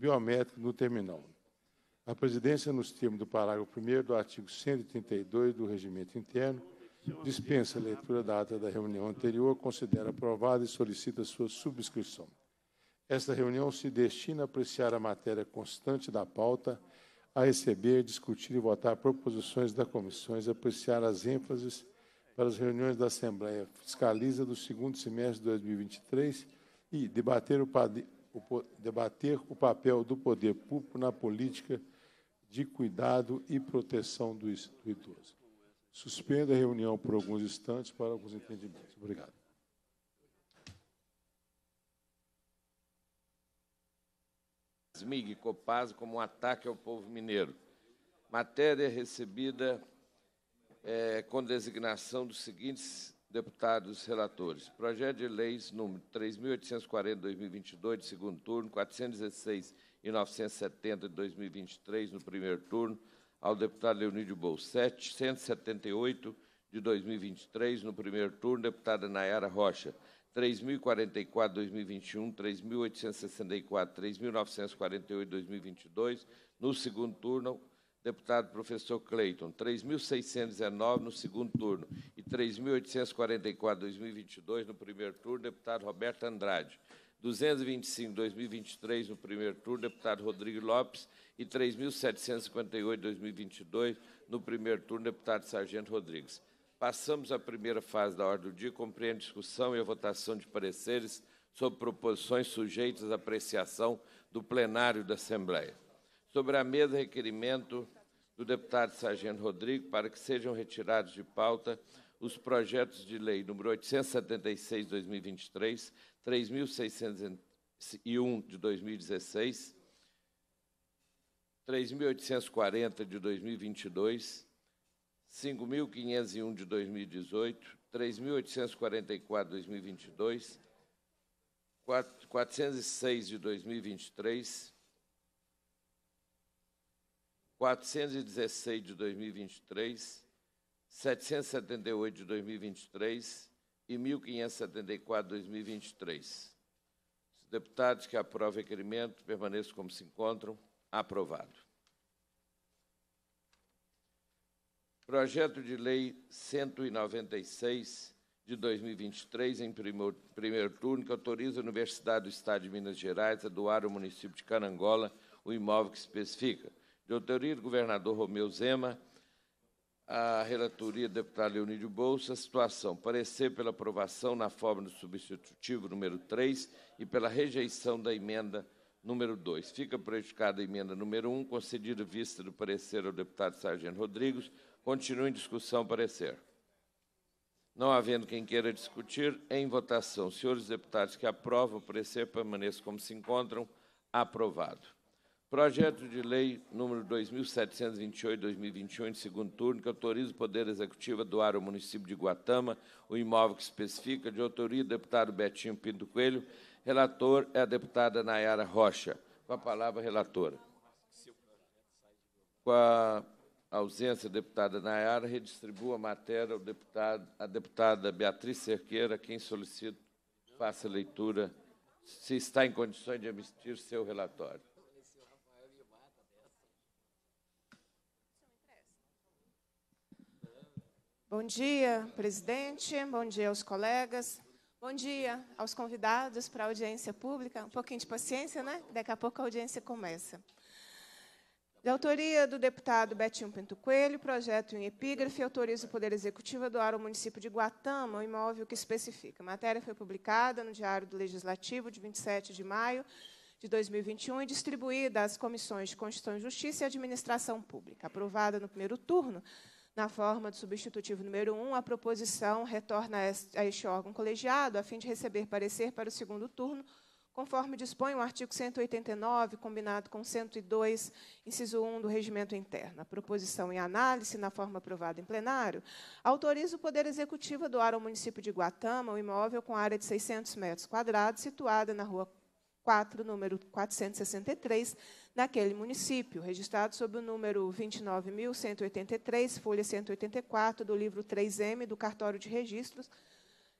biométrico no terminal. A presidência, nos termos do parágrafo 1 do artigo 132 do Regimento Interno, dispensa a leitura da ata da reunião anterior, considera aprovada e solicita sua subscrição. Esta reunião se destina a apreciar a matéria constante da pauta, a receber, discutir e votar proposições das comissões, apreciar as ênfases para as reuniões da Assembleia Fiscaliza do segundo semestre de 2023 e debater o debater o papel do poder público na política de cuidado e proteção do, do idoso. Suspenda a reunião por alguns instantes para alguns entendimentos. Obrigado. SMIG Copasa como um ataque ao povo mineiro. Matéria recebida é, com designação dos seguintes deputados relatores. Projeto de leis número 3.840-2022, de segundo turno, 416 e 970 de 2023, no primeiro turno, ao deputado Leonídio Bolsete, 178 de 2023, no primeiro turno, deputada Nayara Rocha, 3.044 2021, 3.864, 3.948 2022, no segundo turno, deputado professor Cleiton, 3.619 no segundo turno e 3.844 2022 no primeiro turno, deputado Roberto Andrade. 225 2023 no primeiro turno, deputado Rodrigo Lopes, e 3.758 2022 no primeiro turno, deputado Sargento Rodrigues. Passamos à primeira fase da ordem do dia, compreende discussão e a votação de pareceres sobre proposições sujeitas à apreciação do plenário da Assembleia sobre a mesa requerimento do deputado Sargento Rodrigo para que sejam retirados de pauta os projetos de lei número 876/2023, 3601 de 2016, 3.840 de 2022, 5.501 de 2018, 3.844 de 2022, 406 de 2023, 416 de 2023, 778 de 2023 e 1574 de 2023. Os deputados que aprovam o requerimento permaneçam como se encontram. Aprovado. Projeto de Lei 196 de 2023, em primeiro, primeiro turno, que autoriza a Universidade do Estado de Minas Gerais a doar ao município de Canangola o imóvel que especifica de autoria do governador Romeu Zema, a relatoria do deputado Leonídio Bolsa, situação, parecer pela aprovação na forma do substitutivo número 3 e pela rejeição da emenda número 2. Fica prejudicada a emenda número 1, concedida vista do parecer ao deputado Sargento Rodrigues. Continua em discussão o parecer. Não havendo quem queira discutir, em votação. Senhores deputados que aprovam o parecer, permaneçam como se encontram. Aprovado. Projeto de Lei número 2728/2021, de segundo turno, que autoriza o Poder Executivo a doar ao município de Guatama o imóvel que especifica, de autoria do deputado Betinho Pinto Coelho. Relator é a deputada Nayara Rocha. Com a palavra, relatora. Com a ausência da deputada Nayara, redistribua a matéria ao deputado, à deputada Beatriz Cerqueira, quem solicita faça leitura, se está em condições de emitir seu relatório. Bom dia, presidente. Bom dia aos colegas. Bom dia aos convidados para a audiência pública. Um pouquinho de paciência, né? Daqui a pouco a audiência começa. De autoria do deputado Betinho Pinto Coelho, projeto em epígrafe autoriza o Poder Executivo a doar ao município de Guatama o imóvel que especifica. A matéria foi publicada no Diário do Legislativo de 27 de maio de 2021 e distribuída às comissões de Constituição e Justiça e Administração Pública. Aprovada no primeiro turno, na forma do substitutivo número 1, a proposição retorna a este órgão colegiado a fim de receber parecer para o segundo turno, conforme dispõe o artigo 189, combinado com 102, inciso 1 do regimento interno. A proposição em análise, na forma aprovada em plenário, autoriza o Poder Executivo a doar ao município de Guatama um imóvel com área de 600 metros quadrados, situada na rua 4, número 463, naquele município, registrado sob o número 29.183, folha 184 do livro 3M do Cartório de Registros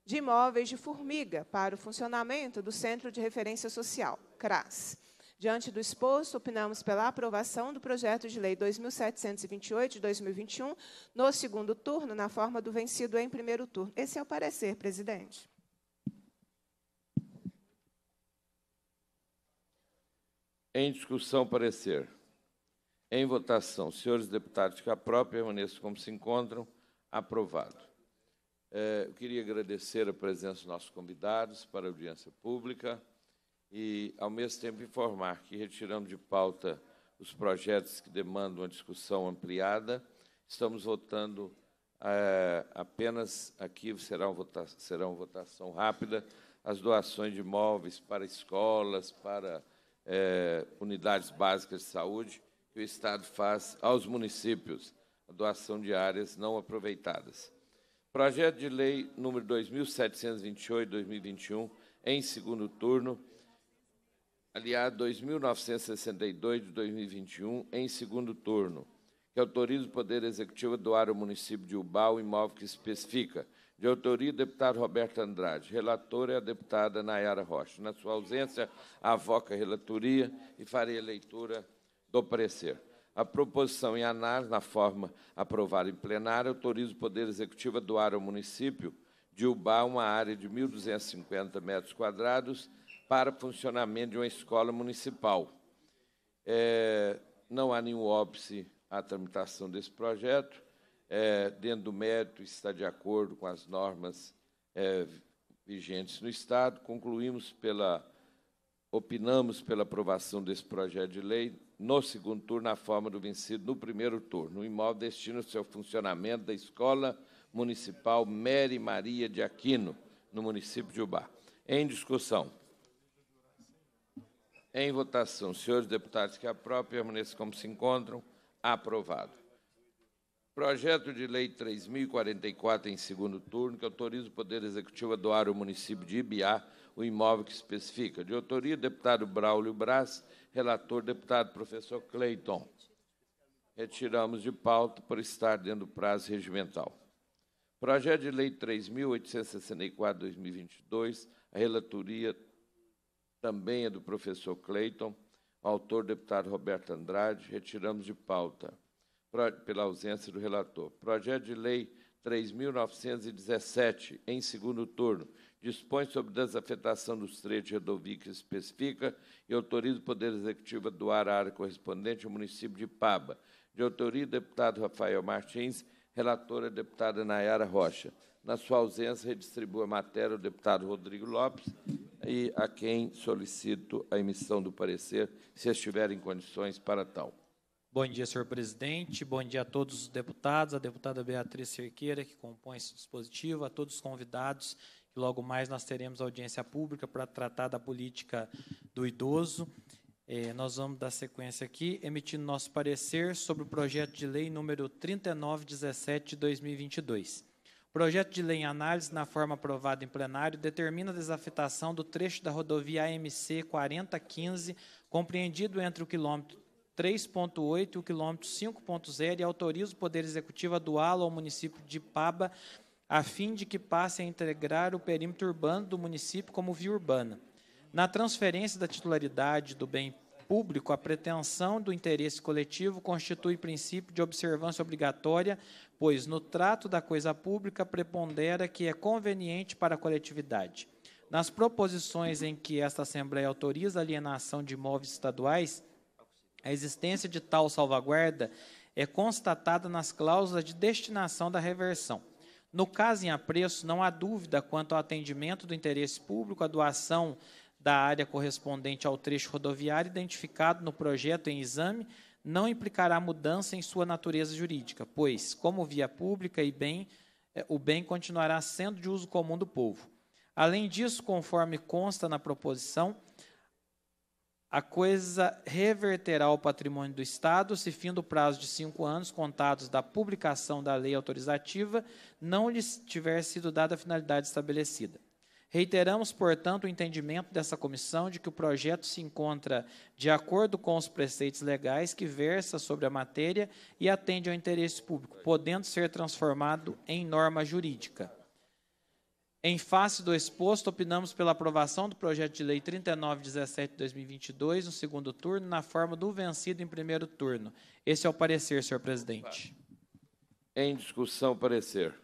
de Imóveis de Formiga, para o funcionamento do Centro de Referência Social, CRAS. Diante do exposto, opinamos pela aprovação do projeto de lei 2728 de 2021, no segundo turno, na forma do vencido em primeiro turno. Esse é o parecer, presidente. Em discussão, parecer. Em votação, senhores deputados, que a própria permaneça como se encontram. Aprovado. É, eu queria agradecer a presença dos nossos convidados para a audiência pública e, ao mesmo tempo, informar que, retirando de pauta os projetos que demandam uma discussão ampliada, estamos votando é, apenas aqui, será uma, votação, será uma votação rápida, as doações de imóveis para escolas, para é, unidades básicas de saúde que o Estado faz aos municípios, a doação de áreas não aproveitadas. Projeto de Lei número 2728-2021, em segundo turno, aliado 2962 de 2021, em segundo turno, que autoriza o Poder Executivo a doar ao município de Ubal o imóvel que especifica – de autoria, deputado Roberto Andrade. Relatora é a deputada Nayara Rocha. Na sua ausência, avoca a relatoria e farei a leitura do parecer. A proposição em análise, na forma aprovada em plenário, autoriza o Poder Executivo a doar ao município de Ubá uma área de 1.250 metros quadrados para funcionamento de uma escola municipal. É, não há nenhum óbice à tramitação desse projeto é, dentro do mérito, está de acordo com as normas é, vigentes no Estado. Concluímos pela. Opinamos pela aprovação desse projeto de lei no segundo turno, na forma do vencido no primeiro turno. O imóvel destina o seu funcionamento da Escola Municipal Mary Maria de Aquino, no município de Ubá. Em discussão. Em votação. Senhores deputados que aprovam, permaneçam como se encontram. Aprovado. Projeto de Lei 3.044, em segundo turno, que autoriza o Poder Executivo a doar ao município de Ibiá o imóvel que especifica. De autoria, deputado Braulio Braz, relator, deputado professor Cleiton. Retiramos de pauta por estar dentro do prazo regimental. Projeto de Lei 3.864-2022, a relatoria também é do professor Cleiton, autor deputado Roberto Andrade, retiramos de pauta pela ausência do relator. Projeto de Lei 3.917, em segundo turno, dispõe sobre desafetação dos trechos de rodovia que especifica e autoriza o Poder Executivo a doar a área correspondente ao município de Paba. De autoria, deputado Rafael Martins, relatora, é deputada Nayara Rocha. Na sua ausência, redistribuo a matéria ao deputado Rodrigo Lopes e a quem solicito a emissão do parecer, se estiver em condições para tal. Bom dia, senhor presidente. Bom dia a todos os deputados, a deputada Beatriz Cerqueira, que compõe esse dispositivo, a todos os convidados, que logo mais nós teremos audiência pública para tratar da política do idoso. É, nós vamos dar sequência aqui, emitindo nosso parecer sobre o projeto de lei número 3917 de 2022. O projeto de lei em análise, na forma aprovada em plenário, determina a desafetação do trecho da rodovia AMC 4015, compreendido entre o quilômetro 3.8 e o quilômetro 5.0 e autoriza o Poder Executivo a doá-lo ao município de Paba, a fim de que passe a integrar o perímetro urbano do município como via urbana. Na transferência da titularidade do bem público, a pretensão do interesse coletivo constitui princípio de observância obrigatória, pois no trato da coisa pública prepondera que é conveniente para a coletividade. Nas proposições em que esta Assembleia autoriza a alienação de imóveis estaduais, a existência de tal salvaguarda é constatada nas cláusulas de destinação da reversão. No caso em apreço, não há dúvida quanto ao atendimento do interesse público, a doação da área correspondente ao trecho rodoviário identificado no projeto em exame não implicará mudança em sua natureza jurídica, pois, como via pública e bem, eh, o bem continuará sendo de uso comum do povo. Além disso, conforme consta na proposição, a coisa reverterá ao patrimônio do Estado se, fim do prazo de cinco anos contados da publicação da lei autorizativa, não lhes tiver sido dada a finalidade estabelecida. Reiteramos, portanto, o entendimento dessa comissão de que o projeto se encontra de acordo com os preceitos legais que versa sobre a matéria e atende ao interesse público, podendo ser transformado em norma jurídica. Em face do exposto, opinamos pela aprovação do projeto de lei 3917 2022, no segundo turno, na forma do vencido em primeiro turno. Esse é o parecer, senhor presidente. Em discussão, parecer.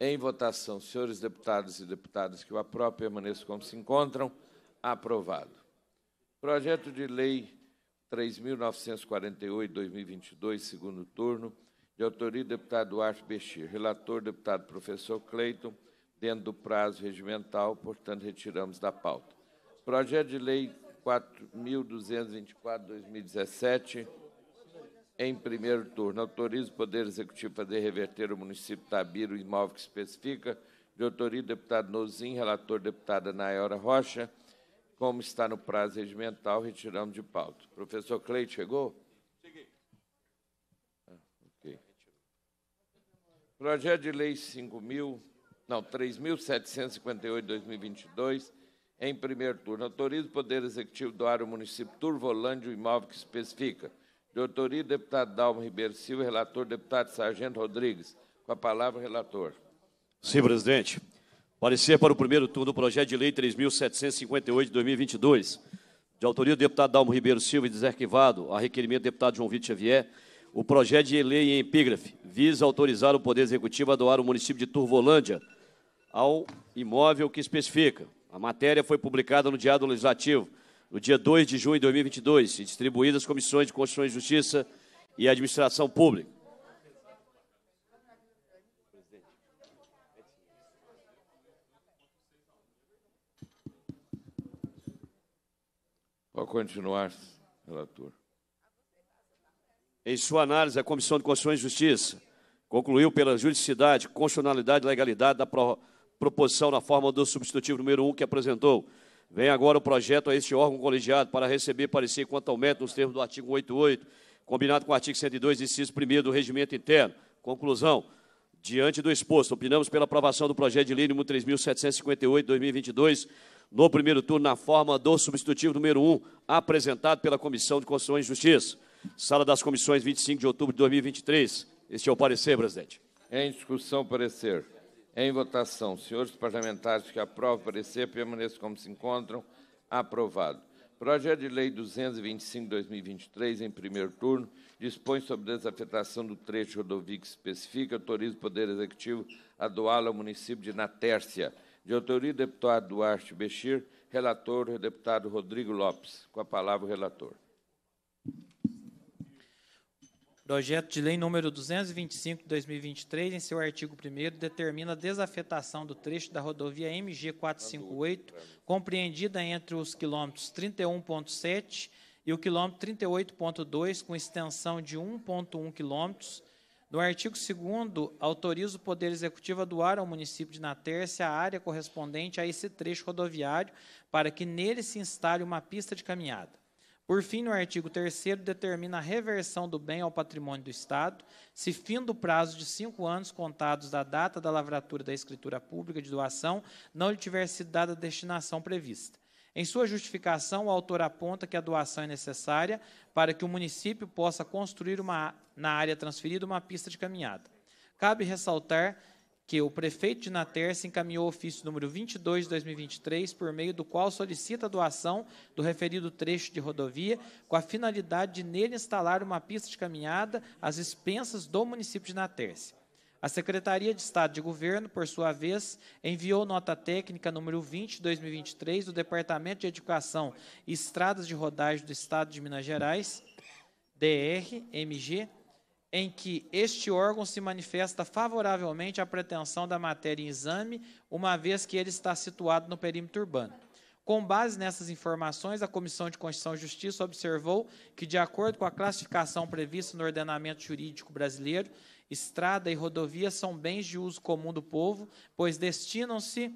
Em votação, senhores deputados e deputadas que o próprio permaneçam como se encontram. Aprovado. Projeto de lei 3.948, 2022, segundo turno, de autoria do deputado Duarte Bechir. Relator, deputado professor Cleiton dentro do prazo regimental, portanto, retiramos da pauta. Projeto de Lei 4.224-2017, em primeiro turno, autoriza o Poder Executivo a fazer reverter o município de Tabira o imóvel que especifica, de autoria do deputado Nozin, relator deputada Nayora Rocha, como está no prazo regimental, retiramos de pauta. Professor Cleit, chegou? Cheguei. Ah, Projeto de Lei 5.000 não, 3.758 de 2022, em primeiro turno. Autoriza o Poder Executivo doar ao município Turvolândia o imóvel que especifica. De autoria, deputado Dalmo Ribeiro Silva, relator, deputado Sargento Rodrigues. Com a palavra, relator. Sim, presidente. Parecer para o primeiro turno do projeto de lei 3.758 de 2022, de autoria do deputado Dalmo Ribeiro Silva e desarquivado a requerimento do deputado João Vitor Xavier, o projeto de lei em epígrafe visa autorizar o Poder Executivo a doar o município de Turvolândia ao imóvel que especifica. A matéria foi publicada no Diário Legislativo no dia 2 de junho de 2022 e distribuída às Comissões de Constituição e Justiça e Administração Pública. Pode continuar, relator. Em sua análise, a Comissão de Constituição e Justiça concluiu pela juridicidade, constitucionalidade e legalidade da prorrogação proposição na forma do substitutivo número 1 que apresentou. Vem agora o projeto a este órgão colegiado para receber parecer quanto ao método nos termos do artigo 88, combinado com o artigo 102, inciso 1 do regimento interno. Conclusão. Diante do exposto, opinamos pela aprovação do projeto de lei número 3758/2022, no primeiro turno, na forma do substitutivo número 1, apresentado pela Comissão de Constituição e Justiça. Sala das Comissões, 25 de outubro de 2023. Este é o parecer, presidente. Em discussão, parecer. Em votação, senhores parlamentares que aprovam o parecer, permaneçam como se encontram. Aprovado. Projeto de Lei 225-2023, em primeiro turno, dispõe sobre desafetação do trecho rodovia que especifica, autoriza o Poder Executivo a doá-lo ao município de Natércia. De autoria deputado Duarte Bechir, relator, o deputado Rodrigo Lopes. Com a palavra, o relator. Projeto de Lei número 225 de 2023, em seu artigo 1 determina a desafetação do trecho da rodovia MG 458, compreendida entre os quilômetros 31.7 e o quilômetro 38.2, com extensão de 1.1 quilômetros. No artigo 2 autoriza o Poder Executivo a doar ao município de Natércia a área correspondente a esse trecho rodoviário para que nele se instale uma pista de caminhada. Por fim, no artigo 3 determina a reversão do bem ao patrimônio do Estado, se fim do prazo de cinco anos contados da data da lavratura da escritura pública de doação, não lhe tiver sido dada a destinação prevista. Em sua justificação, o autor aponta que a doação é necessária para que o município possa construir uma, na área transferida uma pista de caminhada. Cabe ressaltar que o prefeito de Nater se encaminhou ofício número 22 de 2023, por meio do qual solicita a doação do referido trecho de rodovia, com a finalidade de nele instalar uma pista de caminhada às expensas do município de Naterce. A Secretaria de Estado de Governo, por sua vez, enviou nota técnica número 20 de 2023 do Departamento de Educação e Estradas de Rodagem do Estado de Minas Gerais, DRMG, em que este órgão se manifesta favoravelmente à pretensão da matéria em exame, uma vez que ele está situado no perímetro urbano. Com base nessas informações, a Comissão de Constituição e Justiça observou que, de acordo com a classificação prevista no ordenamento jurídico brasileiro, estrada e rodovia são bens de uso comum do povo, pois destinam-se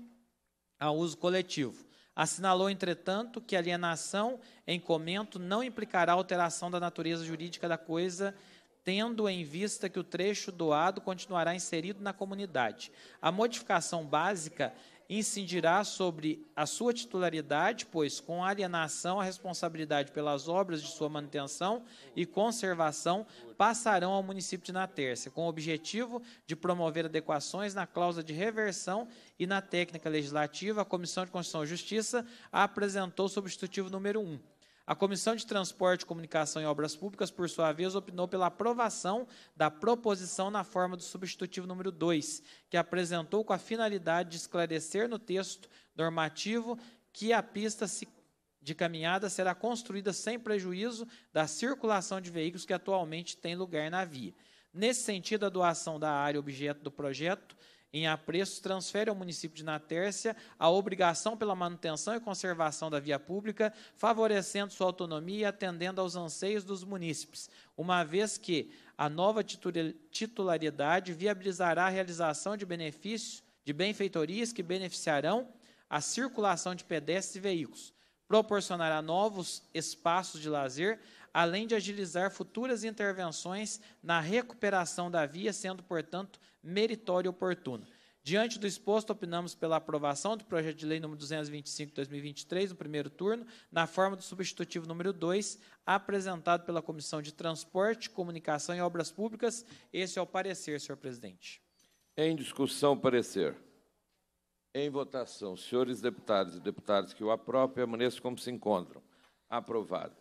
a uso coletivo. Assinalou, entretanto, que alienação em comento não implicará alteração da natureza jurídica da coisa tendo em vista que o trecho doado continuará inserido na comunidade. A modificação básica incidirá sobre a sua titularidade, pois com a alienação a responsabilidade pelas obras de sua manutenção e conservação passarão ao município de Natércia, com o objetivo de promover adequações na cláusula de reversão e na técnica legislativa. A Comissão de Constituição e Justiça apresentou o substitutivo número 1. A Comissão de Transporte, Comunicação e Obras Públicas, por sua vez, opinou pela aprovação da proposição na forma do substitutivo número 2, que apresentou com a finalidade de esclarecer no texto normativo que a pista de caminhada será construída sem prejuízo da circulação de veículos que atualmente tem lugar na via. Nesse sentido, a doação da área objeto do projeto em apreços, transfere ao município de Natércia a obrigação pela manutenção e conservação da via pública, favorecendo sua autonomia e atendendo aos anseios dos munícipes, uma vez que a nova titularidade viabilizará a realização de benefícios de benfeitorias que beneficiarão a circulação de pedestres e veículos, proporcionará novos espaços de lazer, além de agilizar futuras intervenções na recuperação da via, sendo, portanto, meritória e oportuna. Diante do exposto, opinamos pela aprovação do projeto de lei número 225 de 2023, no primeiro turno, na forma do substitutivo número 2, apresentado pela Comissão de Transporte, Comunicação e Obras Públicas. Esse é o parecer, senhor presidente. Em discussão, parecer. Em votação, senhores deputados e deputadas que o aprovam, permaneçam como se encontram. Aprovado.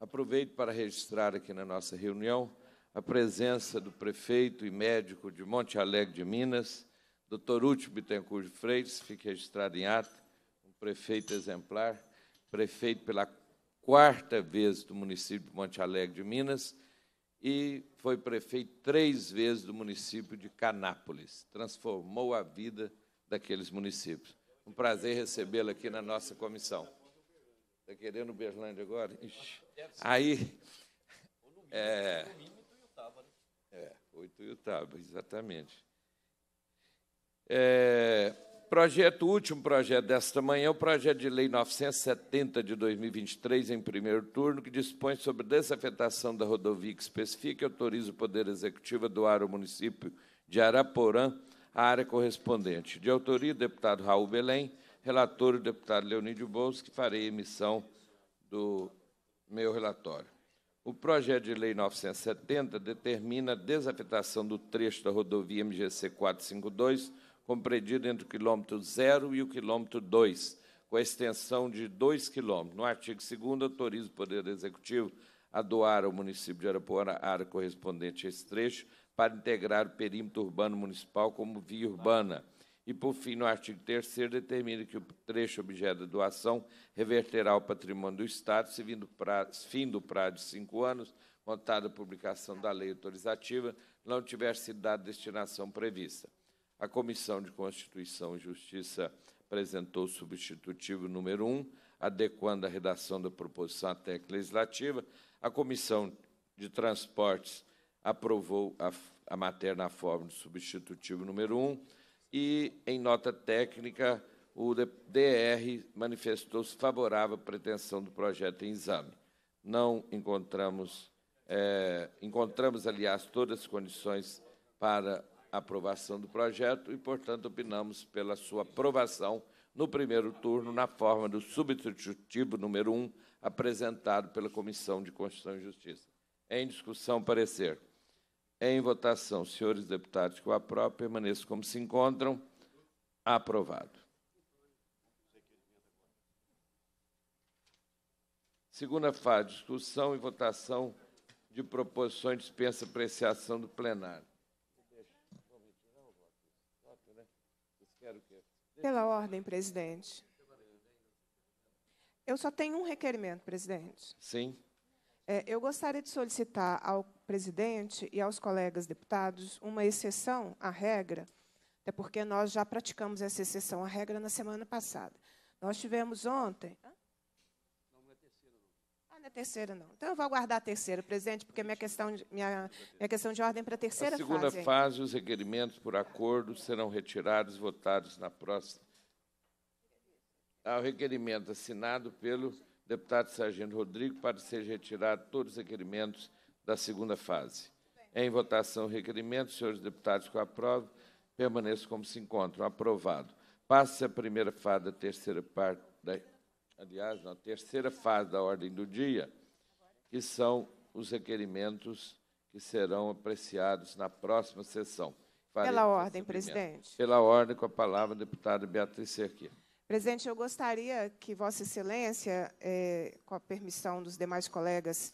Aproveito para registrar aqui na nossa reunião a presença do prefeito e médico de Monte Alegre de Minas, Dr. Útil Bittencourt de Freitas, fique registrado em ato, um prefeito exemplar, prefeito pela quarta vez do município de Monte Alegre de Minas e foi prefeito três vezes do município de Canápolis. Transformou a vida daqueles municípios. Um prazer recebê-lo aqui na nossa comissão. Está querendo Berlândia agora? Ixi. Aí. É, foi Tuiutaba, exatamente. É, projeto, último projeto desta manhã, é o projeto de lei 970 de 2023, em primeiro turno, que dispõe sobre desafetação da rodovia que especifica e autoriza o Poder Executivo a doar ao município de Araporã a área correspondente. De autoria, o deputado Raul Belém, relator, o deputado Leonídio Bolso, que farei emissão do meu relatório. O projeto de lei 970 determina a desafetação do trecho da rodovia MGC 452, compreendido entre o quilômetro 0 e o quilômetro 2, com a extensão de 2 quilômetros. No artigo 2 autoriza o Poder Executivo a doar ao município de Arapuara a área correspondente a esse trecho para integrar o perímetro urbano municipal como via urbana. E, por fim, no artigo 3 determina que o trecho objeto da doação reverterá ao patrimônio do Estado, se prazo, fim do prazo de cinco anos, contado a publicação da lei autorizativa, não tiver sido dada destinação prevista. A Comissão de Constituição e Justiça apresentou o substitutivo número 1, adequando a redação da proposição à técnica legislativa. A Comissão de Transportes aprovou a, a matéria na forma do substitutivo número 1 e, em nota técnica, o DR manifestou-se favorável à pretensão do projeto em exame. Não encontramos, é, encontramos, aliás, todas as condições para aprovação do projeto e, portanto, opinamos pela sua aprovação no primeiro turno na forma do substitutivo número 1 apresentado pela Comissão de Constituição e Justiça. Em discussão, parecer. Em votação, senhores deputados que o aprovo, permaneço como se encontram. Aprovado. Segunda fase, discussão e votação de proposições de dispensa apreciação do plenário. Pela ordem, presidente. Eu só tenho um requerimento, presidente. Sim. É, eu gostaria de solicitar ao presidente e aos colegas deputados uma exceção à regra, até porque nós já praticamos essa exceção à regra na semana passada. Nós tivemos ontem. Não, não é terceira, não. Ah, não é terceira, não. Então eu vou aguardar a terceira, presidente, porque minha questão minha, minha questão de ordem é para a terceira fase. Na segunda fase, fase os requerimentos por acordo serão retirados e votados na próxima. Ao requerimento assinado pelo deputado Sargento Rodrigo para ser retirado todos os requerimentos da segunda fase. Em votação, o requerimento. Senhores deputados que aprovam, permaneçam como se encontram. Aprovado. Passe a primeira fase da terceira parte, da, aliás, a terceira fase da ordem do dia, que são os requerimentos que serão apreciados na próxima sessão. Farei Pela ordem, presidente. Pela ordem, com a palavra, deputada Beatriz Serquia. Presidente, eu gostaria que Vossa Excelência, eh, com a permissão dos demais colegas,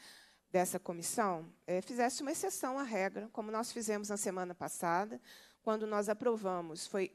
dessa comissão é, fizesse uma exceção à regra, como nós fizemos na semana passada, quando nós aprovamos, foi,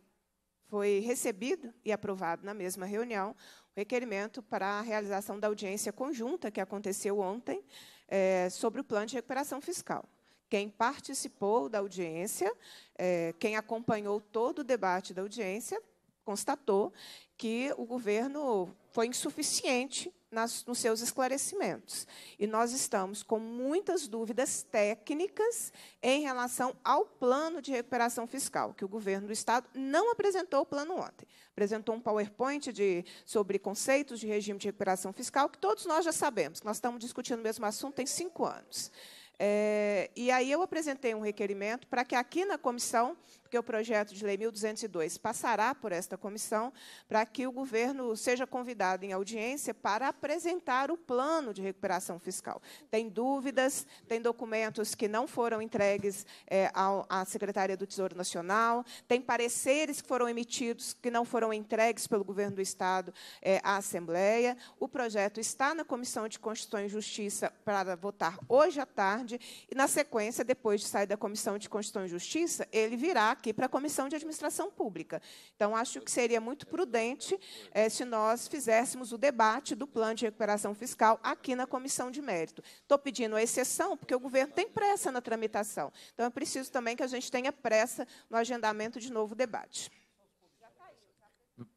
foi recebido e aprovado na mesma reunião o requerimento para a realização da audiência conjunta que aconteceu ontem é, sobre o plano de recuperação fiscal. Quem participou da audiência, é, quem acompanhou todo o debate da audiência, constatou que o governo foi insuficiente nas, nos seus esclarecimentos. E nós estamos com muitas dúvidas técnicas em relação ao plano de recuperação fiscal, que o governo do Estado não apresentou o plano ontem. Apresentou um PowerPoint de, sobre conceitos de regime de recuperação fiscal, que todos nós já sabemos, nós estamos discutindo o mesmo assunto tem cinco anos. É, e aí eu apresentei um requerimento para que aqui na comissão porque o projeto de lei 1202 passará por esta comissão para que o governo seja convidado em audiência para apresentar o plano de recuperação fiscal. Tem dúvidas, tem documentos que não foram entregues é, ao, à Secretaria do Tesouro Nacional, tem pareceres que foram emitidos que não foram entregues pelo governo do Estado é, à Assembleia. O projeto está na Comissão de Constituição e Justiça para votar hoje à tarde e, na sequência, depois de sair da Comissão de Constituição e Justiça, ele virá aqui para a Comissão de Administração Pública. Então, acho que seria muito prudente é, se nós fizéssemos o debate do plano de recuperação fiscal aqui na Comissão de Mérito. Estou pedindo a exceção, porque o governo tem pressa na tramitação. Então, é preciso também que a gente tenha pressa no agendamento de novo debate.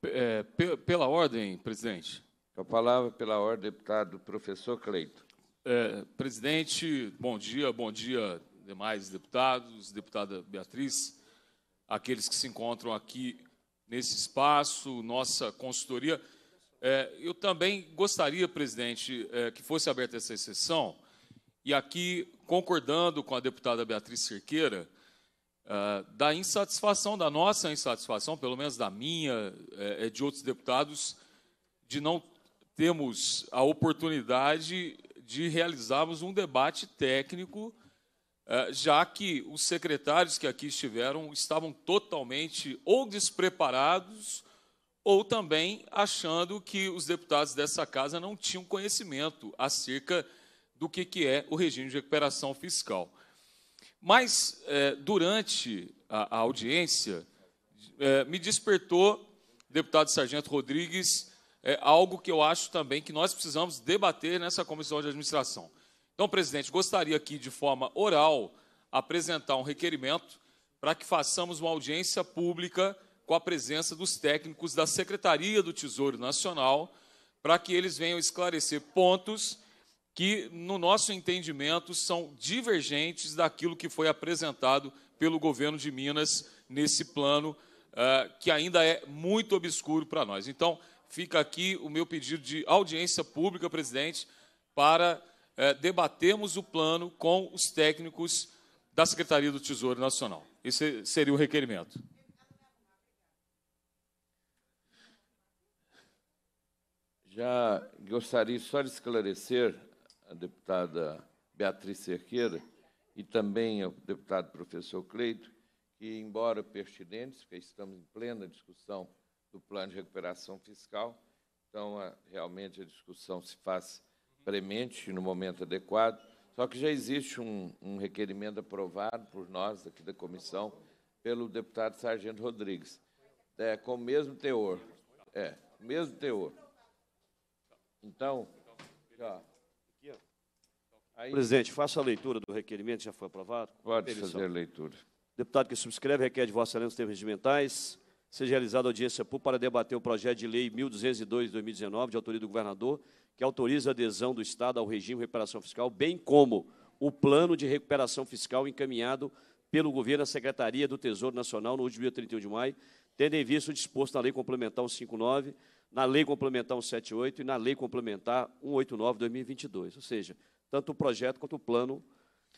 É, pela ordem, presidente. A palavra pela ordem, deputado professor Cleito. É, presidente, bom dia, bom dia, demais deputados, deputada Beatriz aqueles que se encontram aqui nesse espaço, nossa consultoria. É, eu também gostaria, presidente, é, que fosse aberta essa sessão, e aqui, concordando com a deputada Beatriz Cerqueira, é, da insatisfação, da nossa insatisfação, pelo menos da minha, é, é de outros deputados, de não termos a oportunidade de realizarmos um debate técnico é, já que os secretários que aqui estiveram estavam totalmente ou despreparados ou também achando que os deputados dessa casa não tinham conhecimento acerca do que, que é o regime de recuperação fiscal. Mas, é, durante a, audiência, é, me despertou, deputado Sargento Rodrigues, algo que eu acho também que nós precisamos debater nessa comissão de administração. Então, presidente, gostaria aqui, de forma oral, apresentar um requerimento para que façamos uma audiência pública com a presença dos técnicos da Secretaria do Tesouro Nacional, para que eles venham esclarecer pontos que, no nosso entendimento, são divergentes daquilo que foi apresentado pelo governo de Minas nesse plano, eh, que ainda é muito obscuro para nós. Então, fica aqui o meu pedido de audiência pública, presidente, para é, o plano com os técnicos da Secretaria do Tesouro Nacional. Esse seria o requerimento. Já gostaria só de esclarecer a deputada Beatriz Cerqueira e também ao deputado professor Cleito que, embora pertinentes, porque estamos em plena discussão do plano de recuperação fiscal, então a, realmente a discussão se faz premente no momento adequado. Só que já existe um, um requerimento aprovado por nós, aqui da comissão, pelo deputado Sargento Rodrigues, é, com o mesmo teor. É, mesmo teor. Então, já. Aí... Presidente, faça a leitura do requerimento, já foi aprovado. Pode fazer a leitura. Deputado que subscreve requer de Vossa Excelência os termos regimentais seja realizada audiência pública para debater o projeto de lei 1202 de 2019, de autoria do governador, que autoriza a adesão do Estado ao regime de recuperação fiscal, bem como o plano de recuperação fiscal encaminhado pelo governo à Secretaria do Tesouro Nacional no último dia 31 de maio, tendo em vista o disposto na Lei Complementar 159, na Lei Complementar 178 e na Lei Complementar 189 de 2022. Ou seja, tanto o projeto quanto o plano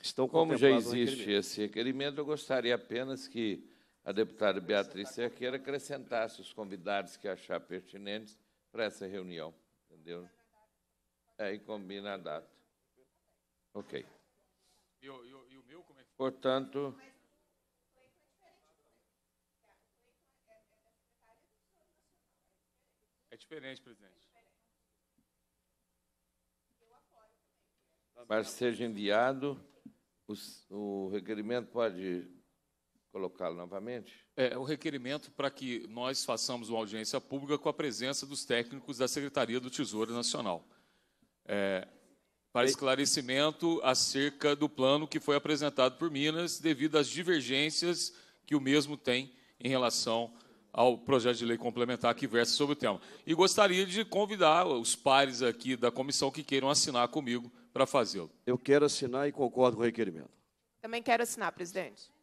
estão Como já existe requerimento. esse requerimento, eu gostaria apenas que a deputada Beatriz Cerqueira acrescentasse os convidados que achar pertinentes para essa reunião. Entendeu? Aí combina a data. Ok. E o, meu, como é que Portanto. É diferente, presidente. Para que seja enviado, o requerimento pode colocá-lo novamente? É, o requerimento para que nós façamos uma audiência pública com a presença dos técnicos da Secretaria do Tesouro Nacional. É, para esclarecimento acerca do plano que foi apresentado por Minas, devido às divergências que o mesmo tem em relação ao projeto de lei complementar que versa sobre o tema. E gostaria de convidar os pares aqui da comissão que queiram assinar comigo para fazê-lo. Eu quero assinar e concordo com o requerimento. Também quero assinar, presidente.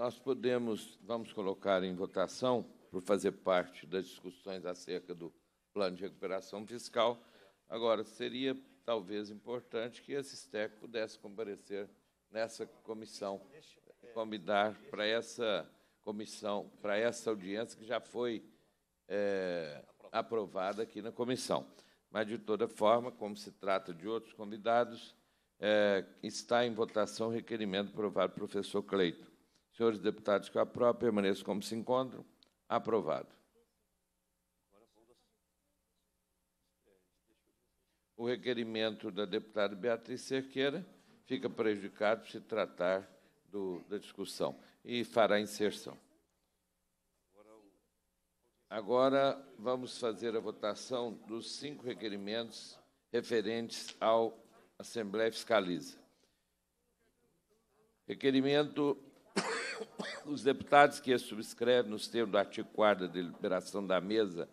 Nós podemos, vamos colocar em votação, por fazer parte das discussões acerca do plano de recuperação fiscal. Agora, seria talvez importante que esse STEC pudesse comparecer nessa comissão, convidar para essa comissão, para essa audiência que já foi é, aprovada aqui na comissão. Mas, de toda forma, como se trata de outros convidados, é, está em votação o requerimento aprovado pelo professor Cleito. Senhores deputados, com a própria, permaneço como se encontram. Aprovado. O requerimento da deputada Beatriz Cerqueira fica prejudicado se tratar do, da discussão e fará inserção. Agora vamos fazer a votação dos cinco requerimentos referentes à Assembleia Fiscaliza. Requerimento os deputados que subscrevem nos termos do artigo 4 da deliberação da mesa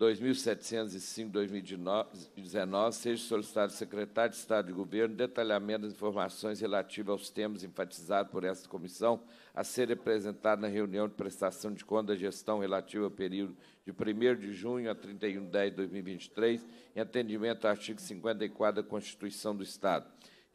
2705-2019, seja solicitado ao secretário de Estado de Governo detalhamento das informações relativas aos temas enfatizados por esta comissão a ser apresentado na reunião de prestação de conta da gestão relativa ao período de 1 de junho a 31 de 10 de 2023, em atendimento ao artigo 54 da Constituição do Estado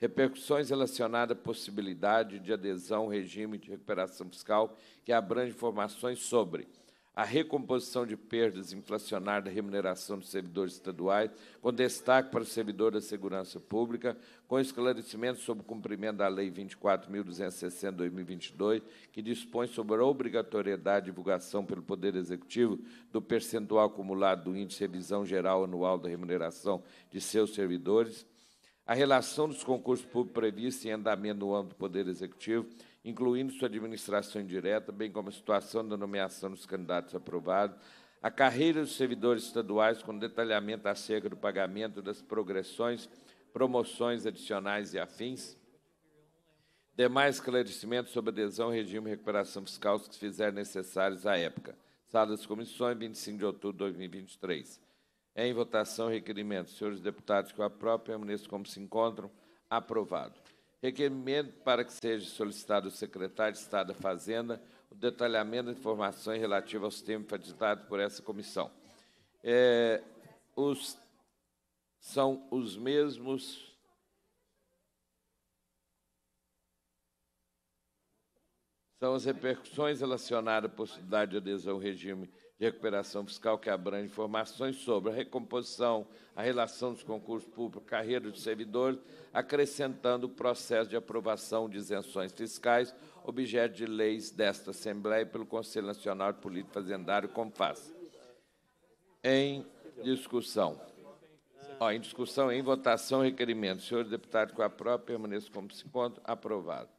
repercussões relacionadas à possibilidade de adesão ao regime de recuperação fiscal que abrange informações sobre a recomposição de perdas inflacionárias da remuneração dos servidores estaduais, com destaque para o servidor da segurança pública, com esclarecimento sobre o cumprimento da Lei 24.260-2022, que dispõe sobre a obrigatoriedade de divulgação pelo Poder Executivo do percentual acumulado do Índice de Revisão Geral Anual da Remuneração de seus servidores, a relação dos concursos públicos previstos em andamento no âmbito do Poder Executivo, incluindo sua administração indireta, bem como a situação da nomeação dos candidatos aprovados, a carreira dos servidores estaduais, com detalhamento acerca do pagamento das progressões, promoções adicionais e afins, demais esclarecimentos sobre adesão ao regime de recuperação fiscal que se fizer necessários à época. Sala das Comissões, 25 de outubro de 2023. Em votação, requerimento. Senhores deputados, que eu aprovem, ministro, como se encontram. Aprovado. Requerimento para que seja solicitado ao secretário de Estado da Fazenda o detalhamento de informações relativas aos temas facilitados por essa comissão. É, os, são os mesmos. São as repercussões relacionadas à possibilidade de adesão ao regime de recuperação fiscal que abrange informações sobre a recomposição, a relação dos concursos públicos, carreira de servidores, acrescentando o processo de aprovação de isenções fiscais, objeto de leis desta Assembleia e pelo Conselho Nacional de Política Fazendária, como faz. Em discussão. Ó, em discussão, em votação, requerimento. senhores deputados, com a própria, permaneça como se encontra. Aprovado.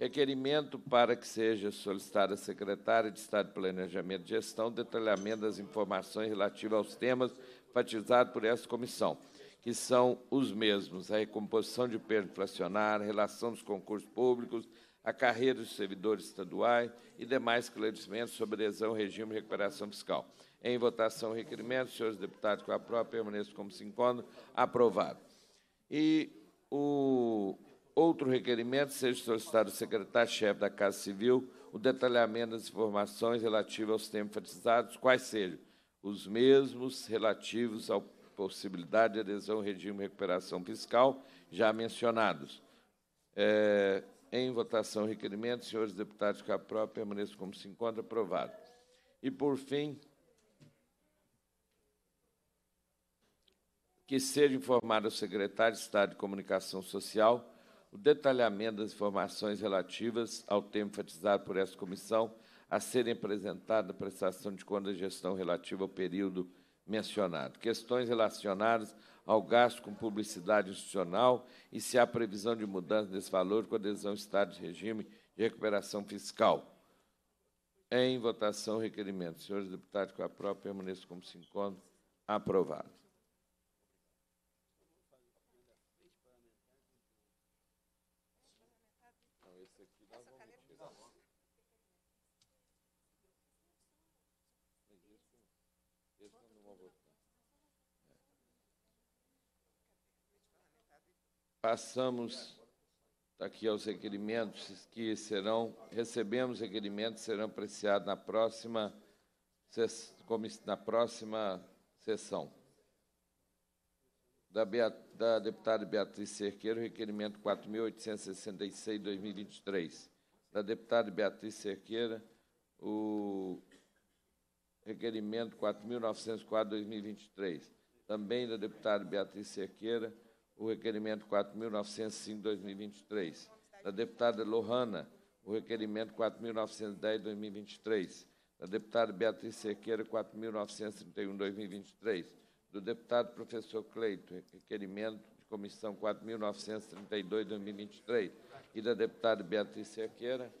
Requerimento para que seja solicitada à secretária de Estado de Planejamento e Gestão detalhamento das informações relativas aos temas enfatizados por essa comissão, que são os mesmos: a recomposição de perda inflacionária, relação dos concursos públicos, a carreira dos servidores estaduais e demais esclarecimentos sobre adesão ao regime de recuperação fiscal. Em votação, requerimento. Senhores deputados, com a própria permaneço como se encontram. Aprovado. E o Outro requerimento seja solicitado ao secretário-chefe da Casa Civil o detalhamento das informações relativas aos temas frisados quais sejam os mesmos relativos à possibilidade de adesão ao regime de recuperação fiscal já mencionados. É, em votação, requerimento, senhores deputados, que própria permaneça como se encontra, aprovado. E, por fim, que seja informado ao secretário de Estado de Comunicação Social o detalhamento das informações relativas ao tema enfatizado por esta comissão a serem apresentadas à prestação de contas de gestão relativa ao período mencionado. Questões relacionadas ao gasto com publicidade institucional e se há previsão de mudança desse valor com adesão ao Estado de regime de recuperação fiscal. Em votação, requerimento. Senhores deputados, com a própria permaneço como se encontra. Aprovado. passamos aqui aos requerimentos que serão, recebemos requerimentos, serão apreciados na próxima, na próxima sessão. Da, da deputada Beatriz Cerqueiro, requerimento 4.866-2023. Da deputada Beatriz Cerqueira, o requerimento 4.904-2023. Também da deputada Beatriz Cerqueira, o requerimento 4.905-2023. Da deputada Lohana, o requerimento 4.910-2023. Da deputada Beatriz Cerqueira, 4.931-2023. Do deputado professor Cleito, requerimento de comissão 4.932-2023. E da deputada Beatriz Cerqueira.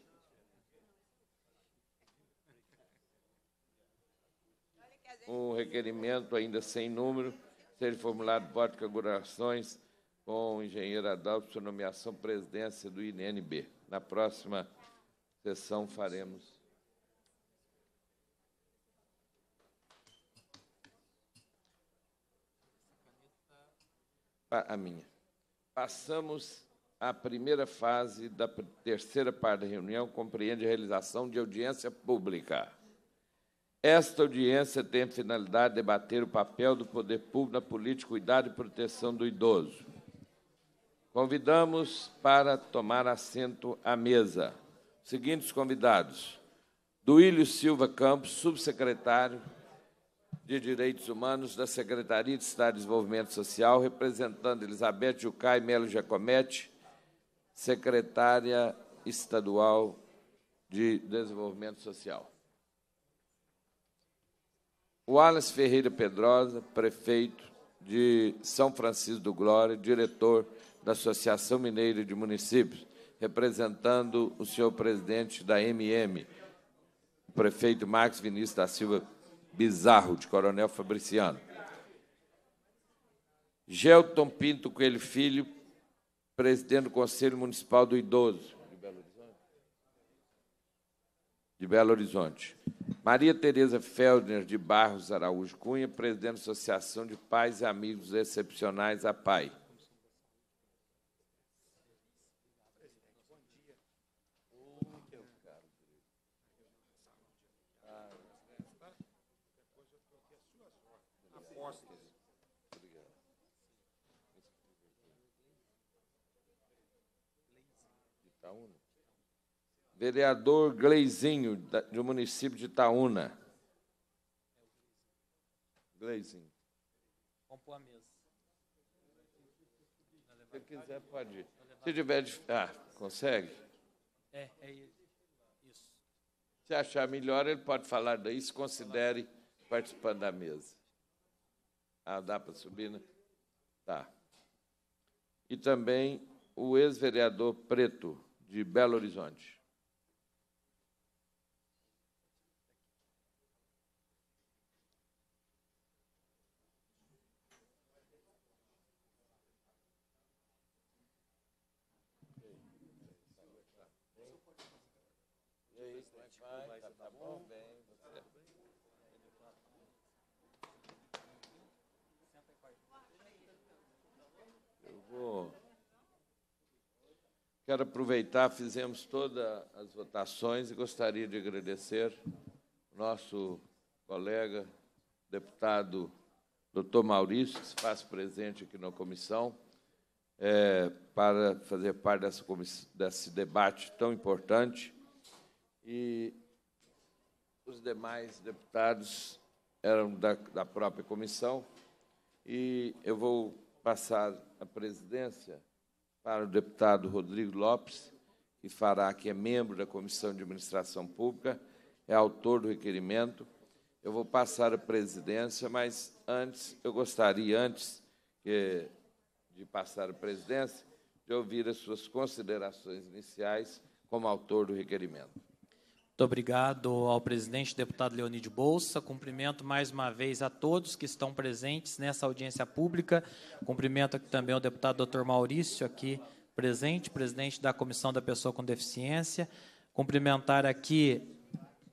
o requerimento ainda sem número, ser formulado por configurações com o engenheiro Adalto sua nomeação presidência do INNB. Na próxima sessão faremos. A minha. Passamos à primeira fase da terceira parte da reunião, compreende a realização de audiência pública. Esta audiência tem a finalidade de debater o papel do poder público na política de cuidado e proteção do idoso Convidamos para tomar assento à mesa seguintes convidados: Duílio Silva Campos, subsecretário de Direitos Humanos da Secretaria de Estado de Desenvolvimento Social, representando Elizabeth Jucai Melo Giacometti, secretária estadual de Desenvolvimento Social. Wallace Ferreira Pedrosa, prefeito de São Francisco do Glória, diretor da Associação Mineira de Municípios, representando o senhor presidente da MM, o prefeito Marcos Vinícius da Silva Bizarro, de Coronel Fabriciano. Gelton Pinto Coelho Filho, presidente do Conselho Municipal do Idoso. De Belo Horizonte. Maria Tereza Feldner de Barros Araújo Cunha, presidente da Associação de Pais e Amigos Excepcionais, APAI. Itaúna. Vereador Gleizinho, do município de Itaúna. Gleizinho. a mesa. Se quiser, pode ir. Se tiver. Ah, consegue? É, é isso. Se achar melhor, ele pode falar daí, se considere participando da mesa. Ah, dá para subir, né? Tá. E também o ex-vereador Preto de Belo Horizonte. Quero aproveitar, fizemos todas as votações e gostaria de agradecer nosso colega, deputado doutor Maurício, que se faz presente aqui na comissão, é, para fazer parte dessa desse debate tão importante. E os demais deputados eram da, da própria comissão. E eu vou passar a presidência para o deputado Rodrigo Lopes, que fará, que é membro da Comissão de Administração Pública, é autor do requerimento. Eu vou passar a presidência, mas antes, eu gostaria, antes que, de passar a presidência, de ouvir as suas considerações iniciais como autor do requerimento. Muito obrigado ao presidente, deputado Leonide Bolsa. Cumprimento mais uma vez a todos que estão presentes nessa audiência pública. Cumprimento aqui também o deputado doutor Maurício, aqui presente, presidente da Comissão da Pessoa com Deficiência. Cumprimentar aqui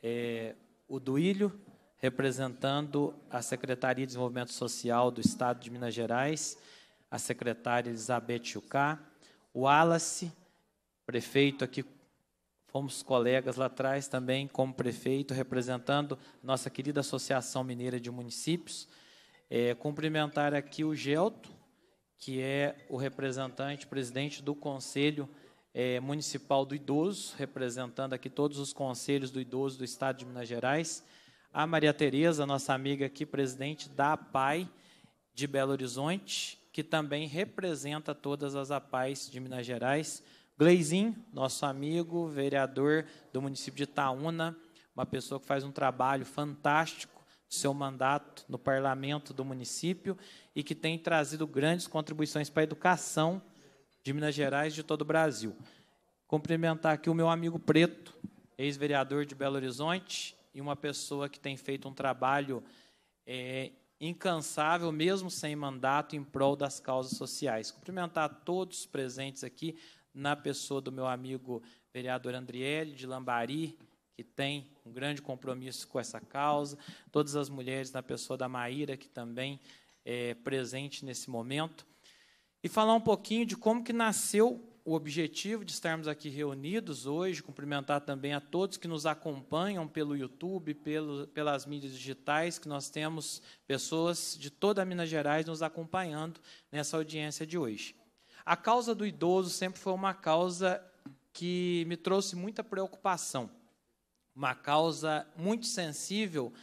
é, o Duílio, representando a Secretaria de Desenvolvimento Social do Estado de Minas Gerais, a secretária Elizabeth Chucá, o Wallace, prefeito aqui Fomos colegas lá atrás também, como prefeito, representando nossa querida Associação Mineira de Municípios. É, cumprimentar aqui o Gelto, que é o representante, presidente do Conselho é, Municipal do Idoso, representando aqui todos os conselhos do idoso do Estado de Minas Gerais. A Maria Tereza, nossa amiga aqui, presidente da APAI de Belo Horizonte, que também representa todas as APAIs de Minas Gerais Gleizin, nosso amigo, vereador do município de Itaúna, uma pessoa que faz um trabalho fantástico no seu mandato no parlamento do município e que tem trazido grandes contribuições para a educação de Minas Gerais e de todo o Brasil. Cumprimentar aqui o meu amigo Preto, ex-vereador de Belo Horizonte e uma pessoa que tem feito um trabalho é, incansável, mesmo sem mandato, em prol das causas sociais. Cumprimentar todos os presentes aqui, na pessoa do meu amigo vereador Andriele de Lambari, que tem um grande compromisso com essa causa, todas as mulheres na pessoa da Maíra, que também é presente nesse momento, e falar um pouquinho de como que nasceu o objetivo de estarmos aqui reunidos hoje, cumprimentar também a todos que nos acompanham pelo YouTube, pelo, pelas mídias digitais, que nós temos pessoas de toda Minas Gerais nos acompanhando nessa audiência de hoje. A causa do idoso sempre foi uma causa que me trouxe muita preocupação, uma causa muito sensível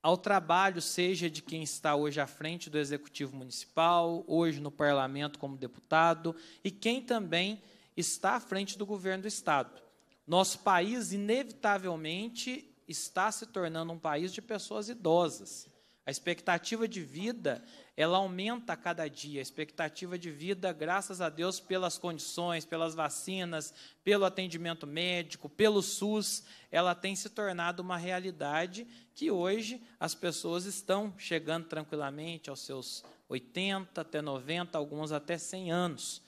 ao trabalho, seja de quem está hoje à frente do Executivo Municipal, hoje no Parlamento como deputado, e quem também está à frente do governo do Estado. Nosso país, inevitavelmente, está se tornando um país de pessoas idosas. A expectativa de vida, ela aumenta a cada dia. A expectativa de vida, graças a Deus, pelas condições, pelas vacinas, pelo atendimento médico, pelo SUS, ela tem se tornado uma realidade que hoje as pessoas estão chegando tranquilamente aos seus 80 até 90, alguns até 100 anos.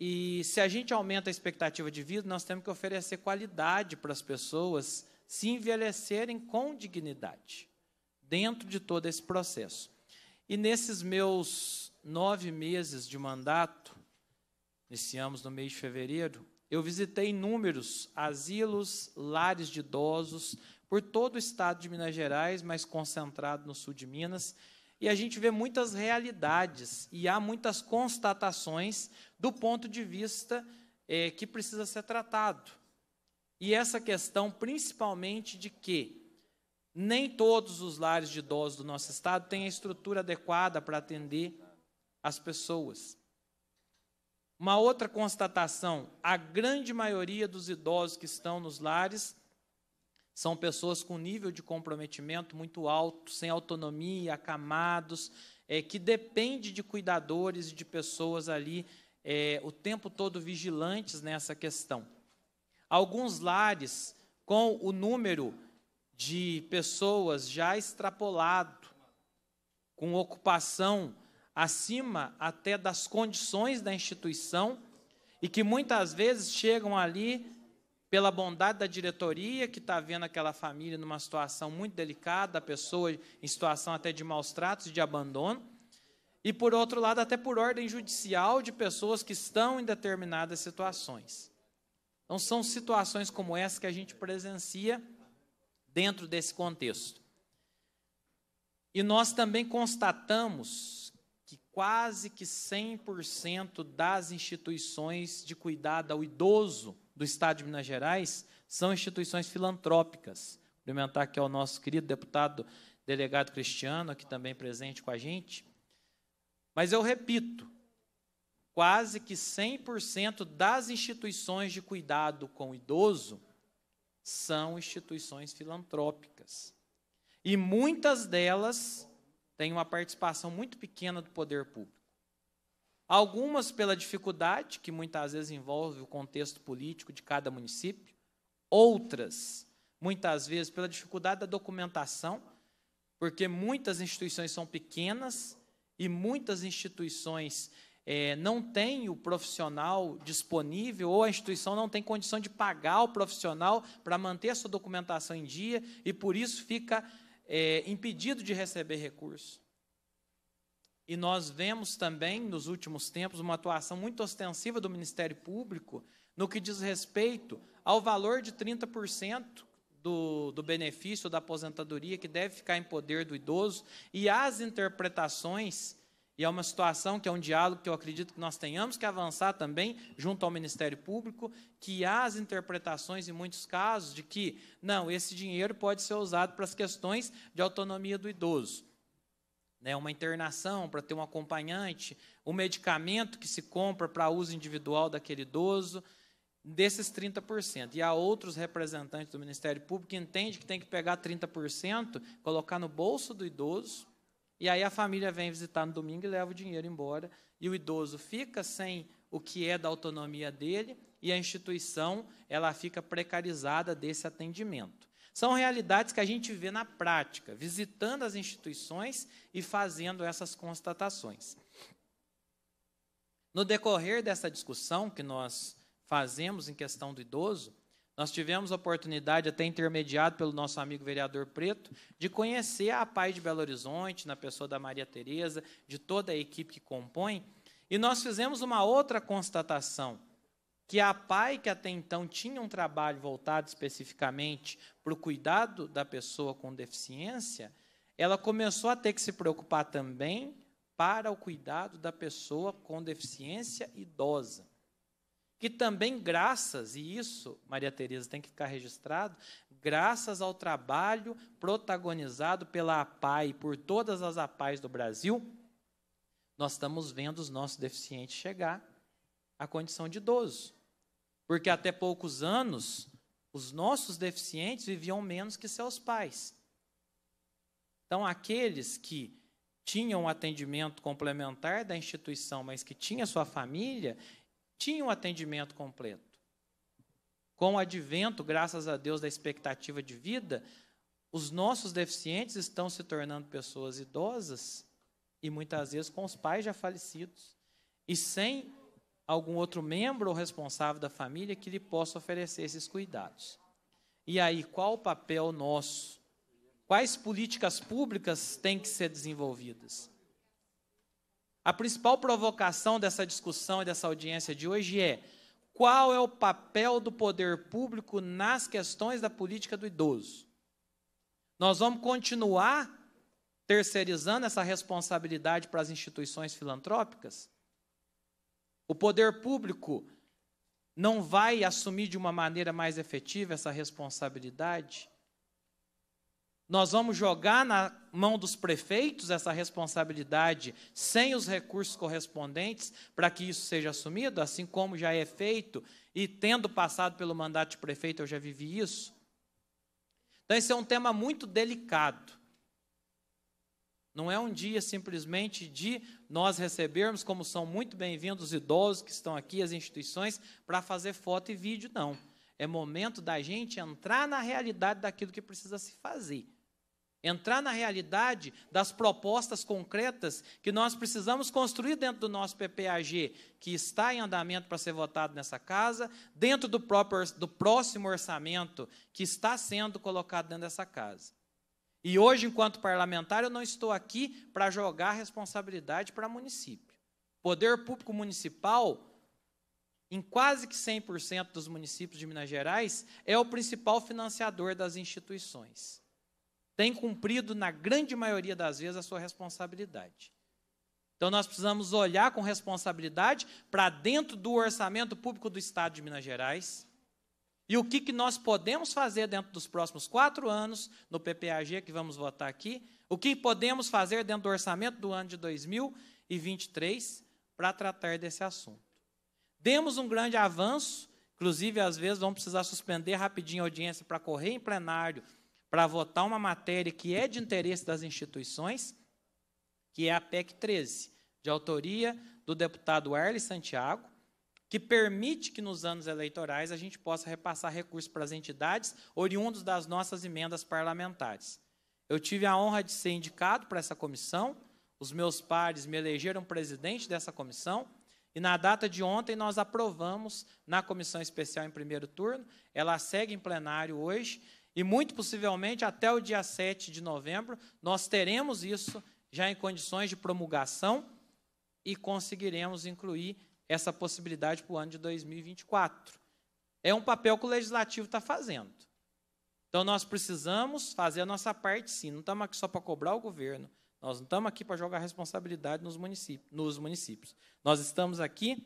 E se a gente aumenta a expectativa de vida, nós temos que oferecer qualidade para as pessoas se envelhecerem com dignidade dentro de todo esse processo. E nesses meus nove meses de mandato, iniciamos no mês de fevereiro, eu visitei inúmeros asilos, lares de idosos, por todo o estado de Minas Gerais, mas concentrado no sul de Minas, e a gente vê muitas realidades e há muitas constatações do ponto de vista é, que precisa ser tratado. E essa questão, principalmente, de que nem todos os lares de idosos do nosso estado têm a estrutura adequada para atender as pessoas. Uma outra constatação: a grande maioria dos idosos que estão nos lares são pessoas com nível de comprometimento muito alto, sem autonomia, acamados, é, que depende de cuidadores e de pessoas ali é, o tempo todo vigilantes nessa questão. Alguns lares, com o número de pessoas já extrapolado, com ocupação acima até das condições da instituição e que muitas vezes chegam ali pela bondade da diretoria que está vendo aquela família numa situação muito delicada, a pessoa em situação até de maus tratos e de abandono, e por outro lado até por ordem judicial de pessoas que estão em determinadas situações. Então são situações como essa que a gente presencia dentro desse contexto. E nós também constatamos que quase que 100% das instituições de cuidado ao idoso do Estado de Minas Gerais são instituições filantrópicas. Cumprimentar aqui ao nosso querido deputado delegado Cristiano, aqui também presente com a gente. Mas eu repito, quase que 100% das instituições de cuidado com o idoso são instituições filantrópicas. E muitas delas têm uma participação muito pequena do poder público. Algumas pela dificuldade, que muitas vezes envolve o contexto político de cada município, outras, muitas vezes, pela dificuldade da documentação, porque muitas instituições são pequenas e muitas instituições é, não tem o profissional disponível ou a instituição não tem condição de pagar o profissional para manter a sua documentação em dia e por isso fica é, impedido de receber recurso. E nós vemos também, nos últimos tempos, uma atuação muito ostensiva do Ministério Público no que diz respeito ao valor de 30% do, do benefício da aposentadoria que deve ficar em poder do idoso e às interpretações e é uma situação que é um diálogo que eu acredito que nós tenhamos que avançar também junto ao Ministério Público, que há as interpretações em muitos casos de que, não, esse dinheiro pode ser usado para as questões de autonomia do idoso. Né, uma internação para ter um acompanhante, o um medicamento que se compra para uso individual daquele idoso, desses 30%. E há outros representantes do Ministério Público que entendem que tem que pegar 30%, colocar no bolso do idoso e aí a família vem visitar no domingo e leva o dinheiro embora. E o idoso fica sem o que é da autonomia dele e a instituição ela fica precarizada desse atendimento. São realidades que a gente vê na prática, visitando as instituições e fazendo essas constatações. No decorrer dessa discussão que nós fazemos em questão do idoso, nós tivemos a oportunidade, até intermediado pelo nosso amigo vereador Preto, de conhecer a Pai de Belo Horizonte, na pessoa da Maria Tereza, de toda a equipe que compõe, e nós fizemos uma outra constatação, que a PAI, que até então tinha um trabalho voltado especificamente para o cuidado da pessoa com deficiência, ela começou a ter que se preocupar também para o cuidado da pessoa com deficiência idosa que também graças, e isso, Maria Teresa, tem que ficar registrado, graças ao trabalho protagonizado pela APAI, por todas as APAIs do Brasil, nós estamos vendo os nossos deficientes chegar à condição de idoso. Porque até poucos anos, os nossos deficientes viviam menos que seus pais. Então, aqueles que tinham atendimento complementar da instituição, mas que tinha sua família, tinha um atendimento completo. Com o advento, graças a Deus, da expectativa de vida, os nossos deficientes estão se tornando pessoas idosas e muitas vezes com os pais já falecidos e sem algum outro membro ou responsável da família que lhe possa oferecer esses cuidados. E aí, qual o papel nosso? Quais políticas públicas têm que ser desenvolvidas? A principal provocação dessa discussão e dessa audiência de hoje é: qual é o papel do poder público nas questões da política do idoso? Nós vamos continuar terceirizando essa responsabilidade para as instituições filantrópicas? O poder público não vai assumir de uma maneira mais efetiva essa responsabilidade? Nós vamos jogar na mão dos prefeitos essa responsabilidade sem os recursos correspondentes para que isso seja assumido, assim como já é feito, e tendo passado pelo mandato de prefeito, eu já vivi isso. Então, esse é um tema muito delicado. Não é um dia simplesmente de nós recebermos, como são muito bem-vindos os idosos que estão aqui, as instituições, para fazer foto e vídeo, não. É momento da gente entrar na realidade daquilo que precisa se fazer. Entrar na realidade das propostas concretas que nós precisamos construir dentro do nosso PPAG, que está em andamento para ser votado nessa casa, dentro do, próprio, do próximo orçamento que está sendo colocado dentro dessa casa. E hoje, enquanto parlamentar, eu não estou aqui para jogar responsabilidade para município. Poder público municipal, em quase que 100% dos municípios de Minas Gerais, é o principal financiador das instituições tem cumprido, na grande maioria das vezes, a sua responsabilidade. Então, nós precisamos olhar com responsabilidade para dentro do orçamento público do Estado de Minas Gerais e o que, que nós podemos fazer dentro dos próximos quatro anos, no PPAG que vamos votar aqui, o que podemos fazer dentro do orçamento do ano de 2023 para tratar desse assunto. Demos um grande avanço, inclusive, às vezes, vamos precisar suspender rapidinho a audiência para correr em plenário para votar uma matéria que é de interesse das instituições, que é a PEC 13, de autoria do deputado Arles Santiago, que permite que nos anos eleitorais a gente possa repassar recursos para as entidades oriundos das nossas emendas parlamentares. Eu tive a honra de ser indicado para essa comissão, os meus pares me elegeram presidente dessa comissão, e na data de ontem nós aprovamos na comissão especial em primeiro turno, ela segue em plenário hoje, e muito possivelmente até o dia 7 de novembro, nós teremos isso já em condições de promulgação e conseguiremos incluir essa possibilidade para o ano de 2024. É um papel que o legislativo está fazendo. Então, nós precisamos fazer a nossa parte, sim. Não estamos aqui só para cobrar o governo. Nós não estamos aqui para jogar responsabilidade nos, municípios nos municípios. Nós estamos aqui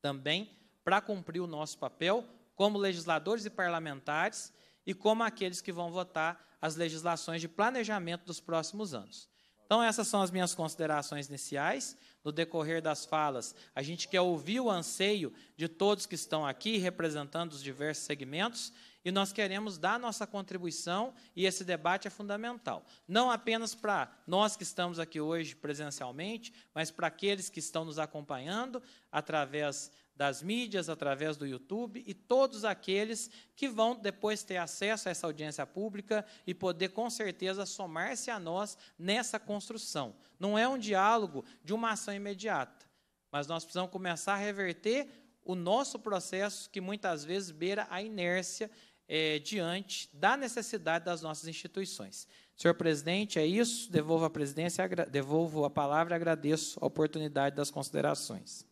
também para cumprir o nosso papel como legisladores e parlamentares e como aqueles que vão votar as legislações de planejamento dos próximos anos. Então, essas são as minhas considerações iniciais. No decorrer das falas, a gente quer ouvir o anseio de todos que estão aqui, representando os diversos segmentos, e nós queremos dar nossa contribuição, e esse debate é fundamental. Não apenas para nós que estamos aqui hoje presencialmente, mas para aqueles que estão nos acompanhando através das mídias, através do YouTube e todos aqueles que vão depois ter acesso a essa audiência pública e poder, com certeza, somar-se a nós nessa construção. Não é um diálogo de uma ação imediata, mas nós precisamos começar a reverter o nosso processo, que muitas vezes beira a inércia é, diante da necessidade das nossas instituições. Senhor presidente, é isso. Devolvo a presidência, devolvo a palavra e agradeço a oportunidade das considerações.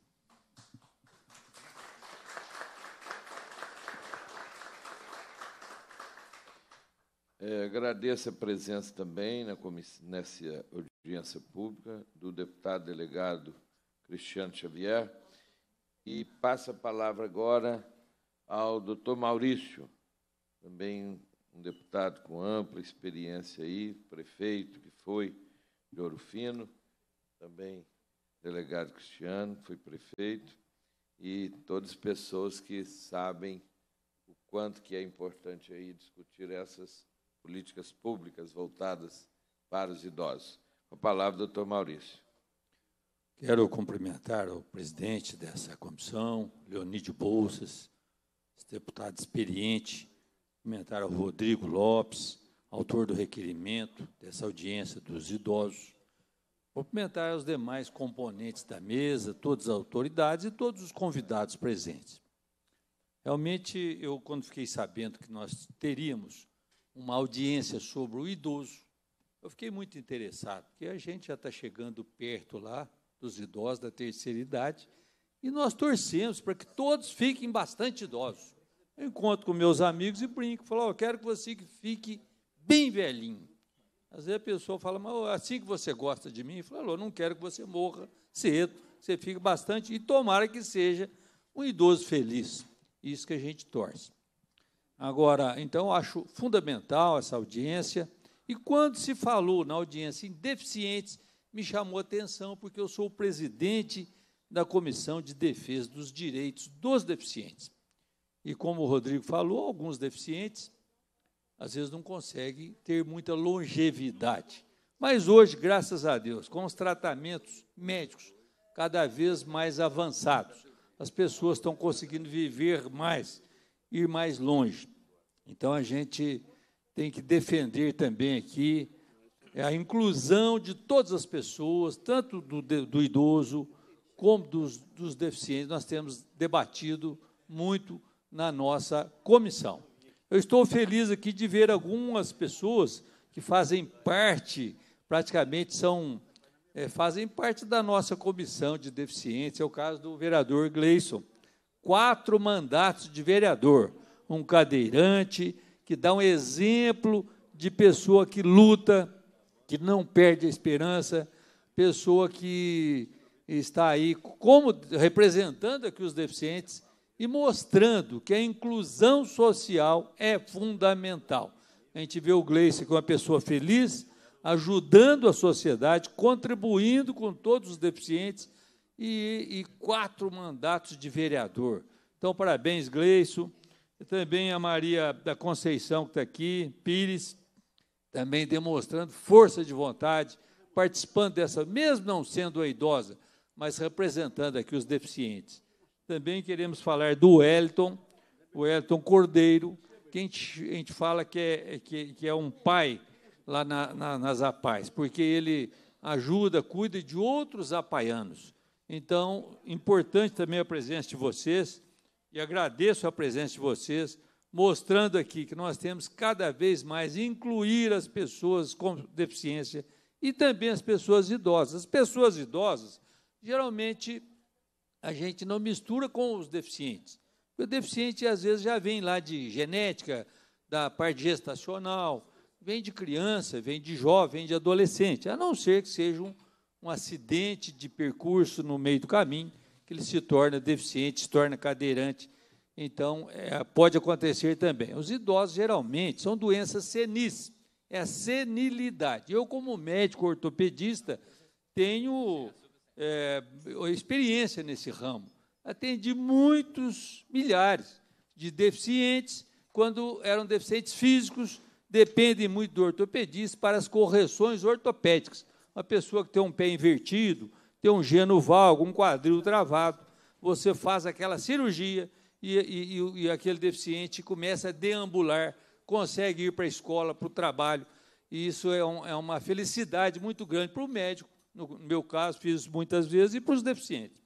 É, agradeço a presença também na nessa audiência pública do deputado delegado Cristiano Xavier e passo a palavra agora ao doutor Maurício, também um deputado com ampla experiência aí, prefeito que foi de Ouro Fino, também delegado Cristiano, foi prefeito, e todas as pessoas que sabem o quanto que é importante aí discutir essas políticas públicas voltadas para os idosos. Com a palavra, doutor Maurício. Quero cumprimentar o presidente dessa comissão, Leonide Bolsas, esse deputado experiente, cumprimentar o Rodrigo Lopes, autor do requerimento dessa audiência dos idosos, cumprimentar os demais componentes da mesa, todas as autoridades e todos os convidados presentes. Realmente, eu, quando fiquei sabendo que nós teríamos uma audiência sobre o idoso. Eu fiquei muito interessado, porque a gente já está chegando perto lá dos idosos da terceira idade e nós torcemos para que todos fiquem bastante idosos. Eu encontro com meus amigos e brinco, falo, oh, eu quero que você fique bem velhinho. Às vezes a pessoa fala, mas assim que você gosta de mim, eu falo, eu não quero que você morra cedo, você fique bastante, e tomara que seja um idoso feliz. Isso que a gente torce. Agora, então, acho fundamental essa audiência. E quando se falou na audiência em deficientes, me chamou a atenção, porque eu sou o presidente da Comissão de Defesa dos Direitos dos Deficientes. E como o Rodrigo falou, alguns deficientes às vezes não conseguem ter muita longevidade. Mas hoje, graças a Deus, com os tratamentos médicos cada vez mais avançados, as pessoas estão conseguindo viver mais, ir mais longe. Então a gente tem que defender também aqui a inclusão de todas as pessoas, tanto do, do idoso como dos, dos deficientes. Nós temos debatido muito na nossa comissão. Eu estou feliz aqui de ver algumas pessoas que fazem parte, praticamente são, é, fazem parte da nossa comissão de deficientes. É o caso do vereador Gleison. Quatro mandatos de vereador um cadeirante, que dá um exemplo de pessoa que luta, que não perde a esperança, pessoa que está aí como representando aqui os deficientes e mostrando que a inclusão social é fundamental. A gente vê o Gleice como uma pessoa feliz, ajudando a sociedade, contribuindo com todos os deficientes e, e quatro mandatos de vereador. Então, parabéns, Gleison também a Maria da Conceição, que está aqui, Pires, também demonstrando força de vontade, participando dessa, mesmo não sendo a idosa, mas representando aqui os deficientes. Também queremos falar do Wellington, o Wellington Cordeiro, que a gente, a gente fala que é, que, que é um pai lá na, na, nas APAES, porque ele ajuda, cuida de outros apaianos. Então, importante também a presença de vocês e agradeço a presença de vocês, mostrando aqui que nós temos cada vez mais incluir as pessoas com deficiência e também as pessoas idosas. As pessoas idosas, geralmente, a gente não mistura com os deficientes. O deficiente, às vezes, já vem lá de genética, da parte gestacional, vem de criança, vem de jovem, vem de adolescente, a não ser que seja um, um acidente de percurso no meio do caminho, ele se torna deficiente, se torna cadeirante. Então, é, pode acontecer também. Os idosos, geralmente, são doenças senis, é a senilidade. Eu, como médico ortopedista, tenho é, experiência nesse ramo. Atendi muitos milhares de deficientes, quando eram deficientes físicos, dependem muito do ortopedista para as correções ortopédicas. Uma pessoa que tem um pé invertido, ter um genuval, algum quadril travado, você faz aquela cirurgia e, e, e aquele deficiente começa a deambular, consegue ir para a escola, para o trabalho. E isso é, um, é uma felicidade muito grande para o médico, no meu caso, fiz isso muitas vezes, e para os deficientes.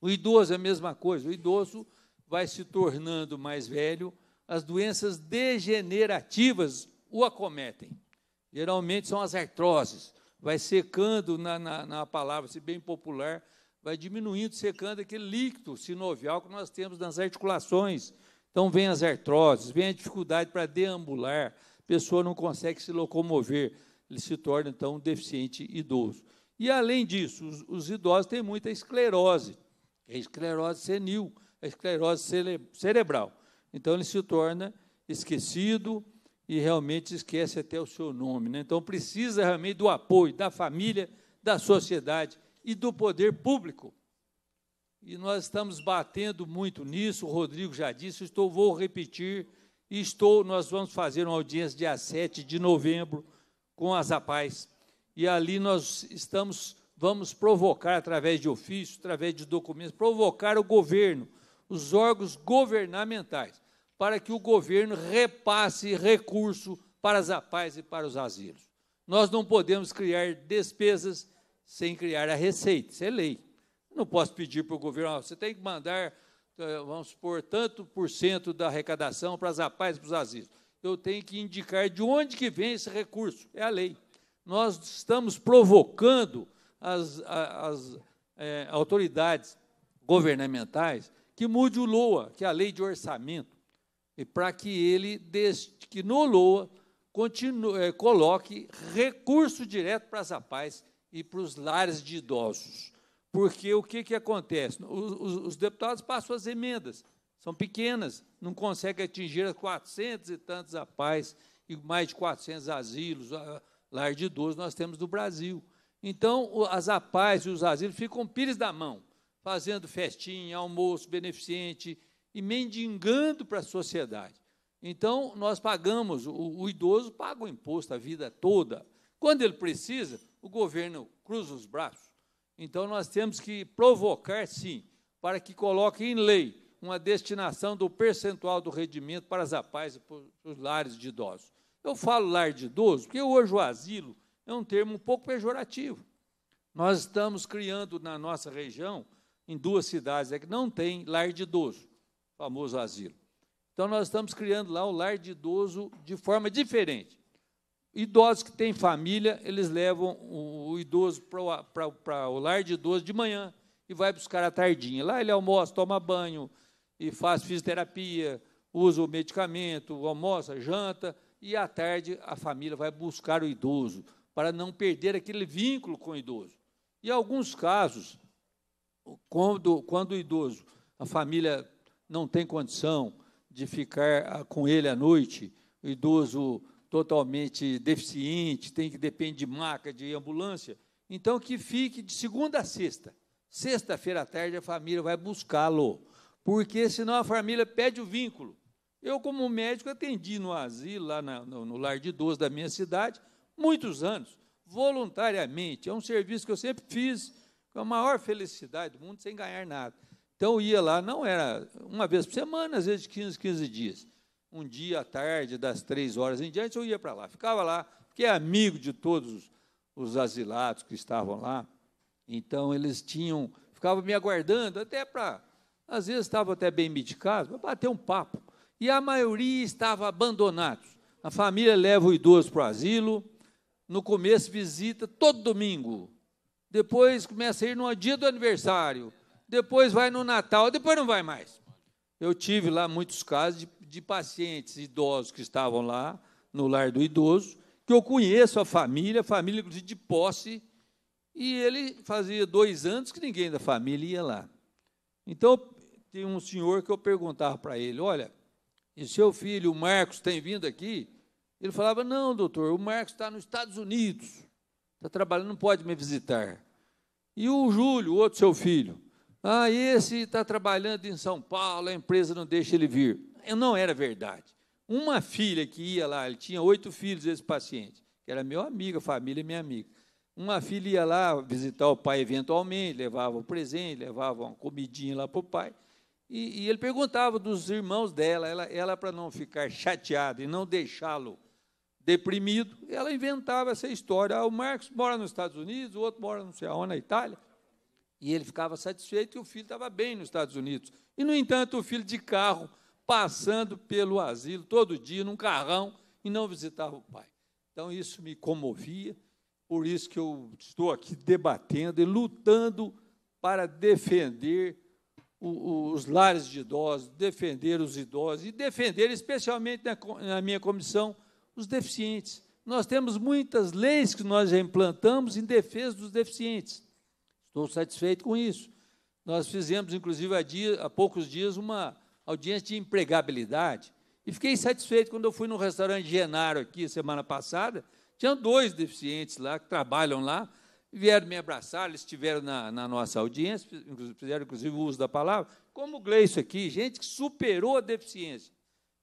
O idoso é a mesma coisa, o idoso vai se tornando mais velho, as doenças degenerativas o acometem. Geralmente são as artroses, vai secando na, na, na palavra, se bem popular, vai diminuindo, secando aquele líquido sinovial que nós temos nas articulações. Então, vem as artroses, vem a dificuldade para deambular, a pessoa não consegue se locomover, ele se torna, então, um deficiente idoso. E, além disso, os, os idosos têm muita esclerose, é esclerose senil, a é esclerose cere, cerebral. Então, ele se torna esquecido, e realmente esquece até o seu nome. Né? Então, precisa realmente do apoio da família, da sociedade e do poder público. E nós estamos batendo muito nisso, o Rodrigo já disse, estou, vou repetir, estou, nós vamos fazer uma audiência dia 7 de novembro com as APAES. E ali nós estamos, vamos provocar, através de ofício, através de documentos, provocar o governo, os órgãos governamentais para que o governo repasse recurso para as APAES e para os asilos. Nós não podemos criar despesas sem criar a receita, isso é lei. não posso pedir para o governo, você tem que mandar, eh, vamos supor, tanto por cento da arrecadação para as APAES e para os asilos. Eu tenho que indicar de onde que vem esse recurso, é a lei. Nós estamos provocando as, as é, autoridades governamentais que mude o LOA, que é a Lei de Orçamento, e para que ele, desde que no LOA, continue, eh, coloque recurso direto para as APAES e para os lares de idosos. Porque o que, que acontece? Os, os, os deputados passam as emendas, são pequenas, não conseguem atingir as 400 e tantos APAES e mais de 400 asilos, lar de idosos nós temos no Brasil. Então, as APAES e os asilos ficam pires da mão, fazendo festinha, almoço beneficente, e mendigando para a sociedade. Então, nós pagamos, o, o, idoso paga o imposto a vida toda. Quando ele precisa, o governo cruza os braços. Então, nós temos que provocar, sim, para que coloque em lei uma destinação do percentual do rendimento para as APAES e para os lares de idosos. Eu falo lar de idoso porque hoje o asilo é um termo um pouco pejorativo. Nós estamos criando na nossa região, em duas cidades, é que não tem lar de idoso famoso asilo. Então, nós estamos criando lá o lar de idoso de forma diferente. Idosos que têm família, eles levam o idoso para o lar de idoso de manhã e vai buscar à tardinha. Lá ele almoça, toma banho e faz fisioterapia, usa o medicamento, almoça, janta, e à tarde a família vai buscar o idoso, para não perder aquele vínculo com o idoso. E alguns casos, quando, quando o idoso, a família não tem condição de ficar ah, com ele à noite, o idoso totalmente deficiente, tem que depende de maca, de ambulância. Então que fique de segunda a sexta. Sexta-feira à tarde a família vai buscá-lo, porque senão a família pede o vínculo. Eu, como médico, atendi no asilo, lá na, no, no lar de idosos da minha cidade, muitos anos, voluntariamente. É um serviço que eu sempre fiz com a maior felicidade do mundo, sem ganhar nada. Então eu ia lá, não era uma vez por semana, às vezes de 15, 15 dias. Um dia à tarde, das três horas em diante, eu ia para lá. Ficava lá, porque é amigo de todos os asilados que estavam lá. Então eles tinham, ficavam me aguardando até para, às vezes estavam até bem medicados, para bater um papo. E a maioria estava abandonados. A família leva o idoso para o asilo, no começo visita todo domingo. Depois começa a ir no dia do aniversário depois vai no Natal, depois não vai mais. Eu tive lá muitos casos de, de pacientes idosos que estavam lá no lar do idoso, que eu conheço a família, família inclusive de posse, e ele fazia dois anos que ninguém da família ia lá. Então, tem um senhor que eu perguntava para ele: Olha, e seu filho, o Marcos, tem vindo aqui? Ele falava: Não, doutor, o Marcos está nos Estados Unidos, está trabalhando, não pode me visitar. E o Júlio, outro seu filho, ah, esse está trabalhando em São Paulo, a empresa não deixa ele vir. Não era verdade. Uma filha que ia lá, ele tinha oito filhos, esse paciente, que era meu amigo, a família é minha amiga. Uma filha ia lá visitar o pai eventualmente, levava um presente, levava uma comidinha lá para o pai. E, e, ele perguntava dos irmãos dela, ela, ela para não ficar chateada e não deixá-lo deprimido, ela inventava essa história. Ah, o Marcos mora nos Estados Unidos, o outro mora não sei aonde, na Itália. E ele ficava satisfeito que o filho estava bem nos Estados Unidos. E, no entanto, o filho de carro, passando pelo asilo todo dia, num carrão, e não visitava o pai. Então, isso me comovia, por isso que eu estou aqui debatendo e lutando para defender os lares de idosos, defender os idosos e defender, especialmente na, na minha comissão, os deficientes. Nós temos muitas leis que nós já implantamos em defesa dos deficientes. Estou satisfeito com isso. Nós fizemos, inclusive, há, dia, há poucos dias, uma audiência de empregabilidade. E fiquei satisfeito quando eu fui no restaurante Genaro aqui semana passada. Tinha dois deficientes lá que trabalham lá, vieram me abraçar, eles estiveram na, na nossa audiência, fizeram inclusive o uso da palavra, como o Gleice aqui, gente que superou a deficiência,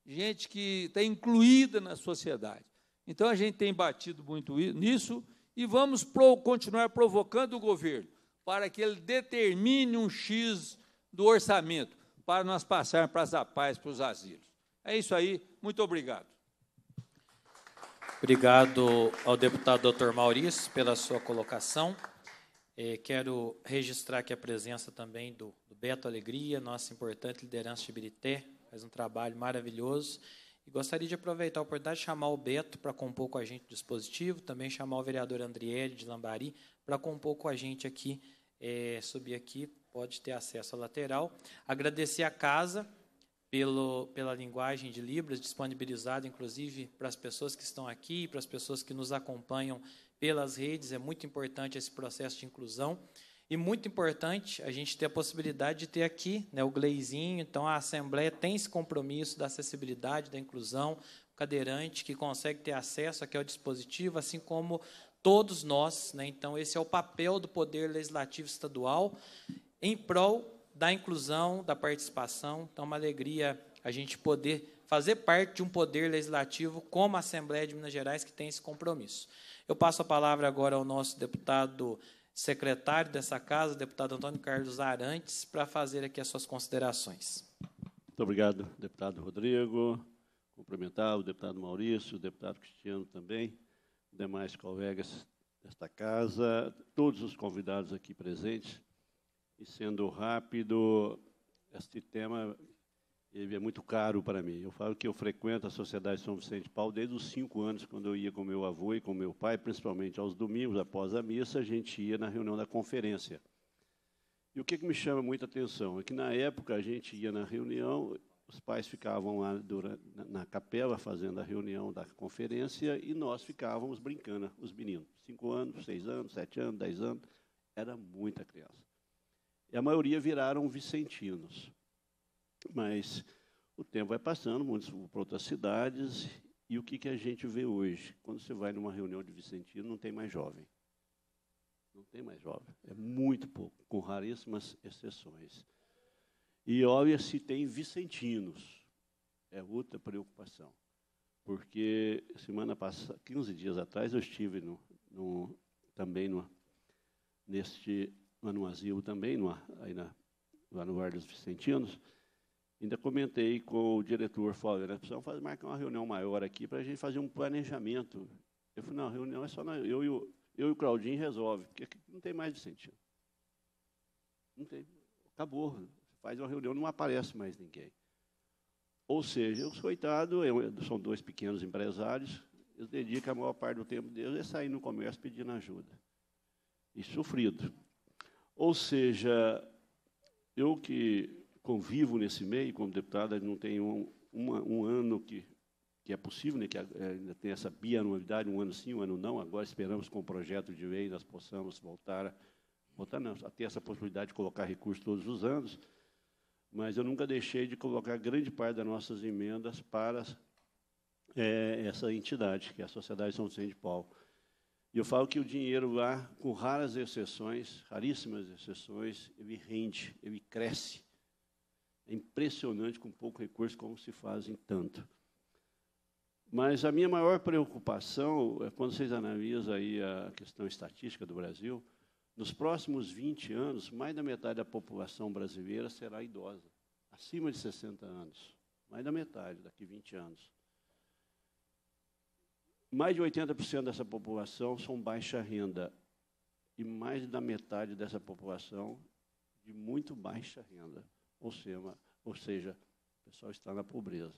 gente que está incluída na sociedade. Então a gente tem batido muito nisso e vamos pro, continuar provocando o governo para que ele determine um X do orçamento para nós passarmos para as APAES, para os asilos. É isso aí, muito obrigado. Obrigado ao deputado doutor Maurício pela sua colocação. É, quero registrar aqui a presença também do, do Beto Alegria, nossa importante liderança de Birité, faz um trabalho maravilhoso. E gostaria de aproveitar a oportunidade de chamar o Beto para compor com a gente o dispositivo, também chamar o vereador Andriele de Lambari para compor com a gente aqui é, subir aqui, pode ter acesso à lateral. Agradecer a casa pelo, pela linguagem de Libras, disponibilizada, inclusive, para as pessoas que estão aqui, para as pessoas que nos acompanham pelas redes. É muito importante esse processo de inclusão. E muito importante a gente ter a possibilidade de ter aqui né, o Gleizinho. Então, a Assembleia tem esse compromisso da acessibilidade, da inclusão, cadeirante que consegue ter acesso aqui ao dispositivo, assim como todos nós. Né? Então, esse é o papel do Poder Legislativo Estadual em prol da inclusão, da participação. Então, é uma alegria a gente poder fazer parte de um poder legislativo como a Assembleia de Minas Gerais, que tem esse compromisso. Eu passo a palavra agora ao nosso deputado secretário dessa casa, deputado Antônio Carlos Arantes, para fazer aqui as suas considerações. Muito obrigado, deputado Rodrigo. Cumprimentar o deputado Maurício, o deputado Cristiano também demais colegas desta casa, todos os convidados aqui presentes. E sendo rápido, este tema ele é muito caro para mim. Eu falo que eu frequento a Sociedade São Vicente de Paulo desde os cinco anos, quando eu ia com meu avô e com meu pai, principalmente aos domingos, após a missa, a gente ia na reunião da conferência. E o que, que me chama muita atenção é que, na época, a gente ia na reunião os pais ficavam lá durante, na, capela fazendo a reunião da conferência e nós ficávamos brincando, os meninos. Cinco anos, seis anos, sete anos, dez anos. Era muita criança. E a maioria viraram vicentinos. Mas o tempo vai passando, muitos vão para outras cidades. E o que, que a gente vê hoje? Quando você vai numa reunião de vicentino, não tem mais jovem. Não tem mais jovem. É muito pouco, com raríssimas exceções. E olha se tem vicentinos. É outra preocupação. Porque semana passada, 15 dias atrás, eu estive no, no, também no, neste ano asilo também, no, aí na, lá no Guarda dos Vicentinos, ainda comentei com o diretor, falei, nós precisamos fazer, marcar uma reunião maior aqui para a gente fazer um planejamento. Eu falei, não, a reunião é só na, eu, e o, eu e o Claudinho resolve, porque aqui não tem mais Vicentino. Não tem, acabou faz uma reunião, não aparece mais ninguém. Ou seja, os coitados são dois pequenos empresários, eles dedicam a maior parte do tempo deles a sair no comércio pedindo ajuda. E sofrido. Ou seja, eu que convivo nesse meio, como deputada, não tenho um, uma, um ano que, que é possível, né, que é, ainda tem essa bianualidade, um ano sim, um ano não. Agora esperamos com o projeto de lei nós possamos voltar, voltar não, a ter essa possibilidade de colocar recursos todos os anos mas eu nunca deixei de colocar grande parte das nossas emendas para é, essa entidade, que é a Sociedade São Vicente de Paulo. E eu falo que o dinheiro lá, com raras exceções, raríssimas exceções, ele rende, ele cresce. É impressionante com pouco recurso como se fazem tanto. Mas a minha maior preocupação é quando vocês analisam aí a questão estatística do Brasil, nos próximos 20 anos, mais da metade da população brasileira será idosa, acima de 60 anos. Mais da metade, daqui 20 anos. Mais de 80% dessa população são baixa renda. E mais da metade dessa população de muito baixa renda. Ou seja, ou seja o pessoal está na pobreza.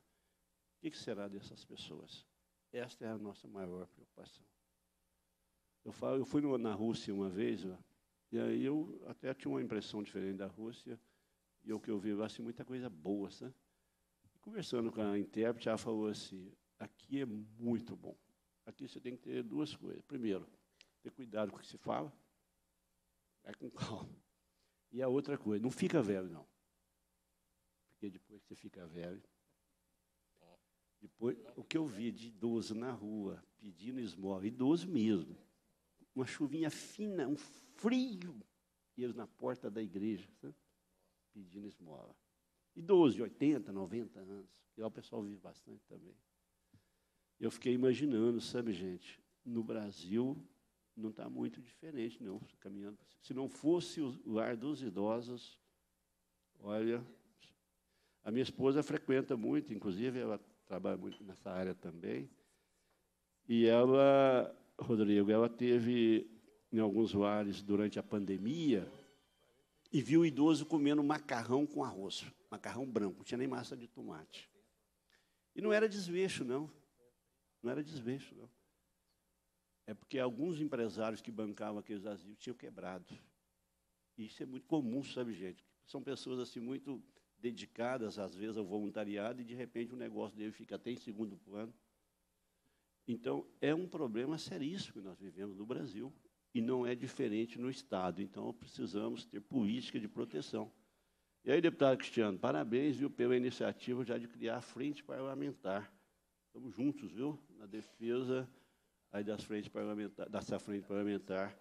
O que será dessas pessoas? Esta é a nossa maior preocupação. Eu, falo, eu fui na Rússia uma vez, e aí eu até tinha uma impressão diferente da Rússia, e o que eu vi lá, assim, muita coisa boa, sabe? E conversando com a intérprete, ela falou assim, aqui é muito bom. Aqui você tem que ter duas coisas. Primeiro, ter cuidado com o que se fala, é com calma. E a outra coisa, não fica velho, não. Porque depois que você fica velho, depois, o que eu vi de idoso na rua, pedindo esmola, idoso mesmo, uma chuvinha fina, um frio, e eles na porta da igreja, sabe? Né, pedindo esmola. E 12, 80, 90 anos. E lá o pessoal vive bastante também. Eu fiquei imaginando, sabe, gente, no Brasil não está muito diferente, não, caminhando. Se não fosse o lar dos idosos, olha, a minha esposa frequenta muito, inclusive ela trabalha muito nessa área também, e ela Rodrigo, ela teve em alguns lares durante a pandemia e viu o idoso comendo macarrão com arroz, macarrão branco, não tinha nem massa de tomate. E não era desvecho, não. Não era desvecho, não. É porque alguns empresários que bancavam aqueles asilos tinham quebrado. E isso é muito comum, sabe, gente? São pessoas assim muito dedicadas, às vezes, ao voluntariado, e de repente o negócio dele fica até em segundo plano. Então, é um problema seríssimo que nós vivemos no Brasil e não é diferente no Estado. Então, precisamos ter política de proteção. E aí, deputado Cristiano, parabéns viu, pela iniciativa já de criar a frente parlamentar. Estamos juntos, viu, na defesa aí das frentes parlamentar, dessa frente parlamentar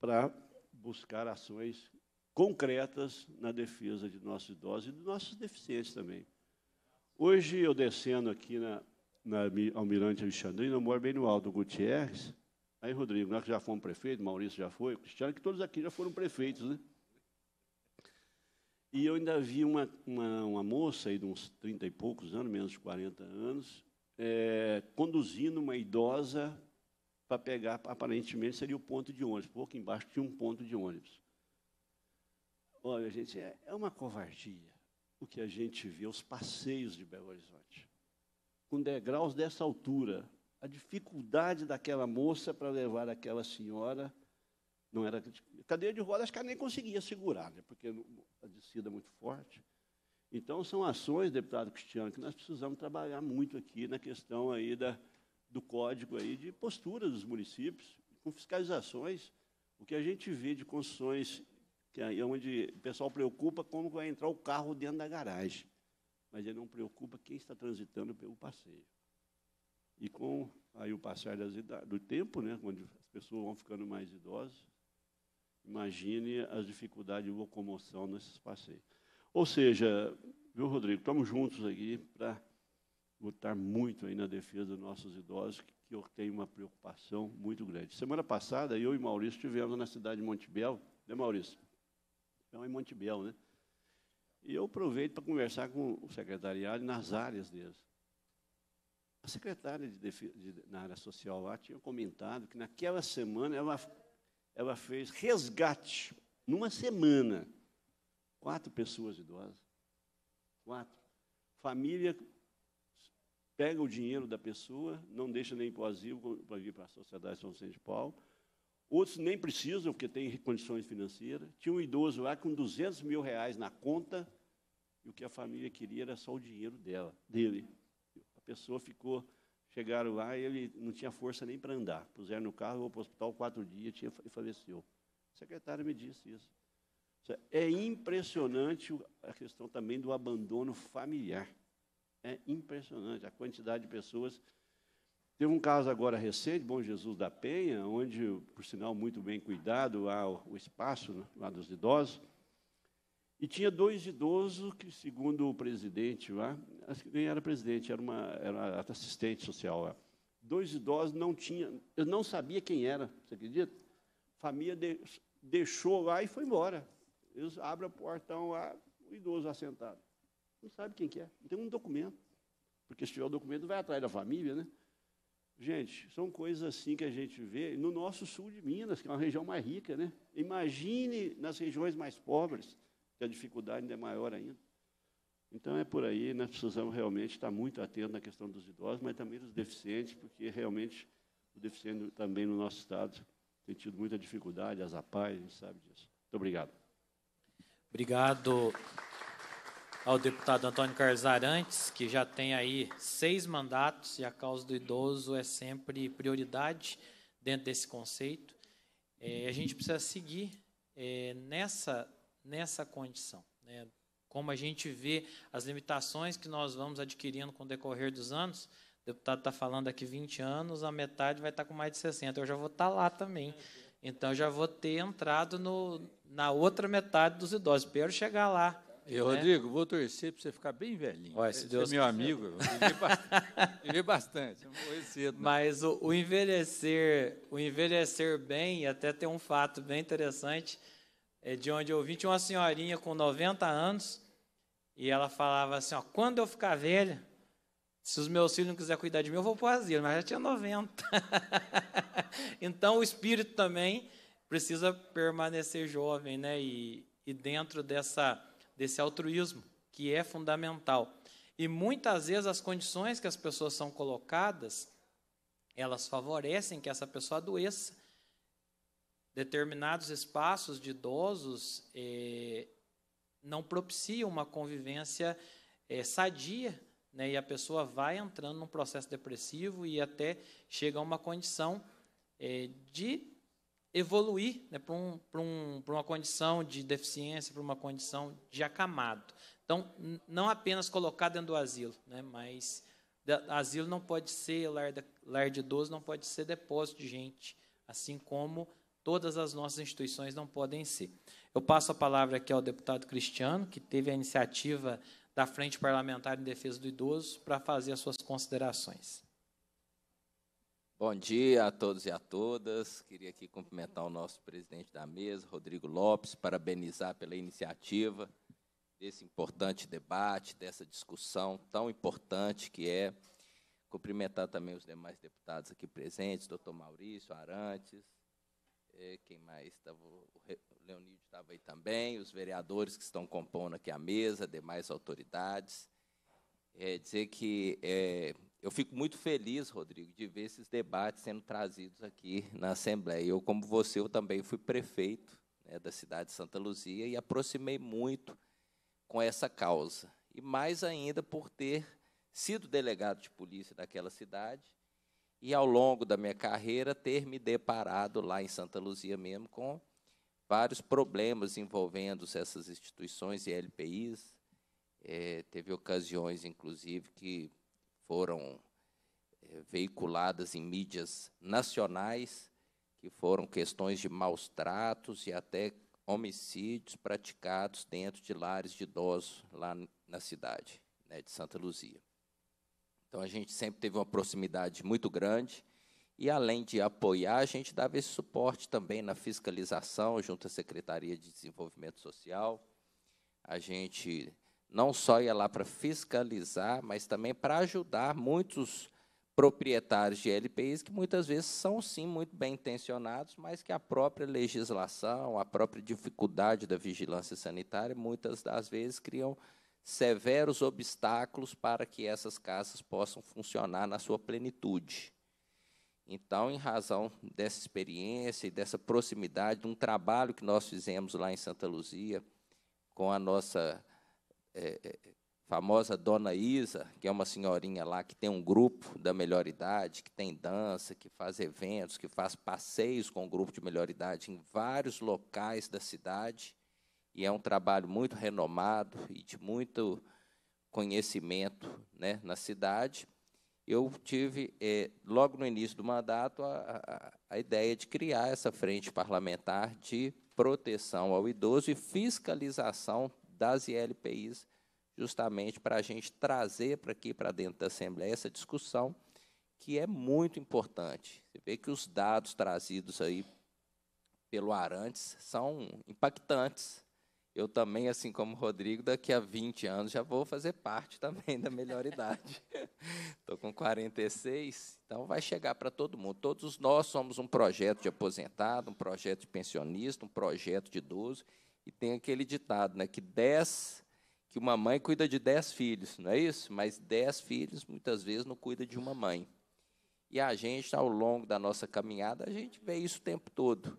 para buscar ações concretas na defesa de nossos idosos e dos nossos deficientes também. Hoje, eu descendo aqui na na Almirante Alexandrina, eu moro bem no Alto Gutierrez. Aí, Rodrigo, nós que já fomos prefeito, Maurício já foi, Cristiano, que todos aqui já foram prefeitos, né? E eu ainda vi uma, uma, uma moça aí de uns 30 e poucos anos, menos de 40 anos, é, conduzindo uma idosa para pegar, aparentemente seria o ponto de ônibus. Pouco embaixo tinha um ponto de ônibus. Olha, gente, é, é uma covardia o que a gente vê, os passeios de Belo Horizonte com degraus dessa altura. A dificuldade daquela moça para levar aquela senhora não era. Cadeira de rodas, acho que ela nem conseguia segurar, né, porque a descida é muito forte. Então, são ações, deputado Cristiano, que nós precisamos trabalhar muito aqui na questão aí da, do código aí de postura dos municípios, com fiscalizações. O que a gente vê de construções, que é onde o pessoal preocupa como vai entrar o carro dentro da garagem mas ele não preocupa quem está transitando pelo passeio. E com aí o passar do tempo, né, quando as pessoas vão ficando mais idosas, imagine as dificuldades de locomoção nesses passeios. Ou seja, viu, Rodrigo, estamos juntos aqui para lutar muito aí na defesa dos nossos idosos, que, que eu tenho uma preocupação muito grande. Semana passada, eu e Maurício estivemos na cidade de Montebel. né, Maurício? Então, é em Montebel, né? E eu aproveito para conversar com o secretariado nas áreas deles. A secretária de, de, na área social lá tinha comentado que naquela semana ela, ela fez resgate, numa semana, quatro pessoas idosas. Quatro. Família pega o dinheiro da pessoa, não deixa nem para o asilo, para vir para a sociedade São Vicente de Paulo, Outros nem precisam, porque têm condições financeiras. Tinha um idoso lá com 200 mil reais na conta, e o que a família queria era só o dinheiro dela, dele. A pessoa ficou, chegaram lá, e ele não tinha força nem para andar. Puseram no carro, vou para o hospital quatro dias, tinha, e faleceu. o secretário me disse isso. É impressionante a questão também do abandono familiar. É impressionante a quantidade de pessoas Teve um caso agora recente, Bom Jesus da Penha, onde, por sinal, muito bem cuidado há o espaço né, lá dos idosos, e tinha dois idosos que, segundo o presidente lá, acho que nem era presidente, era uma era assistente social lá, dois idosos não tinha, eu não sabia quem era, você acredita? Família de, deixou lá e foi embora. Eles abrem o portão lá, o idoso assentado. Não sabe quem que é, não tem um documento, porque se tiver o documento vai atrás da família, né? Gente, são coisas assim que a gente vê no nosso sul de Minas, que é uma região mais rica, né? Imagine nas regiões mais pobres, que a dificuldade ainda é maior ainda. Então é por aí, nós precisamos realmente estar muito atentos na questão dos idosos, mas também dos deficientes, porque realmente o deficiente também no nosso estado tem tido muita dificuldade, as APAI, a gente sabe disso. Muito obrigado. Obrigado ao deputado Antônio Carlos Arantes, que já tem aí seis mandatos e a causa do idoso é sempre prioridade dentro desse conceito. É, a gente precisa seguir é, nessa, nessa condição. Né? Como a gente vê as limitações que nós vamos adquirindo com o decorrer dos anos, o deputado está falando aqui 20 anos, a metade vai estar tá com mais de 60. Eu já vou estar tá lá também. Então, já vou ter entrado no, na outra metade dos idosos. Espero chegar lá e, né? Rodrigo, né? vou torcer para você ficar bem velhinho. Olha, se Deus é meu amigo, eu vivi bastante. vivi cedo, Mas o, o, envelhecer, o envelhecer bem, até tem um fato bem interessante, é de onde eu vim, tinha uma senhorinha com 90 anos, e ela falava assim, ó, quando eu ficar velha, se os meus filhos não quiserem cuidar de mim, eu vou para o asilo, mas já tinha 90. então, o espírito também precisa permanecer jovem, né? E, e dentro dessa desse altruísmo, que é fundamental. E muitas vezes as condições que as pessoas são colocadas, elas favorecem que essa pessoa adoeça. Determinados espaços de idosos eh, não propiciam uma convivência eh, sadia, né? e a pessoa vai entrando num processo depressivo e até chega a uma condição eh, de evoluir né, para um, um, uma condição de deficiência, para uma condição de acamado. Então, não apenas colocar dentro do asilo, né, mas asilo não pode ser, lar, lar de idoso não pode ser depósito de gente, assim como todas as nossas instituições não podem ser. Eu passo a palavra aqui ao deputado Cristiano, que teve a iniciativa da Frente Parlamentar em Defesa do Idoso, para fazer as suas considerações. Bom dia a todos e a todas. Queria aqui cumprimentar o nosso presidente da mesa, Rodrigo Lopes, parabenizar pela iniciativa desse importante debate, dessa discussão tão importante que é. Cumprimentar também os demais deputados aqui presentes, doutor Maurício Arantes, é, quem mais estava? Tá, o Leonid estava aí também, os vereadores que estão compondo aqui a mesa, demais autoridades. É dizer que é, eu fico muito feliz, Rodrigo, de ver esses debates sendo trazidos aqui na Assembleia. Eu, como você, eu também fui prefeito né, da cidade de Santa Luzia e aproximei muito com essa causa. E mais ainda por ter sido delegado de polícia daquela cidade e, ao longo da minha carreira, ter me deparado lá em Santa Luzia mesmo com vários problemas envolvendo essas instituições e LPIs. É, teve ocasiões, inclusive, que foram é, veiculadas em mídias nacionais, que foram questões de maus tratos e até homicídios praticados dentro de lares de idosos lá na cidade né, de Santa Luzia. Então, a gente sempre teve uma proximidade muito grande e, além de apoiar, a gente dava esse suporte também na fiscalização junto à Secretaria de Desenvolvimento Social. A gente não só ia lá para fiscalizar, mas também para ajudar muitos proprietários de LPIs que muitas vezes são sim muito bem intencionados, mas que a própria legislação, a própria dificuldade da vigilância sanitária muitas das vezes criam severos obstáculos para que essas casas possam funcionar na sua plenitude. Então, em razão dessa experiência e dessa proximidade, de um trabalho que nós fizemos lá em Santa Luzia com a nossa é, é, famosa Dona Isa, que é uma senhorinha lá que tem um grupo da melhor idade, que tem dança, que faz eventos, que faz passeios com o grupo de melhor idade em vários locais da cidade. E é um trabalho muito renomado e de muito conhecimento né, na cidade. Eu tive, é, logo no início do mandato, a, a, a ideia de criar essa frente parlamentar de proteção ao idoso e fiscalização das ILPIs, justamente para a gente trazer para aqui, para dentro da Assembleia, essa discussão que é muito importante. Você vê que os dados trazidos aí pelo Arantes são impactantes. Eu também, assim como o Rodrigo, daqui a 20 anos já vou fazer parte também da melhor idade. Estou com 46, então vai chegar para todo mundo. Todos nós somos um projeto de aposentado, um projeto de pensionista, um projeto de idoso, e tem aquele ditado, né, que dez, que uma mãe cuida de dez filhos, não é isso? Mas dez filhos muitas vezes não cuida de uma mãe. E a gente, ao longo da nossa caminhada, a gente vê isso o tempo todo.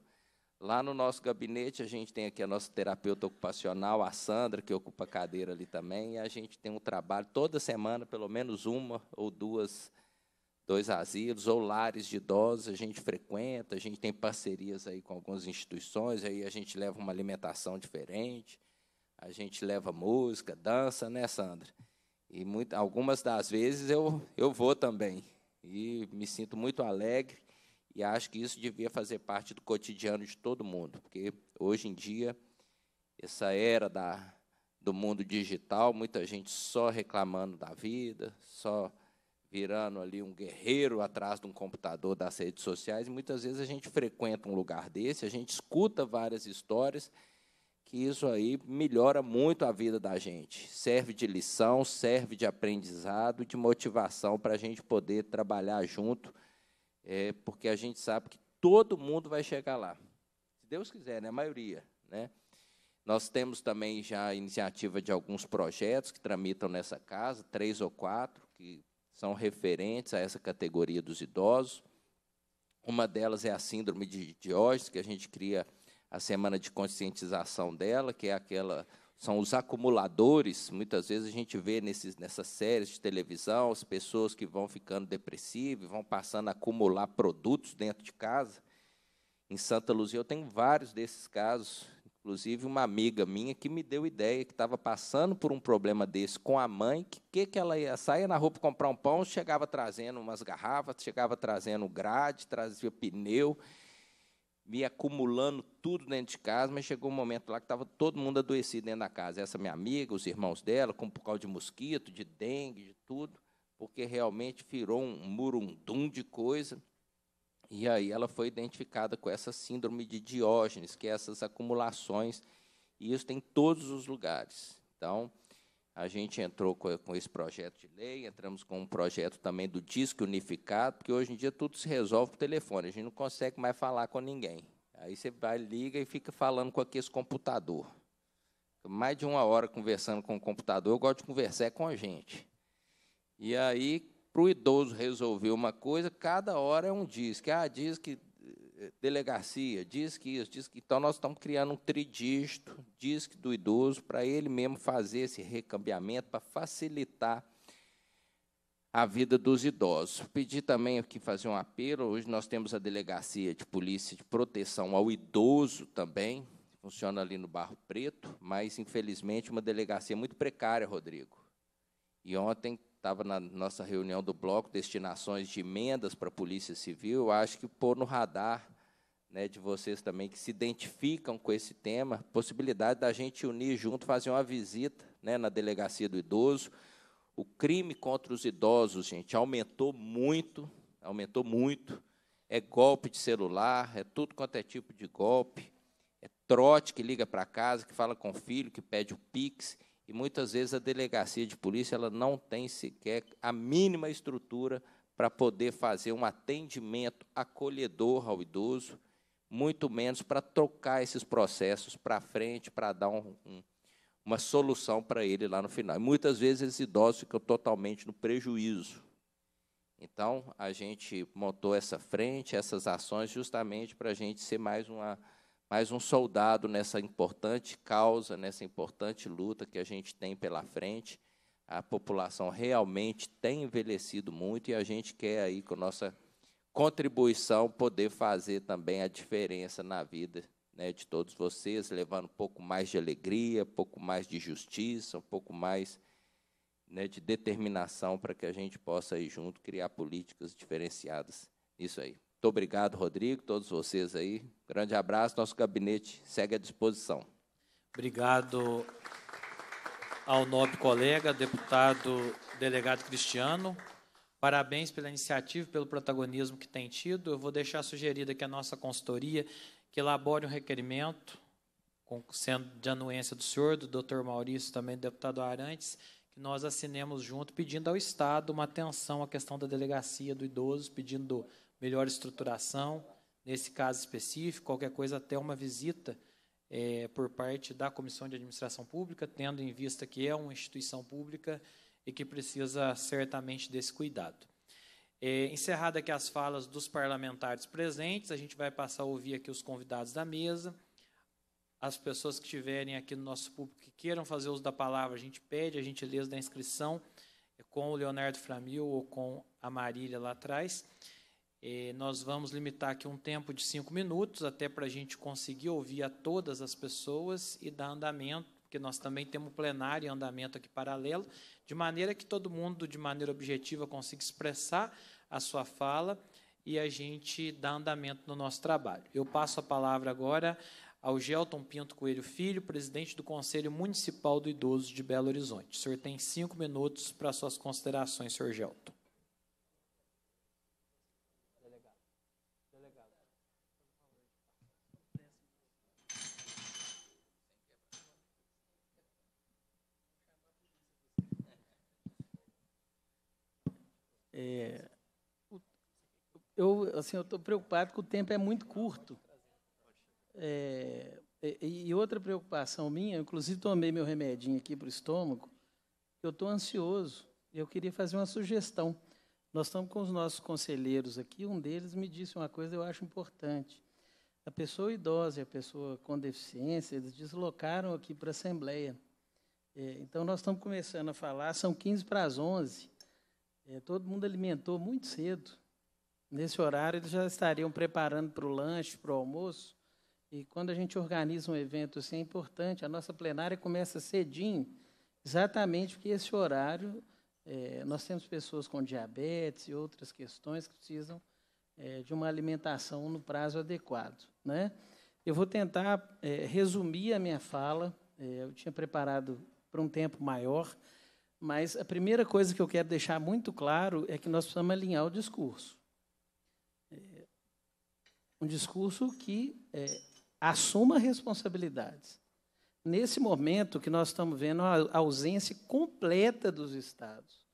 Lá no nosso gabinete, a gente tem aqui a nossa terapeuta ocupacional, a Sandra, que ocupa a cadeira ali também, e a gente tem um trabalho toda semana, pelo menos uma ou duas dois asilos ou lares de idosos, a gente frequenta, a gente tem parcerias aí com algumas instituições, aí a gente leva uma alimentação diferente, a gente leva música, dança, né, Sandra? E muito, algumas das vezes eu, eu vou também. E me sinto muito alegre e acho que isso devia fazer parte do cotidiano de todo mundo, porque hoje em dia, essa era da, do mundo digital, muita gente só reclamando da vida, só virando ali um guerreiro atrás de um computador das redes sociais, e muitas vezes a gente frequenta um lugar desse, a gente escuta várias histórias, que isso aí melhora muito a vida da gente. Serve de lição, serve de aprendizado, de motivação para a gente poder trabalhar junto, é, porque a gente sabe que todo mundo vai chegar lá. Se Deus quiser, né? a maioria. Né? Nós temos também já a iniciativa de alguns projetos que tramitam nessa casa, três ou quatro, que são referentes a essa categoria dos idosos. Uma delas é a síndrome de Diógenes, que a gente cria a semana de conscientização dela, que é aquela são os acumuladores. Muitas vezes a gente vê nesses, nessas séries de televisão as pessoas que vão ficando depressivas, vão passando a acumular produtos dentro de casa. Em Santa Luzia eu tenho vários desses casos Inclusive, uma amiga minha que me deu ideia, que estava passando por um problema desse com a mãe, que, que, que ela ia? Saía na roupa comprar um pão, chegava trazendo umas garrafas, chegava trazendo grade, trazia pneu, me acumulando tudo dentro de casa, mas chegou um momento lá que estava todo mundo adoecido dentro da casa. Essa minha amiga, os irmãos dela, com por causa de mosquito, de dengue, de tudo, porque realmente virou um murundum de coisa. E aí ela foi identificada com essa síndrome de Diógenes, que é essas acumulações, e isso tem em todos os lugares. Então, a gente entrou com, com esse projeto de lei, entramos com um projeto também do disco unificado, porque hoje em dia tudo se resolve por telefone, a gente não consegue mais falar com ninguém. Aí você vai, liga e fica falando com aquele computador. Mais de uma hora conversando com o computador, eu gosto de conversar com a gente. E aí, para o idoso resolver uma coisa, cada hora é um disque. Ah, diz que eh, delegacia, diz que isso, diz que. Então, nós estamos criando um tridígito, disque do idoso, para ele mesmo fazer esse recambiamento, para facilitar a vida dos idosos. Pedi também aqui fazer um apelo. Hoje nós temos a delegacia de polícia de proteção ao idoso também, funciona ali no Barro Preto, mas infelizmente uma delegacia muito precária, Rodrigo. E ontem estava na nossa reunião do bloco, destinações de emendas para a Polícia Civil, eu acho que pôr no radar né, de vocês também que se identificam com esse tema, possibilidade da gente unir junto, fazer uma visita né, na delegacia do idoso. O crime contra os idosos, gente, aumentou muito, aumentou muito. É golpe de celular, é tudo quanto é tipo de golpe. É trote que liga para casa, que fala com o filho, que pede o Pix. E muitas vezes a delegacia de polícia ela não tem sequer a mínima estrutura para poder fazer um atendimento acolhedor ao idoso, muito menos para trocar esses processos para frente, para dar um, um, uma solução para ele lá no final. E muitas vezes esses idosos ficam totalmente no prejuízo. Então, a gente montou essa frente, essas ações, justamente para a gente ser mais uma mas um soldado nessa importante causa, nessa importante luta que a gente tem pela frente. A população realmente tem envelhecido muito e a gente quer aí com nossa contribuição poder fazer também a diferença na vida né, de todos vocês, levando um pouco mais de alegria, um pouco mais de justiça, um pouco mais né, de determinação para que a gente possa aí junto criar políticas diferenciadas. Isso aí. Muito obrigado, Rodrigo, todos vocês aí. Grande abraço, nosso gabinete segue à disposição. Obrigado ao nobre colega, deputado delegado Cristiano. Parabéns pela iniciativa, pelo protagonismo que tem tido. Eu vou deixar sugerida que a nossa consultoria que elabore um requerimento, sendo de anuência do senhor, do doutor Maurício, também do deputado Arantes, que nós assinemos junto, pedindo ao Estado uma atenção à questão da delegacia do idoso, pedindo melhor estruturação, nesse caso específico, qualquer coisa até uma visita é, por parte da Comissão de Administração Pública, tendo em vista que é uma instituição pública e que precisa certamente desse cuidado. É, encerrada aqui as falas dos parlamentares presentes, a gente vai passar a ouvir aqui os convidados da mesa. As pessoas que estiverem aqui no nosso público que queiram fazer uso da palavra, a gente pede a gentileza da inscrição é, com o Leonardo Framil ou com a Marília lá atrás nós vamos limitar aqui um tempo de cinco minutos, até para a gente conseguir ouvir a todas as pessoas e dar andamento, porque nós também temos plenário e andamento aqui paralelo, de maneira que todo mundo, de maneira objetiva, consiga expressar a sua fala e a gente dá andamento no nosso trabalho. Eu passo a palavra agora ao Gelton Pinto Coelho Filho, presidente do Conselho Municipal do Idoso de Belo Horizonte. O senhor tem cinco minutos para suas considerações, senhor Gelton. É, eu assim, estou preocupado que o tempo é muito curto. É, e outra preocupação minha, inclusive tomei meu remedinho aqui para o estômago, eu estou ansioso. Eu queria fazer uma sugestão. Nós estamos com os nossos conselheiros aqui, um deles me disse uma coisa que eu acho importante. A pessoa idosa e a pessoa com deficiência, eles deslocaram aqui para a Assembleia. É, então, nós estamos começando a falar, são 15 para as 11. É, todo mundo alimentou muito cedo. Nesse horário, eles já estariam preparando para o lanche, para o almoço. E quando a gente organiza um evento assim, é importante. A nossa plenária começa cedinho, exatamente porque esse horário é, nós temos pessoas com diabetes e outras questões que precisam é, de uma alimentação no prazo adequado. Né? Eu vou tentar é, resumir a minha fala. É, eu tinha preparado para um tempo maior, mas a primeira coisa que eu quero deixar muito claro é que nós precisamos alinhar o discurso. É um discurso que é, assuma responsabilidades. Nesse momento que nós estamos vendo a ausência completa dos estados,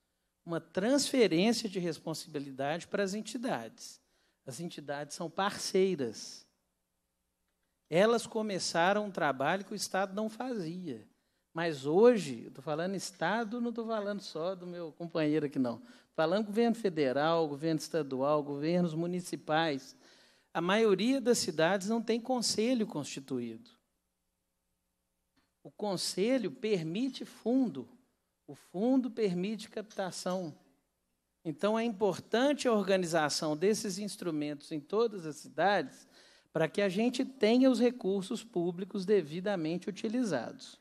uma transferência de responsabilidade para as entidades. As entidades são parceiras. Elas começaram um trabalho que o Estado não fazia. Mas hoje, estou falando Estado, não estou falando só do meu companheiro aqui, não. Falando governo federal, governo estadual, governos municipais. A maioria das cidades não tem conselho constituído. O conselho permite fundo, o fundo permite captação. Então, é importante a organização desses instrumentos em todas as cidades para que a gente tenha os recursos públicos devidamente utilizados.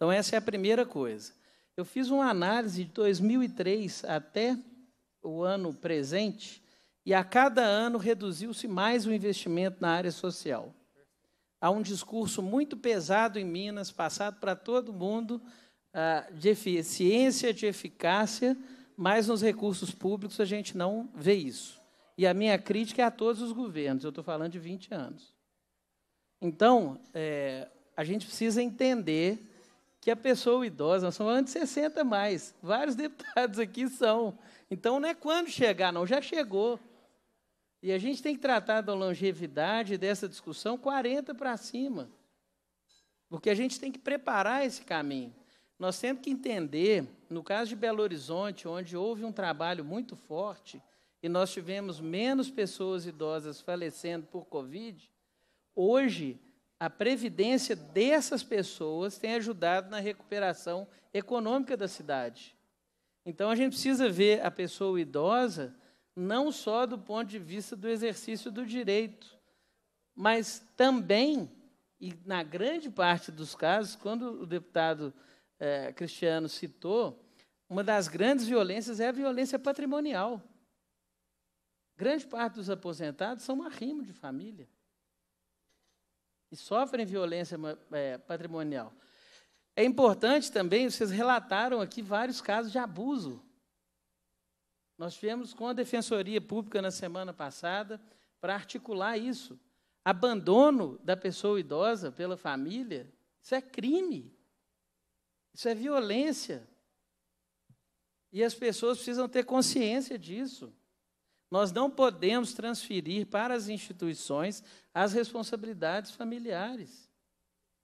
Então, essa é a primeira coisa. Eu fiz uma análise de 2003 até o ano presente, e a cada ano reduziu-se mais o investimento na área social. Há um discurso muito pesado em Minas, passado para todo mundo, ah, de eficiência, de eficácia, mas nos recursos públicos a gente não vê isso. E a minha crítica é a todos os governos, eu estou falando de 20 anos. Então, é, a gente precisa entender que a pessoa idosa, nós somos antes de 60 mais, vários deputados aqui são. Então não é quando chegar, não, já chegou. E a gente tem que tratar da longevidade dessa discussão 40 para cima. Porque a gente tem que preparar esse caminho. Nós temos que entender, no caso de Belo Horizonte, onde houve um trabalho muito forte e nós tivemos menos pessoas idosas falecendo por Covid, hoje a previdência dessas pessoas tem ajudado na recuperação econômica da cidade. Então a gente precisa ver a pessoa idosa não só do ponto de vista do exercício do direito, mas também, e na grande parte dos casos, quando o deputado eh, Cristiano citou, uma das grandes violências é a violência patrimonial. Grande parte dos aposentados são um arrimo de família e sofrem violência é, patrimonial. É importante também, vocês relataram aqui vários casos de abuso. Nós tivemos com a Defensoria Pública na semana passada para articular isso. Abandono da pessoa idosa pela família, isso é crime. Isso é violência. E as pessoas precisam ter consciência disso. Nós não podemos transferir para as instituições as responsabilidades familiares.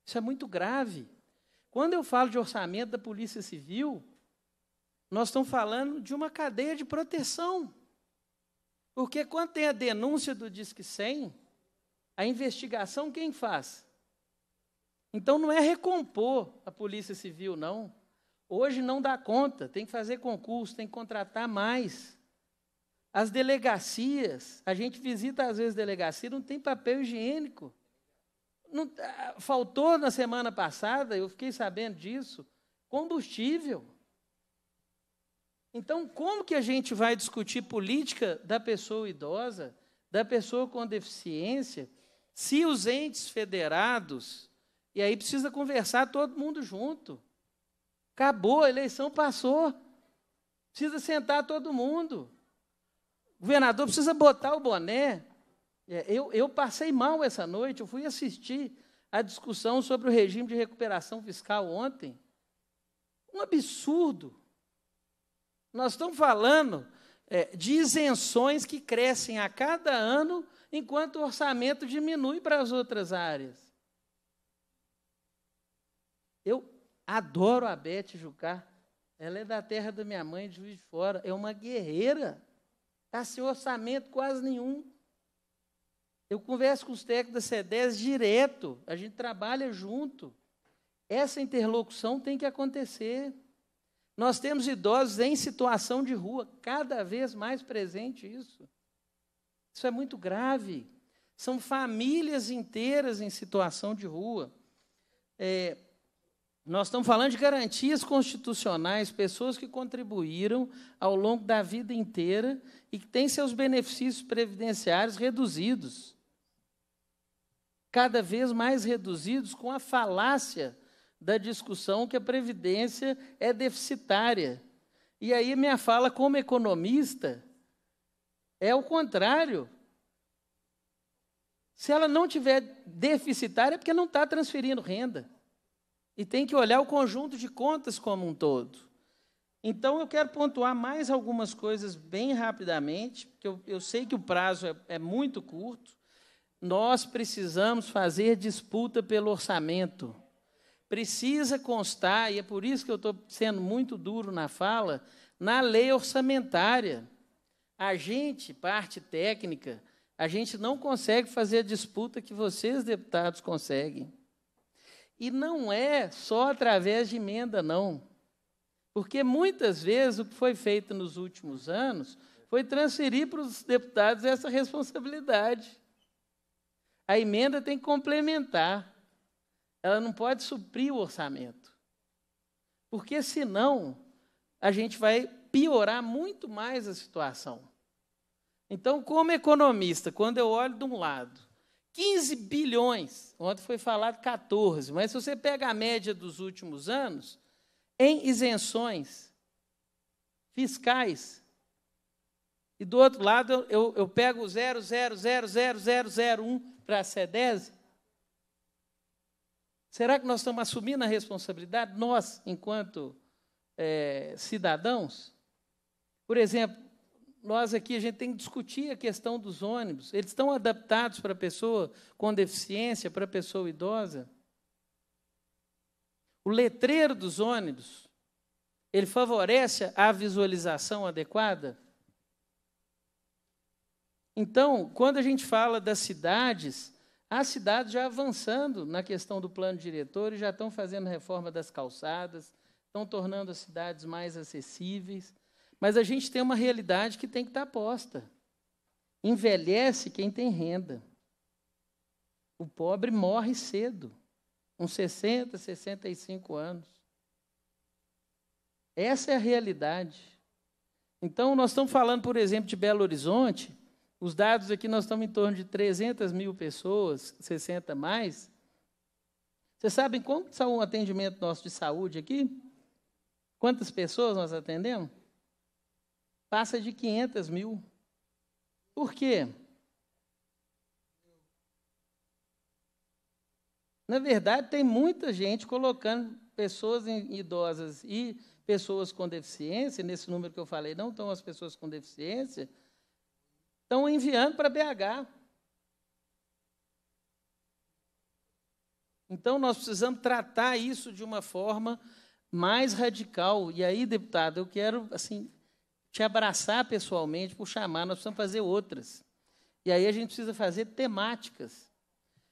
Isso é muito grave. Quando eu falo de orçamento da Polícia Civil, nós estamos falando de uma cadeia de proteção. Porque quando tem a denúncia do Disque 100, a investigação quem faz? Então não é recompor a Polícia Civil, não. Hoje não dá conta, tem que fazer concurso, tem que contratar mais. As delegacias, a gente visita às vezes delegacia, não tem papel higiênico. Não, ah, faltou na semana passada, eu fiquei sabendo disso, combustível. Então, como que a gente vai discutir política da pessoa idosa, da pessoa com deficiência, se os entes federados, e aí precisa conversar todo mundo junto. Acabou, a eleição passou. Precisa sentar todo mundo. O governador precisa botar o boné. É, eu, eu passei mal essa noite, eu fui assistir a discussão sobre o regime de recuperação fiscal ontem. Um absurdo. Nós estamos falando é, de isenções que crescem a cada ano, enquanto o orçamento diminui para as outras áreas. Eu adoro a Beth Jucá. Ela é da terra da minha mãe, de Juiz de Fora. É uma guerreira. Está sem orçamento quase nenhum. Eu converso com os técnicos da C10 direto, a gente trabalha junto. Essa interlocução tem que acontecer. Nós temos idosos em situação de rua, cada vez mais presente isso. Isso é muito grave. São famílias inteiras em situação de rua. É, nós estamos falando de garantias constitucionais, pessoas que contribuíram ao longo da vida inteira e que têm seus benefícios previdenciários reduzidos. Cada vez mais reduzidos com a falácia da discussão que a previdência é deficitária. E aí minha fala como economista é o contrário. Se ela não tiver deficitária é porque não está transferindo renda e tem que olhar o conjunto de contas como um todo. Então, eu quero pontuar mais algumas coisas bem rapidamente, porque eu, eu sei que o prazo é, é muito curto. Nós precisamos fazer disputa pelo orçamento. Precisa constar, e é por isso que eu estou sendo muito duro na fala, na lei orçamentária. A gente, parte técnica, a gente não consegue fazer a disputa que vocês, deputados, conseguem. E não é só através de emenda, não. Porque muitas vezes o que foi feito nos últimos anos foi transferir para os deputados essa responsabilidade. A emenda tem que complementar. Ela não pode suprir o orçamento. Porque senão a gente vai piorar muito mais a situação. Então, como economista, quando eu olho de um lado 15 bilhões. Ontem foi falado 14, mas se você pega a média dos últimos anos, em isenções fiscais, e do outro lado eu, eu pego 0,000001 para a CEDES. será que nós estamos assumindo a responsabilidade, nós, enquanto é, cidadãos? Por exemplo, nós aqui a gente tem que discutir a questão dos ônibus. Eles estão adaptados para a pessoa com deficiência, para a pessoa idosa? O letreiro dos ônibus, ele favorece a visualização adequada? Então, quando a gente fala das cidades, as cidades já avançando na questão do plano diretor e já estão fazendo reforma das calçadas, estão tornando as cidades mais acessíveis. Mas a gente tem uma realidade que tem que estar posta. Envelhece quem tem renda. O pobre morre cedo, uns 60, 65 anos. Essa é a realidade. Então, nós estamos falando, por exemplo, de Belo Horizonte. Os dados aqui, nós estamos em torno de 300 mil pessoas, 60 mais. Vocês sabem como está o atendimento nosso de saúde aqui? Quantas pessoas nós atendemos? passa de 500 mil. Por quê? Na verdade, tem muita gente colocando pessoas idosas e pessoas com deficiência, nesse número que eu falei, não estão as pessoas com deficiência, estão enviando para BH. Então, nós precisamos tratar isso de uma forma mais radical. E aí, deputado, eu quero assim te abraçar pessoalmente por chamar, nós precisamos fazer outras. E aí a gente precisa fazer temáticas.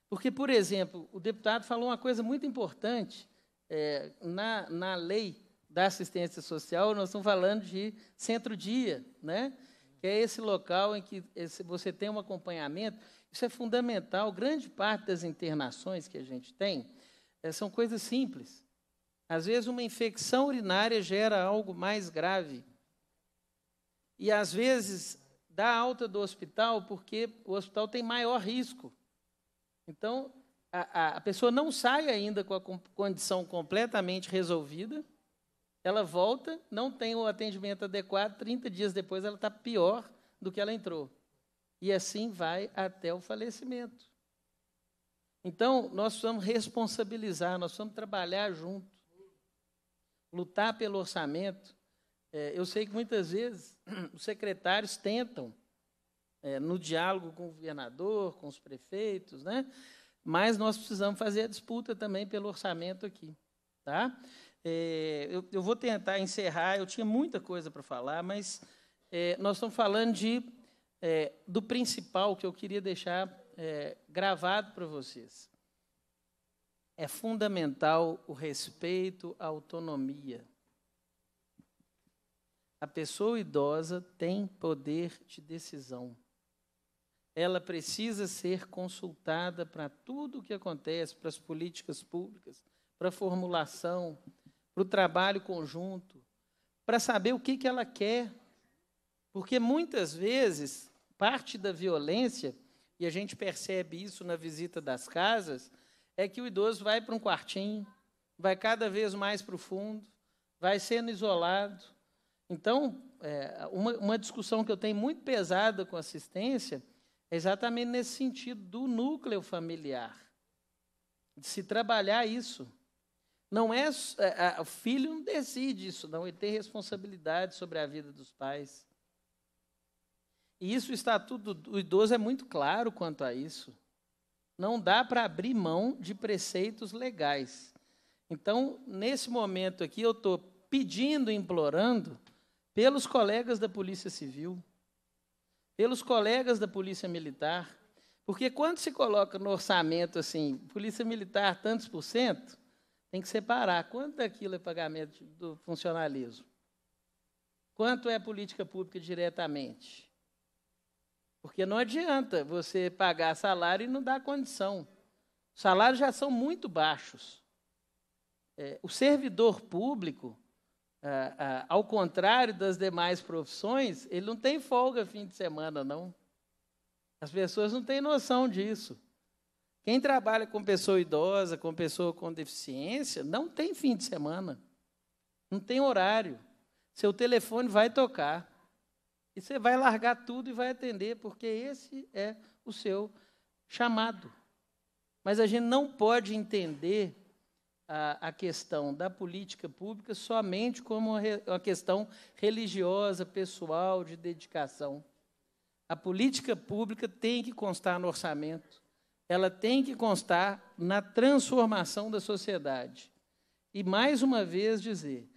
Porque, por exemplo, o deputado falou uma coisa muito importante. É, na, na lei da assistência social, nós estamos falando de centro-dia, né? que é esse local em que esse, você tem um acompanhamento. Isso é fundamental. Grande parte das internações que a gente tem é, são coisas simples. Às vezes, uma infecção urinária gera algo mais grave e às vezes dá alta do hospital porque o hospital tem maior risco. Então, a, a, pessoa não sai ainda com a condição completamente resolvida, ela volta, não tem o atendimento adequado, 30 dias depois ela está pior do que ela entrou. E assim vai até o falecimento. Então, nós precisamos responsabilizar, nós precisamos trabalhar junto, lutar pelo orçamento, é, eu sei que muitas vezes os secretários tentam, é, no diálogo com o governador, com os prefeitos, né? mas nós precisamos fazer a disputa também pelo orçamento aqui. Tá? É, eu, eu, vou tentar encerrar, eu tinha muita coisa para falar, mas é, nós estamos falando de, é, do principal que eu queria deixar é, gravado para vocês. É fundamental o respeito à autonomia a pessoa idosa tem poder de decisão. Ela precisa ser consultada para tudo o que acontece, para as políticas públicas, para a formulação, para o trabalho conjunto, para saber o que, que ela quer. Porque muitas vezes, parte da violência, e a gente percebe isso na visita das casas, é que o idoso vai para um quartinho, vai cada vez mais para o fundo, vai sendo isolado, então, é, uma, uma discussão que eu tenho muito pesada com assistência é exatamente nesse sentido do núcleo familiar, de se trabalhar isso. Não é, é, é, o filho não decide isso, não. Ele tem responsabilidade sobre a vida dos pais. E isso o estatuto do idoso é muito claro quanto a isso. Não dá para abrir mão de preceitos legais. Então, nesse momento aqui, eu estou pedindo, implorando pelos colegas da Polícia Civil, pelos colegas da Polícia Militar, porque quando se coloca no orçamento assim, Polícia Militar tantos por cento, tem que separar quanto daquilo é pagamento do funcionalismo, quanto é política pública diretamente. Porque não adianta você pagar salário e não dar condição. Os salários já são muito baixos. É, o servidor público, ah, ah, ao contrário das demais profissões, ele não tem folga fim de semana, não. As pessoas não têm noção disso. Quem trabalha com pessoa idosa, com pessoa com deficiência, não tem fim de semana. Não tem horário. Seu telefone vai tocar. E você vai largar tudo e vai atender, porque esse é o seu chamado. Mas a gente não pode entender a, a questão da política pública somente como uma, uma questão religiosa, pessoal, de dedicação. A política pública tem que constar no orçamento, ela tem que constar na transformação da sociedade. E mais uma vez dizer,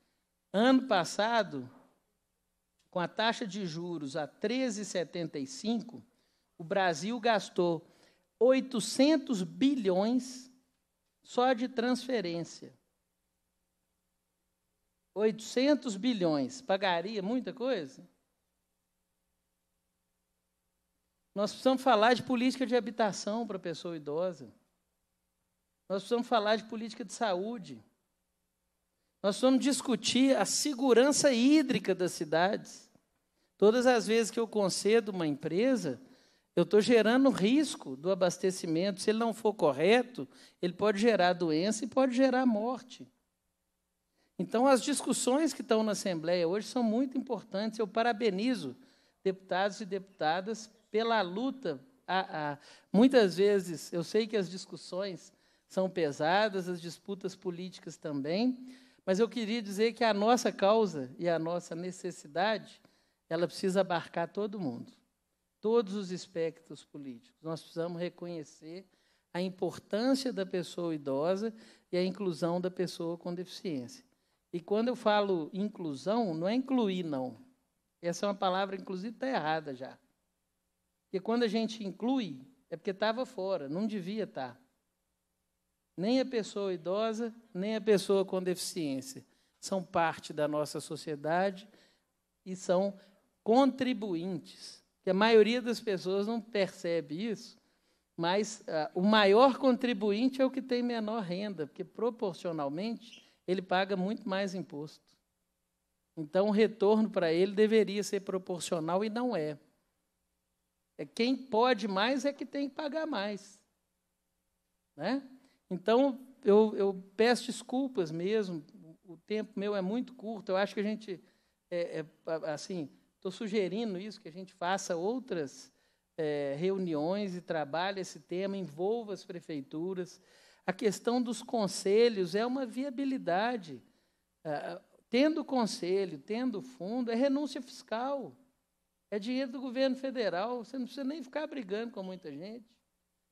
ano passado, com a taxa de juros a 13,75, o Brasil gastou 800 bilhões só de transferência. 800 bilhões, pagaria muita coisa? Nós precisamos falar de política de habitação para a pessoa idosa. Nós precisamos falar de política de saúde. Nós precisamos discutir a segurança hídrica das cidades. Todas as vezes que eu concedo uma empresa, eu estou gerando risco do abastecimento. Se ele não for correto, ele pode gerar doença e pode gerar morte. Então, as discussões que estão na Assembleia hoje são muito importantes. Eu parabenizo deputados e deputadas pela luta. A, a, muitas vezes, eu sei que as discussões são pesadas, as disputas políticas também, mas eu queria dizer que a nossa causa e a nossa necessidade, ela precisa abarcar todo mundo todos os espectros políticos. Nós precisamos reconhecer a importância da pessoa idosa e a inclusão da pessoa com deficiência. E quando eu falo inclusão, não é incluir, não. Essa é uma palavra, inclusive, está errada já. Porque quando a gente inclui, é porque estava fora, não devia estar. Tá. Nem a pessoa idosa, nem a pessoa com deficiência são parte da nossa sociedade e são contribuintes que a maioria das pessoas não percebe isso, mas ah, o maior contribuinte é o que tem menor renda, porque proporcionalmente ele paga muito mais imposto. Então, o retorno para ele deveria ser proporcional e não é. é. Quem pode mais é que tem que pagar mais. Né? Então, eu, eu peço desculpas mesmo, o tempo meu é muito curto, eu acho que a gente, é, é, assim, Estou sugerindo isso, que a gente faça outras é, reuniões e trabalhe esse tema, envolva as prefeituras. A questão dos conselhos é uma viabilidade. Ah, ah, tendo conselho, tendo fundo, é renúncia fiscal. É dinheiro do governo federal. Você não precisa nem ficar brigando com muita gente.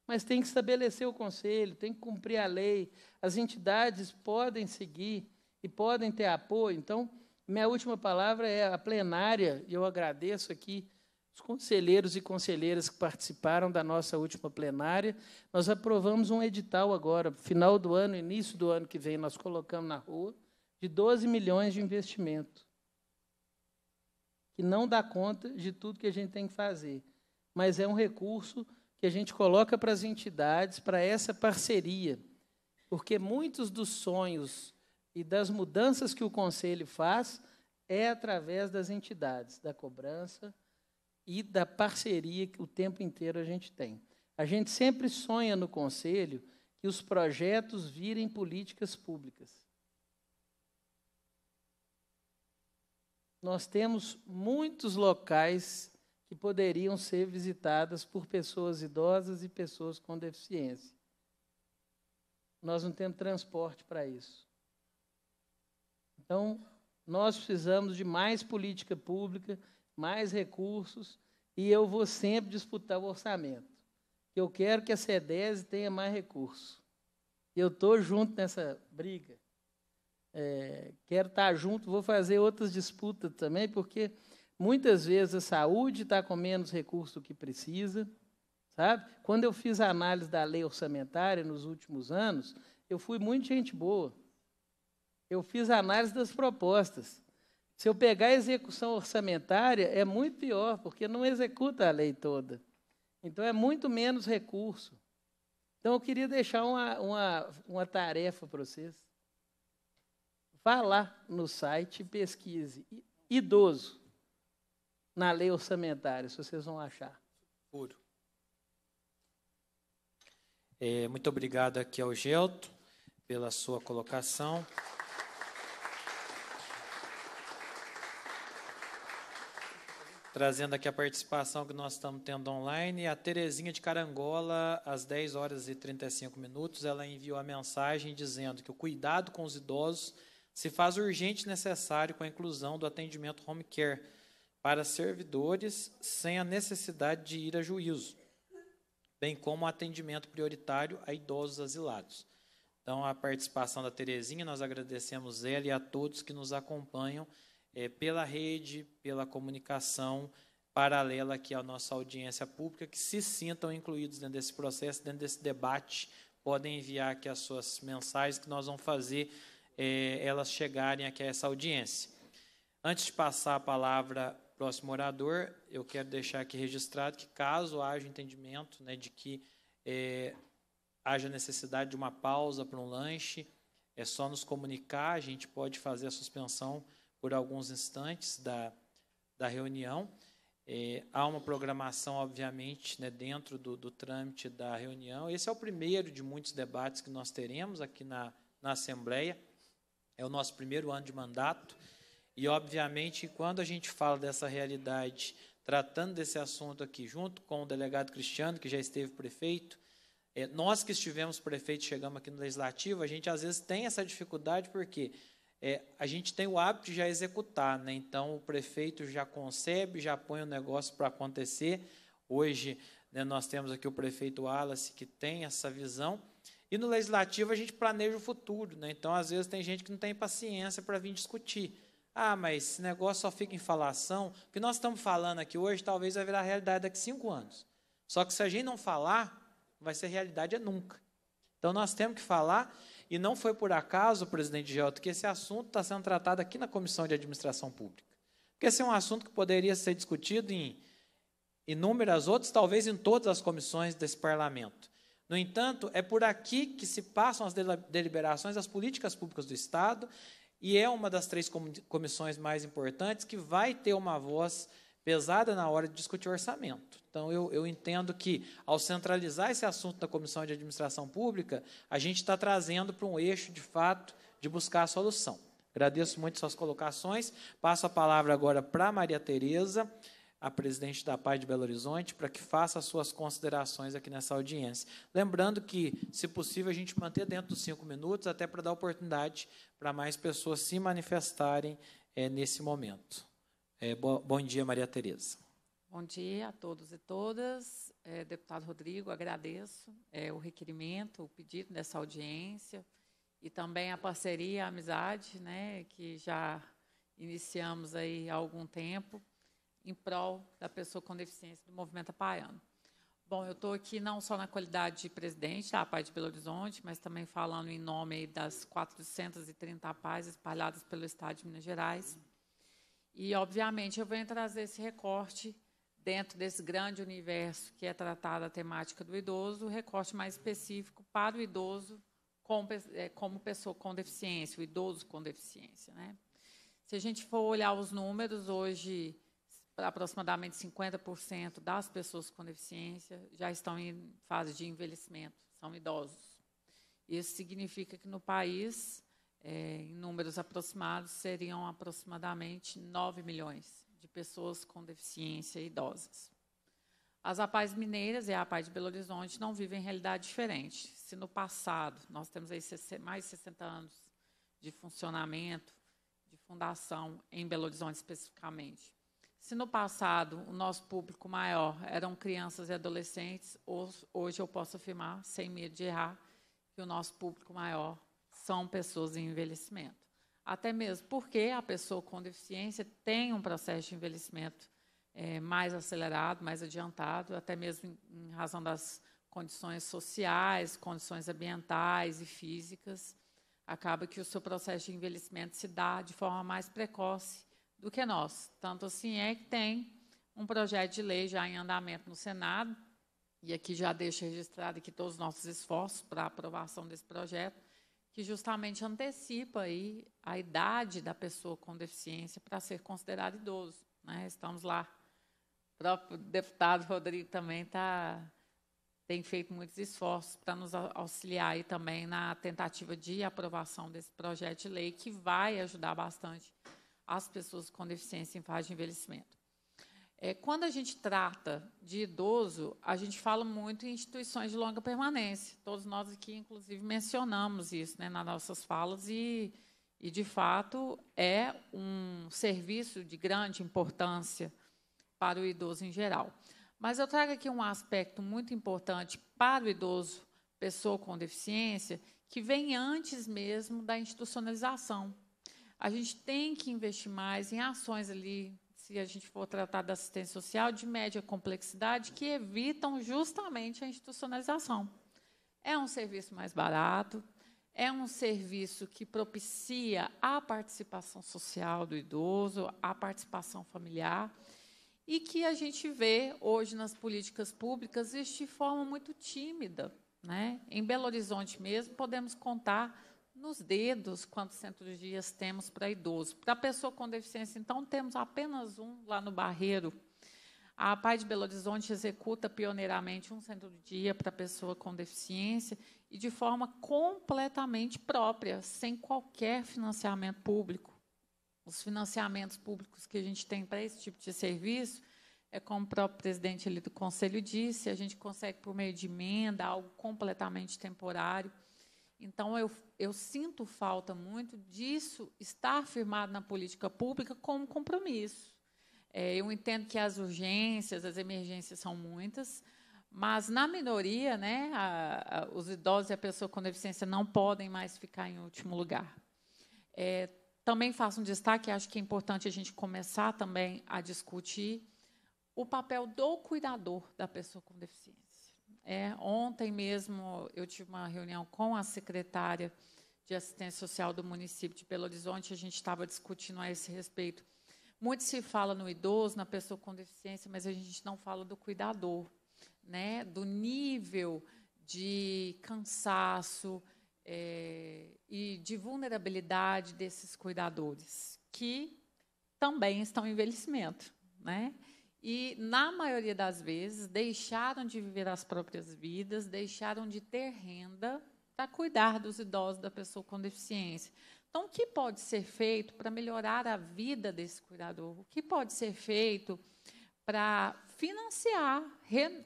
Mas tem que estabelecer o conselho, tem que cumprir a lei. As entidades podem seguir e podem ter apoio. Então, minha última palavra é a plenária, e eu agradeço aqui os conselheiros e conselheiras que participaram da nossa última plenária. Nós aprovamos um edital agora, final do ano, início do ano que vem, nós colocamos na rua, de 12 milhões de investimento, que não dá conta de tudo que a gente tem que fazer, mas é um recurso que a gente coloca para as entidades, para essa parceria, porque muitos dos sonhos e das mudanças que o conselho faz é através das entidades, da cobrança e da parceria que o tempo inteiro a gente tem. A gente sempre sonha no conselho que os projetos virem políticas públicas. Nós temos muitos locais que poderiam ser visitadas por pessoas idosas e pessoas com deficiência. Nós não temos transporte para isso. Então, nós precisamos de mais política pública, mais recursos, e eu vou sempre disputar o orçamento. Eu quero que a CEDES tenha mais recursos. Eu estou junto nessa briga. É, quero estar tá junto, vou fazer outras disputas também, porque muitas vezes a saúde está com menos recursos do que precisa. Sabe? Quando eu fiz a análise da lei orçamentária nos últimos anos, eu fui muito gente boa eu fiz análise das propostas. Se eu pegar a execução orçamentária, é muito pior, porque não executa a lei toda. Então, é muito menos recurso. Então, eu queria deixar uma, uma, uma tarefa para vocês. Vá lá no site e pesquise idoso na lei orçamentária, se vocês vão achar. Puro. É, muito obrigado aqui ao Gelto pela sua colocação. trazendo aqui a participação que nós estamos tendo online. A Terezinha de Carangola, às 10 horas e 35 minutos, ela enviou a mensagem dizendo que o cuidado com os idosos se faz urgente e necessário com a inclusão do atendimento home care para servidores sem a necessidade de ir a juízo, bem como atendimento prioritário a idosos asilados. Então, a participação da Terezinha, nós agradecemos ela e a todos que nos acompanham é, pela rede, pela comunicação paralela aqui à nossa audiência pública, que se sintam incluídos dentro desse processo, dentro desse debate, podem enviar aqui as suas mensagens, que nós vamos fazer é, elas chegarem aqui a essa audiência. Antes de passar a palavra ao próximo orador, eu quero deixar aqui registrado que, caso haja entendimento né, de que é, haja necessidade de uma pausa para um lanche, é só nos comunicar, a gente pode fazer a suspensão por alguns instantes da, da reunião. É, há uma programação, obviamente, né, dentro do, do, trâmite da reunião. Esse é o primeiro de muitos debates que nós teremos aqui na, na Assembleia. É o nosso primeiro ano de mandato. E, obviamente, quando a gente fala dessa realidade, tratando desse assunto aqui, junto com o delegado Cristiano, que já esteve prefeito, é, nós que estivemos prefeito, chegamos aqui no Legislativo, a gente às vezes tem essa dificuldade, porque quê? é, a gente tem o hábito de já executar, né? então o prefeito já concebe, já põe o negócio para acontecer. Hoje né, nós temos aqui o prefeito Wallace que tem essa visão. E no legislativo a gente planeja o futuro, né? então às vezes tem gente que não tem paciência para vir discutir. Ah, mas esse negócio só fica em falação. O que nós estamos falando aqui hoje talvez vai virar realidade daqui a cinco anos. Só que se a gente não falar, vai ser realidade é nunca. Então nós temos que falar e não foi por acaso, presidente Gelto, que esse assunto está sendo tratado aqui na Comissão de Administração Pública. Porque esse é um assunto que poderia ser discutido em inúmeras outras, talvez em todas as comissões desse parlamento. No entanto, é por aqui que se passam as deliberações das políticas públicas do Estado e é uma das três comissões mais importantes que vai ter uma voz pesada na hora de discutir orçamento. Então, eu, eu entendo que, ao centralizar esse assunto na Comissão de Administração Pública, a gente está trazendo para um eixo, de fato, de buscar a solução. Agradeço muito suas colocações. Passo a palavra agora para Maria Tereza, a presidente da PAI de Belo Horizonte, para que faça as suas considerações aqui nessa audiência. Lembrando que, se possível, a gente manter dentro dos cinco minutos, até para dar oportunidade para mais pessoas se manifestarem é, nesse momento. É, bo, bom dia, Maria Tereza. Bom dia a todos e todas. É, deputado Rodrigo, agradeço é, o requerimento, o pedido dessa audiência e também a parceria, a amizade, né, que já iniciamos aí há algum tempo em prol da pessoa com deficiência do movimento apaiano. Bom, eu estou aqui não só na qualidade de presidente da APAI de Belo Horizonte, mas também falando em nome das 430 APAIs espalhadas pelo Estado de Minas Gerais. E, obviamente, eu venho trazer esse recorte dentro desse grande universo que é tratada a temática do idoso, o recorte mais específico para o idoso como, é, como pessoa com deficiência, o idoso com deficiência. Né? Se a gente for olhar os números, hoje aproximadamente 50% das pessoas com deficiência já estão em fase de envelhecimento, são idosos. Isso significa que no país é, em números aproximados, seriam aproximadamente 9 milhões de pessoas com deficiência idosas. As APAES mineiras e a APAE de Belo Horizonte não vivem realidade diferente. Se no passado, nós temos aí mais de 60 anos de funcionamento, de fundação em Belo Horizonte especificamente. Se no passado o nosso público maior eram crianças e adolescentes, hoje eu posso afirmar, sem medo de errar, que o nosso público maior são pessoas em envelhecimento. Até mesmo porque a pessoa com deficiência tem um processo de envelhecimento é, mais acelerado, mais adiantado, até mesmo em, em razão das condições sociais, condições ambientais e físicas, acaba que o seu processo de envelhecimento se dá de forma mais precoce do que nós. Tanto assim é que tem um projeto de lei já em andamento no Senado, e aqui já deixo registrado aqui todos os nossos esforços para a aprovação desse projeto, que justamente antecipa aí a idade da pessoa com deficiência para ser considerado idoso. Né? Estamos lá, o próprio deputado Rodrigo também tá, tem feito muitos esforços para nos auxiliar aí também na tentativa de aprovação desse projeto de lei que vai ajudar bastante as pessoas com deficiência em fase de envelhecimento. É, quando a gente trata de idoso, a gente fala muito em instituições de longa permanência. Todos nós aqui, inclusive, mencionamos isso né, nas nossas falas e, e, de fato, é um serviço de grande importância para o idoso em geral. Mas eu trago aqui um aspecto muito importante para o idoso, pessoa com deficiência, que vem antes mesmo da institucionalização. A gente tem que investir mais em ações ali se a gente for tratar da assistência social, de média complexidade, que evitam justamente a institucionalização. É um serviço mais barato, é um serviço que propicia a participação social do idoso, a participação familiar, e que a gente vê hoje nas políticas públicas de forma muito tímida. Né? Em Belo Horizonte mesmo, podemos contar nos dedos quantos de dias temos para idoso. Para pessoa com deficiência, então, temos apenas um lá no Barreiro. A PAI de Belo Horizonte executa pioneiramente um centro do dia para pessoa com deficiência e de forma completamente própria, sem qualquer financiamento público. Os financiamentos públicos que a gente tem para esse tipo de serviço é como o próprio presidente ali do conselho disse, a gente consegue por meio de emenda algo completamente temporário. Então, eu, eu sinto falta muito disso estar firmado na política pública como compromisso. É, eu entendo que as urgências, as emergências são muitas, mas, na minoria, né, a, a, os idosos e a pessoa com deficiência não podem mais ficar em último lugar. É, também faço um destaque, acho que é importante a gente começar também a discutir o papel do cuidador da pessoa com deficiência. É, ontem mesmo eu tive uma reunião com a secretária de assistência social do município de Belo Horizonte, a gente estava discutindo a esse respeito. Muito se fala no idoso, na pessoa com deficiência, mas a gente não fala do cuidador, né? do nível de cansaço é, e de vulnerabilidade desses cuidadores, que também estão em envelhecimento. Né? e, na maioria das vezes, deixaram de viver as próprias vidas, deixaram de ter renda para cuidar dos idosos, da pessoa com deficiência. Então, o que pode ser feito para melhorar a vida desse cuidador? O que pode ser feito para financiar,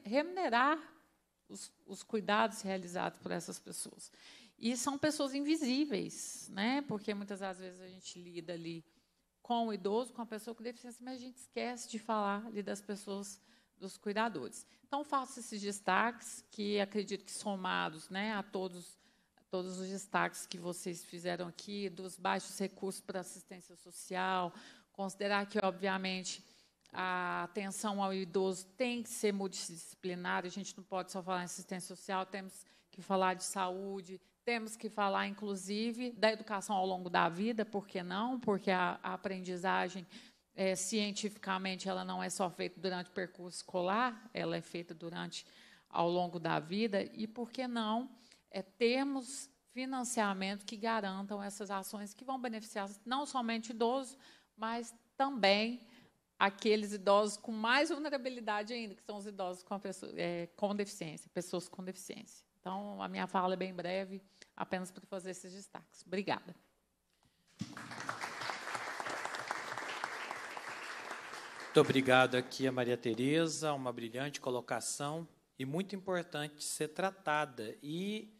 remunerar os, os cuidados realizados por essas pessoas? E são pessoas invisíveis, né? porque muitas das vezes a gente lida ali com o idoso, com a pessoa com deficiência, mas a gente esquece de falar ali das pessoas, dos cuidadores. Então, faço esses destaques, que acredito que somados né, a todos, a todos os destaques que vocês fizeram aqui, dos baixos recursos para assistência social, considerar que, obviamente, a atenção ao idoso tem que ser multidisciplinar, a gente não pode só falar em assistência social, temos que falar de saúde, temos que falar, inclusive, da educação ao longo da vida, por que não? Porque a, a aprendizagem, é, cientificamente, ela não é só feita durante o percurso escolar, ela é feita durante ao longo da vida. E por que não é, termos financiamento que garantam essas ações que vão beneficiar não somente idosos, mas também aqueles idosos com mais vulnerabilidade ainda, que são os idosos com, pessoa, é, com deficiência, pessoas com deficiência. Então, a minha fala é bem breve, apenas para fazer esses destaques. Obrigada. Muito obrigado aqui a Maria Tereza, uma brilhante colocação e muito importante ser tratada. E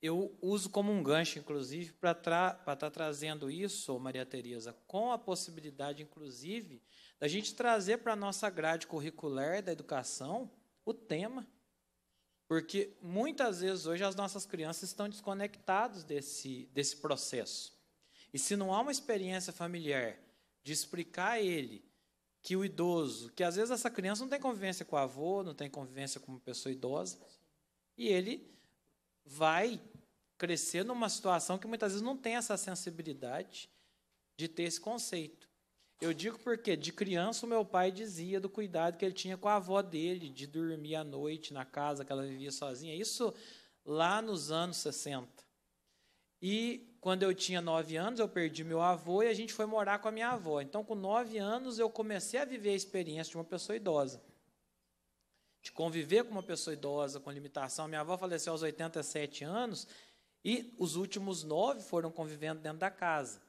eu uso como um gancho, inclusive, para estar tra tá trazendo isso, Maria Tereza, com a possibilidade, inclusive, da gente trazer para a nossa grade curricular da educação o tema porque muitas vezes hoje as nossas crianças estão desconectadas desse, desse processo. E se não há uma experiência familiar de explicar a ele que o idoso, que às vezes essa criança não tem convivência com o avô, não tem convivência com uma pessoa idosa, e ele vai crescer numa situação que muitas vezes não tem essa sensibilidade de ter esse conceito. Eu digo porque de criança o meu pai dizia do cuidado que ele tinha com a avó dele, de dormir à noite na casa que ela vivia sozinha. Isso lá nos anos 60. E quando eu tinha nove anos, eu perdi meu avô e a gente foi morar com a minha avó. Então, com nove anos, eu comecei a viver a experiência de uma pessoa idosa. De conviver com uma pessoa idosa, com limitação. Minha avó faleceu aos 87 anos e os últimos nove foram convivendo dentro da casa.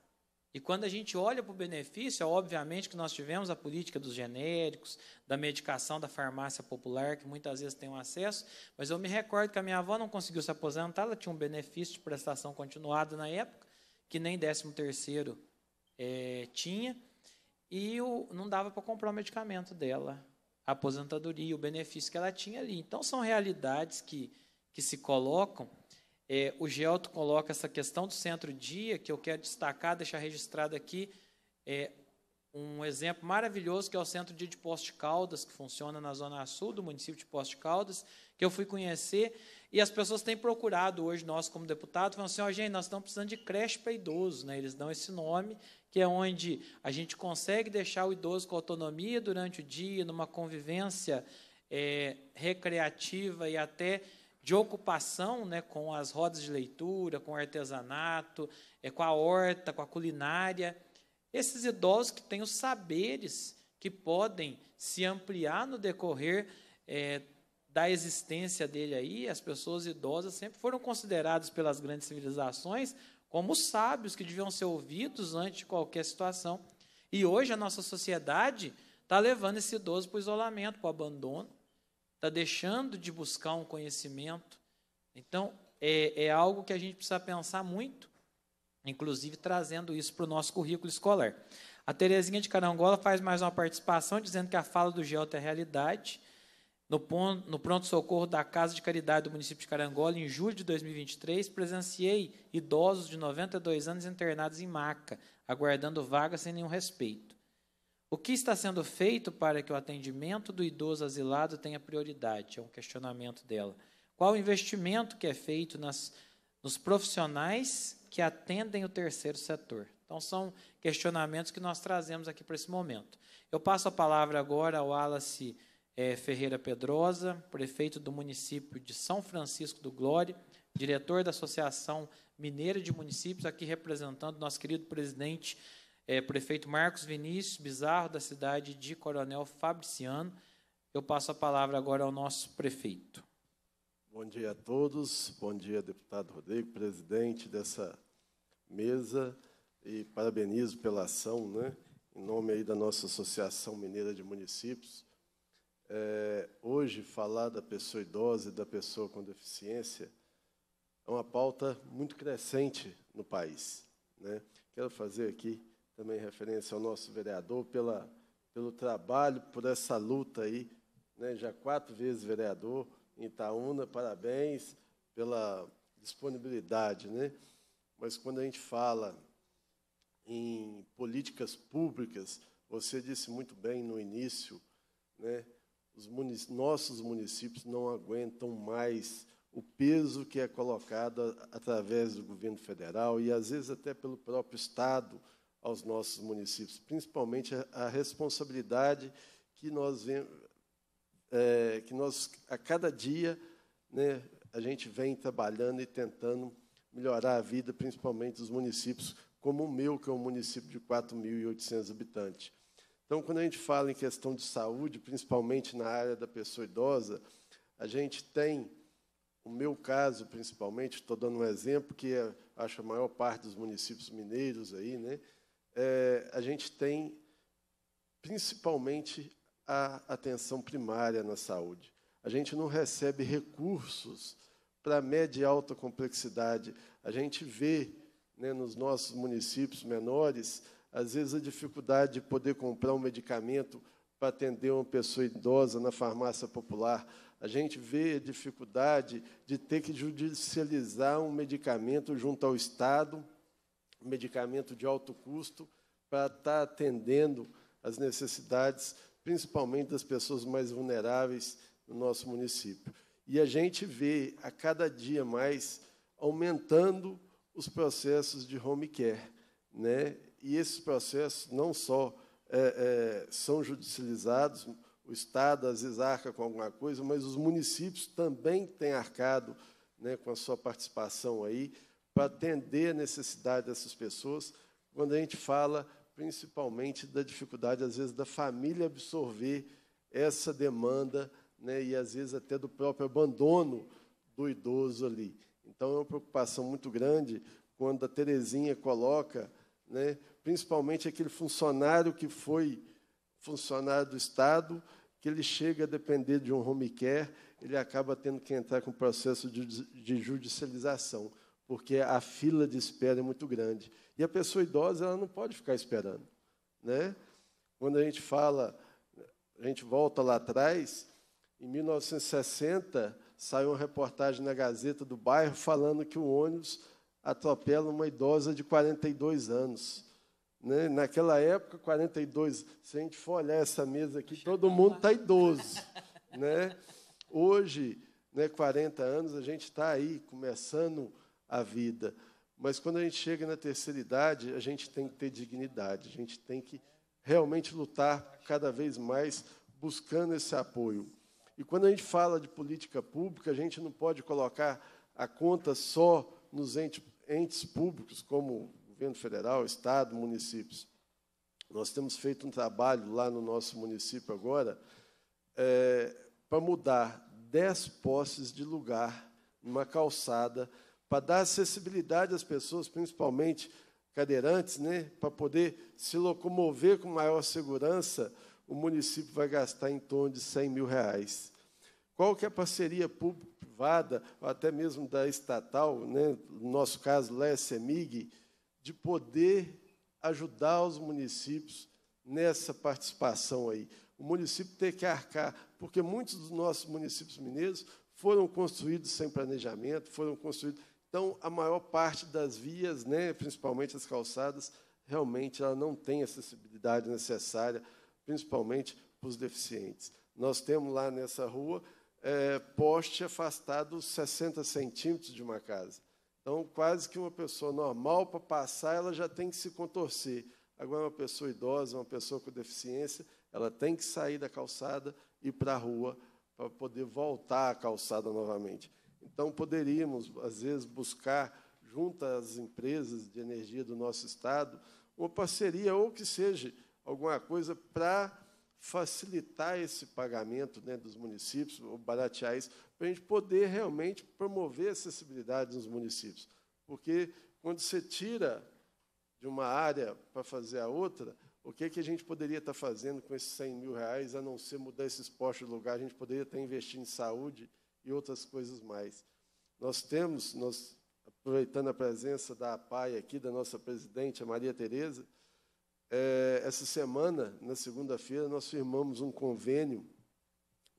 E quando a gente olha para o benefício, é obviamente que nós tivemos a política dos genéricos, da medicação da farmácia popular, que muitas vezes tem um acesso, mas eu me recordo que a minha avó não conseguiu se aposentar, ela tinha um benefício de prestação continuada na época, que nem 13 terceiro é, tinha, e o, não dava para comprar o medicamento dela, a aposentadoria, o benefício que ela tinha ali. Então, são realidades que, que se colocam é, o Gelto coloca essa questão do centro-dia, que eu quero destacar, deixar registrado aqui, é, um exemplo maravilhoso que é o centro-dia de Poste Caldas, que funciona na zona sul do município de Poste Caldas, que eu fui conhecer, e as pessoas têm procurado hoje, nós como deputado, falando assim, ó, oh, gente, nós estamos precisando de creche para idoso, né? eles dão esse nome, que é onde a gente consegue deixar o idoso com autonomia durante o dia, numa convivência é, recreativa e até de ocupação né, com as rodas de leitura, com o artesanato, é, com a horta, com a culinária. Esses idosos que têm os saberes que podem se ampliar no decorrer é, da existência dele aí, as pessoas idosas sempre foram consideradas pelas grandes civilizações como sábios que deviam ser ouvidos ante qualquer situação. E hoje a nossa sociedade está levando esse idoso para o isolamento, para o abandono está deixando de buscar um conhecimento. Então, é, é algo que a gente precisa pensar muito, inclusive trazendo isso para o nosso currículo escolar. A Terezinha de Carangola faz mais uma participação, dizendo que a fala do Gelta é realidade. No, no pronto-socorro da Casa de Caridade do município de Carangola, em julho de 2023, presenciei idosos de 92 anos internados em maca, aguardando vaga sem nenhum respeito. O que está sendo feito para que o atendimento do idoso asilado tenha prioridade? É um questionamento dela. Qual o investimento que é feito nas, nos profissionais que atendem o terceiro setor? Então, são questionamentos que nós trazemos aqui para esse momento. Eu passo a palavra agora ao Wallace é, Ferreira Pedrosa, prefeito do município de São Francisco do Glória, diretor da Associação Mineira de Municípios, aqui representando nosso querido presidente é, prefeito Marcos Vinícius Bizarro, da cidade de Coronel Fabriciano. Eu passo a palavra agora ao nosso prefeito. Bom dia a todos, bom dia, deputado Rodrigo, presidente dessa mesa, e parabenizo pela ação, né, em nome aí da nossa Associação Mineira de Municípios. É, hoje, falar da pessoa idosa e da pessoa com deficiência é uma pauta muito crescente no país. Né? Quero fazer aqui também referência ao nosso vereador, pela, pelo trabalho, por essa luta aí, né, já quatro vezes vereador em Itaúna, parabéns pela disponibilidade. Né? Mas quando a gente fala em políticas públicas, você disse muito bem no início, né, os munic nossos municípios não aguentam mais o peso que é colocado através do governo federal e às vezes até pelo próprio Estado aos nossos municípios, principalmente a, a responsabilidade que nós, é, que nós a cada dia né, a gente vem trabalhando e tentando melhorar a vida, principalmente dos municípios como o meu, que é um município de 4.800 habitantes. Então, quando a gente fala em questão de saúde, principalmente na área da pessoa idosa, a gente tem, o meu caso principalmente, estou dando um exemplo, que é, acho a maior parte dos municípios mineiros aí, né? é, a gente tem principalmente a atenção primária na saúde. A gente não recebe recursos para média e alta complexidade. A gente vê né, nos nossos municípios menores, às vezes, a dificuldade de poder comprar um medicamento para atender uma pessoa idosa na farmácia popular. A gente vê a dificuldade de ter que judicializar um medicamento junto ao Estado medicamento de alto custo para estar atendendo as necessidades, principalmente das pessoas mais vulneráveis no nosso município. E a gente vê a cada dia mais aumentando os processos de home care. Né? E esses processos não só é, é, são judicializados, o Estado às vezes arca com alguma coisa, mas os municípios também têm arcado né, com a sua participação aí para atender a necessidade dessas pessoas, quando a gente fala principalmente da dificuldade, às vezes, da família absorver essa demanda, né, e às vezes até do próprio abandono do idoso ali. Então, é uma preocupação muito grande quando a Terezinha coloca, né, principalmente aquele funcionário que foi funcionário do Estado, que ele chega a depender de um home care, ele acaba tendo que entrar com processo de, de judicialização porque a fila de espera é muito grande. E a pessoa idosa, ela não pode ficar esperando. Né? Quando a gente fala, a gente volta lá atrás, em 1960, saiu uma reportagem na Gazeta do Bairro falando que o ônibus atropela uma idosa de 42 anos. Né? Naquela época, 42, se a gente for olhar essa mesa aqui, todo tá mundo está idoso. Né? Hoje, né, 40 anos, a gente está aí começando a vida. Mas quando a gente chega na terceira idade, a gente tem que ter dignidade, a gente tem que realmente lutar cada vez mais buscando esse apoio. E quando a gente fala de política pública, a gente não pode colocar a conta só nos entes, entes públicos, como governo federal, estado, municípios. Nós temos feito um trabalho lá no nosso município agora é, para mudar dez posses de lugar numa calçada para dar acessibilidade às pessoas, principalmente cadeirantes, né, para poder se locomover com maior segurança, o município vai gastar em torno de 100 mil reais. Qual que é a parceria público-privada, até mesmo da estatal, né, no nosso caso, LESEMIG, é de poder ajudar os municípios nessa participação aí? O município tem que arcar, porque muitos dos nossos municípios mineiros foram construídos sem planejamento, foram construídos então, a maior parte das vias, né, principalmente as calçadas, realmente ela não tem acessibilidade necessária, principalmente para os deficientes. Nós temos lá nessa rua é, poste afastado 60 centímetros de uma casa. Então, quase que uma pessoa normal, para passar, ela já tem que se contorcer. Agora, uma pessoa idosa, uma pessoa com deficiência, ela tem que sair da calçada e ir para a rua para poder voltar à calçada novamente. Então, poderíamos, às vezes, buscar, junto às empresas de energia do nosso Estado, uma parceria, ou que seja alguma coisa para facilitar esse pagamento né, dos municípios, ou baratear isso, para a gente poder realmente promover a acessibilidade nos municípios. Porque quando você tira de uma área para fazer a outra, o que, é que a gente poderia estar fazendo com esses 100 mil reais, a não ser mudar esses postos de lugar? A gente poderia estar investindo em saúde, e outras coisas mais. Nós temos, nós, aproveitando a presença da PAI aqui, da nossa presidente, a Maria Tereza, é, essa semana, na segunda-feira, nós firmamos um convênio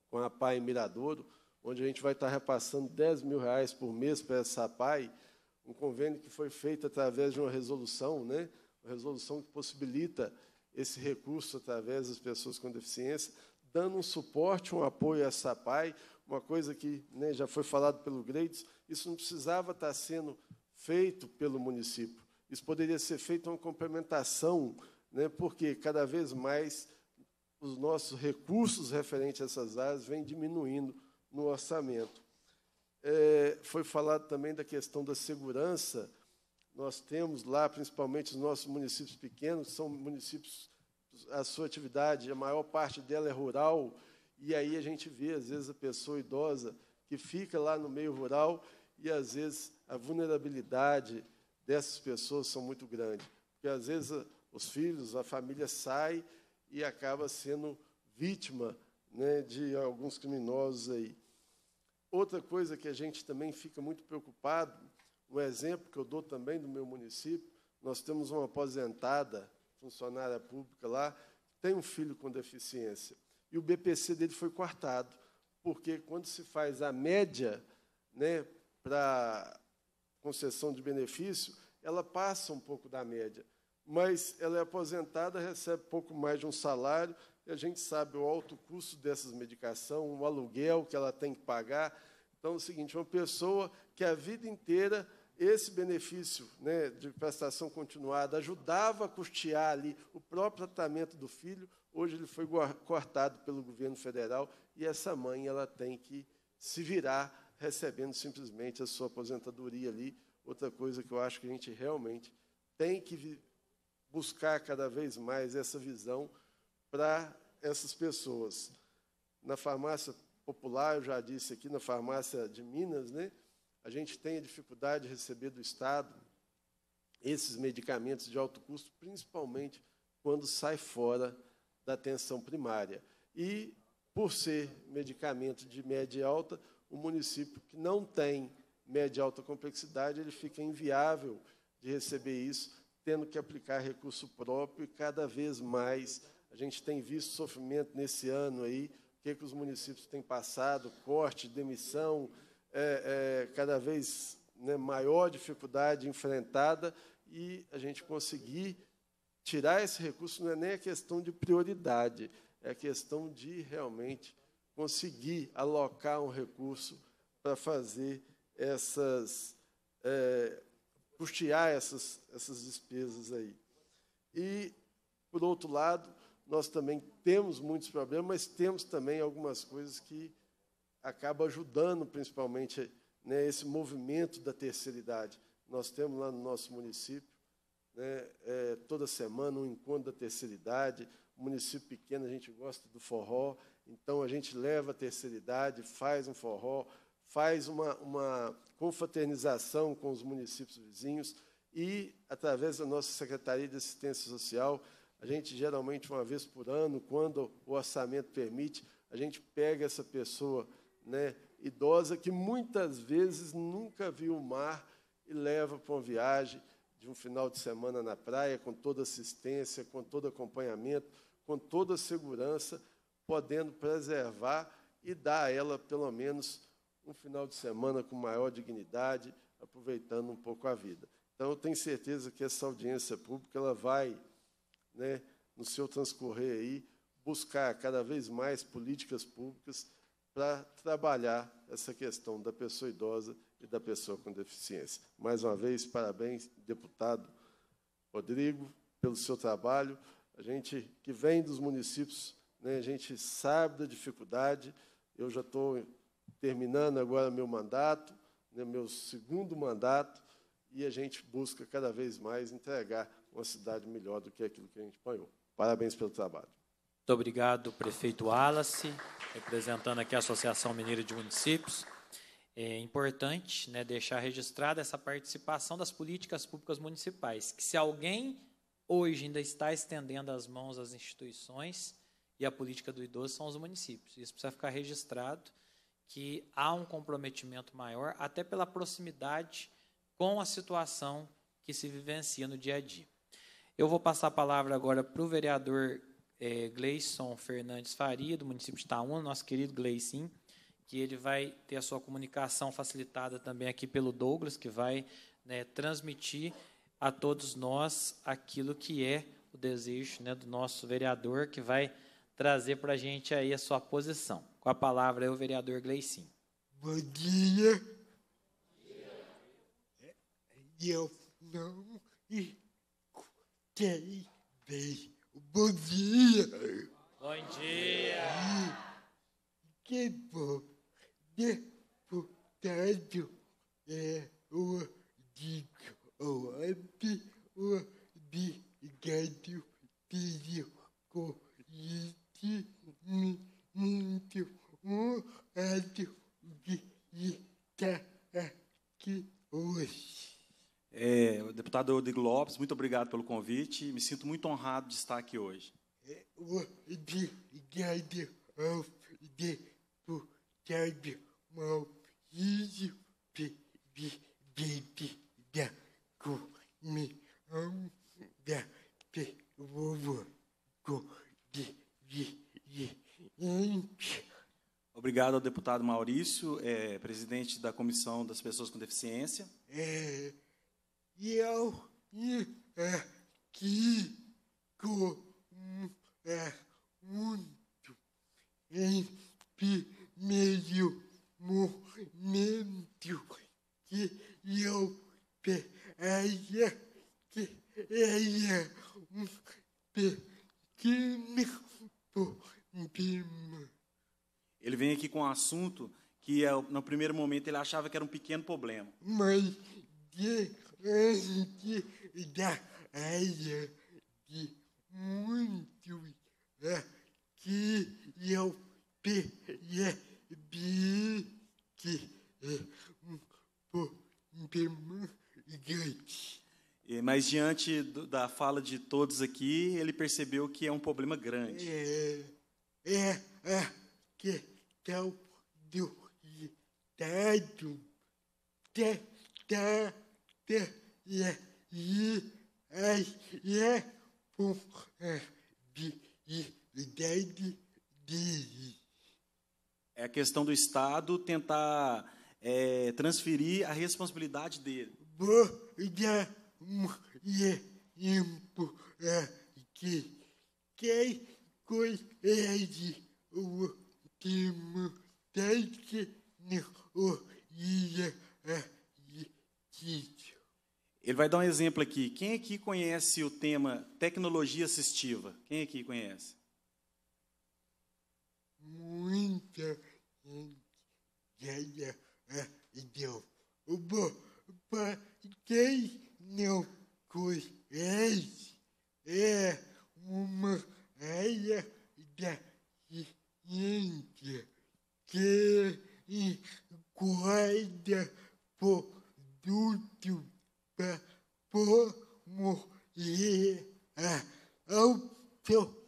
com a PAI Miradouro, onde a gente vai estar repassando 10 mil reais por mês para essa PAI, um convênio que foi feito através de uma resolução, né? uma resolução que possibilita esse recurso através das pessoas com deficiência, dando um suporte, um apoio a essa PAI, uma coisa que né, já foi falado pelo Greitos, isso não precisava estar sendo feito pelo município. Isso poderia ser feito uma complementação, né, porque cada vez mais os nossos recursos referentes a essas áreas vêm diminuindo no orçamento. É, foi falado também da questão da segurança. Nós temos lá, principalmente, os nossos municípios pequenos, são municípios, a sua atividade, a maior parte dela é rural, e aí a gente vê, às vezes, a pessoa idosa que fica lá no meio rural e, às vezes, a vulnerabilidade dessas pessoas são muito grande. Porque, às vezes, os filhos, a família sai e acaba sendo vítima né, de alguns criminosos aí. Outra coisa que a gente também fica muito preocupado, um exemplo que eu dou também do meu município, nós temos uma aposentada, funcionária pública lá, tem um filho com deficiência e o BPC dele foi cortado, porque quando se faz a média né, para concessão de benefício, ela passa um pouco da média, mas ela é aposentada, recebe pouco mais de um salário, e a gente sabe o alto custo dessas medicações, o aluguel que ela tem que pagar. Então, é o seguinte, uma pessoa que a vida inteira esse benefício né, de prestação continuada ajudava a custear ali o próprio tratamento do filho, hoje ele foi cortado pelo governo federal e essa mãe ela tem que se virar recebendo simplesmente a sua aposentadoria ali. Outra coisa que eu acho que a gente realmente tem que buscar cada vez mais essa visão para essas pessoas. Na farmácia popular, eu já disse aqui, na farmácia de Minas, né, a gente tenha dificuldade de receber do Estado esses medicamentos de alto custo, principalmente quando sai fora da atenção primária. E, por ser medicamento de média e alta, o município que não tem média e alta complexidade, ele fica inviável de receber isso, tendo que aplicar recurso próprio e cada vez mais. A gente tem visto sofrimento nesse ano aí, o que, que os municípios têm passado, corte, demissão, é, é, cada vez né, maior dificuldade enfrentada e a gente conseguir tirar esse recurso não é nem a questão de prioridade, é a questão de realmente conseguir alocar um recurso para fazer essas é, custear essas, essas despesas aí. E, por outro lado, nós também temos muitos problemas, mas temos também algumas coisas que acaba ajudando principalmente né, esse movimento da terceira idade. Nós temos lá no nosso município, né, é, toda semana, um encontro da terceira idade. Um município pequeno, a gente gosta do forró, então a gente leva a terceira idade, faz um forró, faz uma, uma confraternização com os municípios vizinhos e, através da nossa Secretaria de Assistência Social, a gente geralmente, uma vez por ano, quando o orçamento permite, a gente pega essa pessoa né, idosa que muitas vezes nunca viu o mar e leva para uma viagem de um final de semana na praia, com toda assistência, com todo acompanhamento, com toda segurança, podendo preservar e dar a ela, pelo menos, um final de semana com maior dignidade, aproveitando um pouco a vida. Então, eu tenho certeza que essa audiência pública ela vai, né, no seu transcorrer aí, buscar cada vez mais políticas públicas para trabalhar essa questão da pessoa idosa e da pessoa com deficiência. Mais uma vez, parabéns, deputado Rodrigo, pelo seu trabalho. A gente que vem dos municípios, né, a gente sabe da dificuldade. Eu já estou terminando agora meu mandato, né, meu segundo mandato, e a gente busca cada vez mais entregar uma cidade melhor do que aquilo que a gente apanhou. Parabéns pelo trabalho. Muito obrigado, prefeito Wallace, representando aqui a Associação Mineira de Municípios. É importante né, deixar registrada essa participação das políticas públicas municipais, que se alguém hoje ainda está estendendo as mãos às instituições e à política do idoso são os municípios. Isso precisa ficar registrado, que há um comprometimento maior, até pela proximidade com a situação que se vivencia no dia a dia. Eu vou passar a palavra agora para o vereador é, Gleison Fernandes Faria, do município de Itaúna, nosso querido Gleison, que ele vai ter a sua comunicação facilitada também aqui pelo Douglas, que vai né, transmitir a todos nós aquilo que é o desejo né, do nosso vereador, que vai trazer para a gente aí a sua posição. Com a palavra é o vereador Gleicin. Bom dia. É, eu não escutei bem. Bom dia. Bom dia. Que bom. Deputado é o digo ontem, o obrigado pelo convite. Muito honrado de estar aqui hoje. É, deputado Rodrigo Lopes, muito obrigado pelo convite. Me sinto muito honrado de estar aqui hoje. Obrigado ao deputado Maurício, é, presidente da Comissão das Pessoas com Deficiência. É e eu e é que com é muito é em primeiro momento que eu peguei que era é um pequeno problema. Ele vem aqui com um assunto que é no primeiro momento ele achava que era um pequeno problema. Mas de antes da área de muito né, que eu percebi que é um problema grande. Mas diante da fala de todos aqui, ele percebeu que é um problema grande. É, é a questão do Estado tentar ter e é e e é de, de, é a questão do Estado tentar é, transferir a responsabilidade dele. Quem vai dar um exemplo aqui. Quem aqui conhece o tema tecnologia assistiva? Quem aqui conhece? Muita gente né? deu. Para quem não conhece, é uma área da ciência que guarda produtos como ir ao é, é teu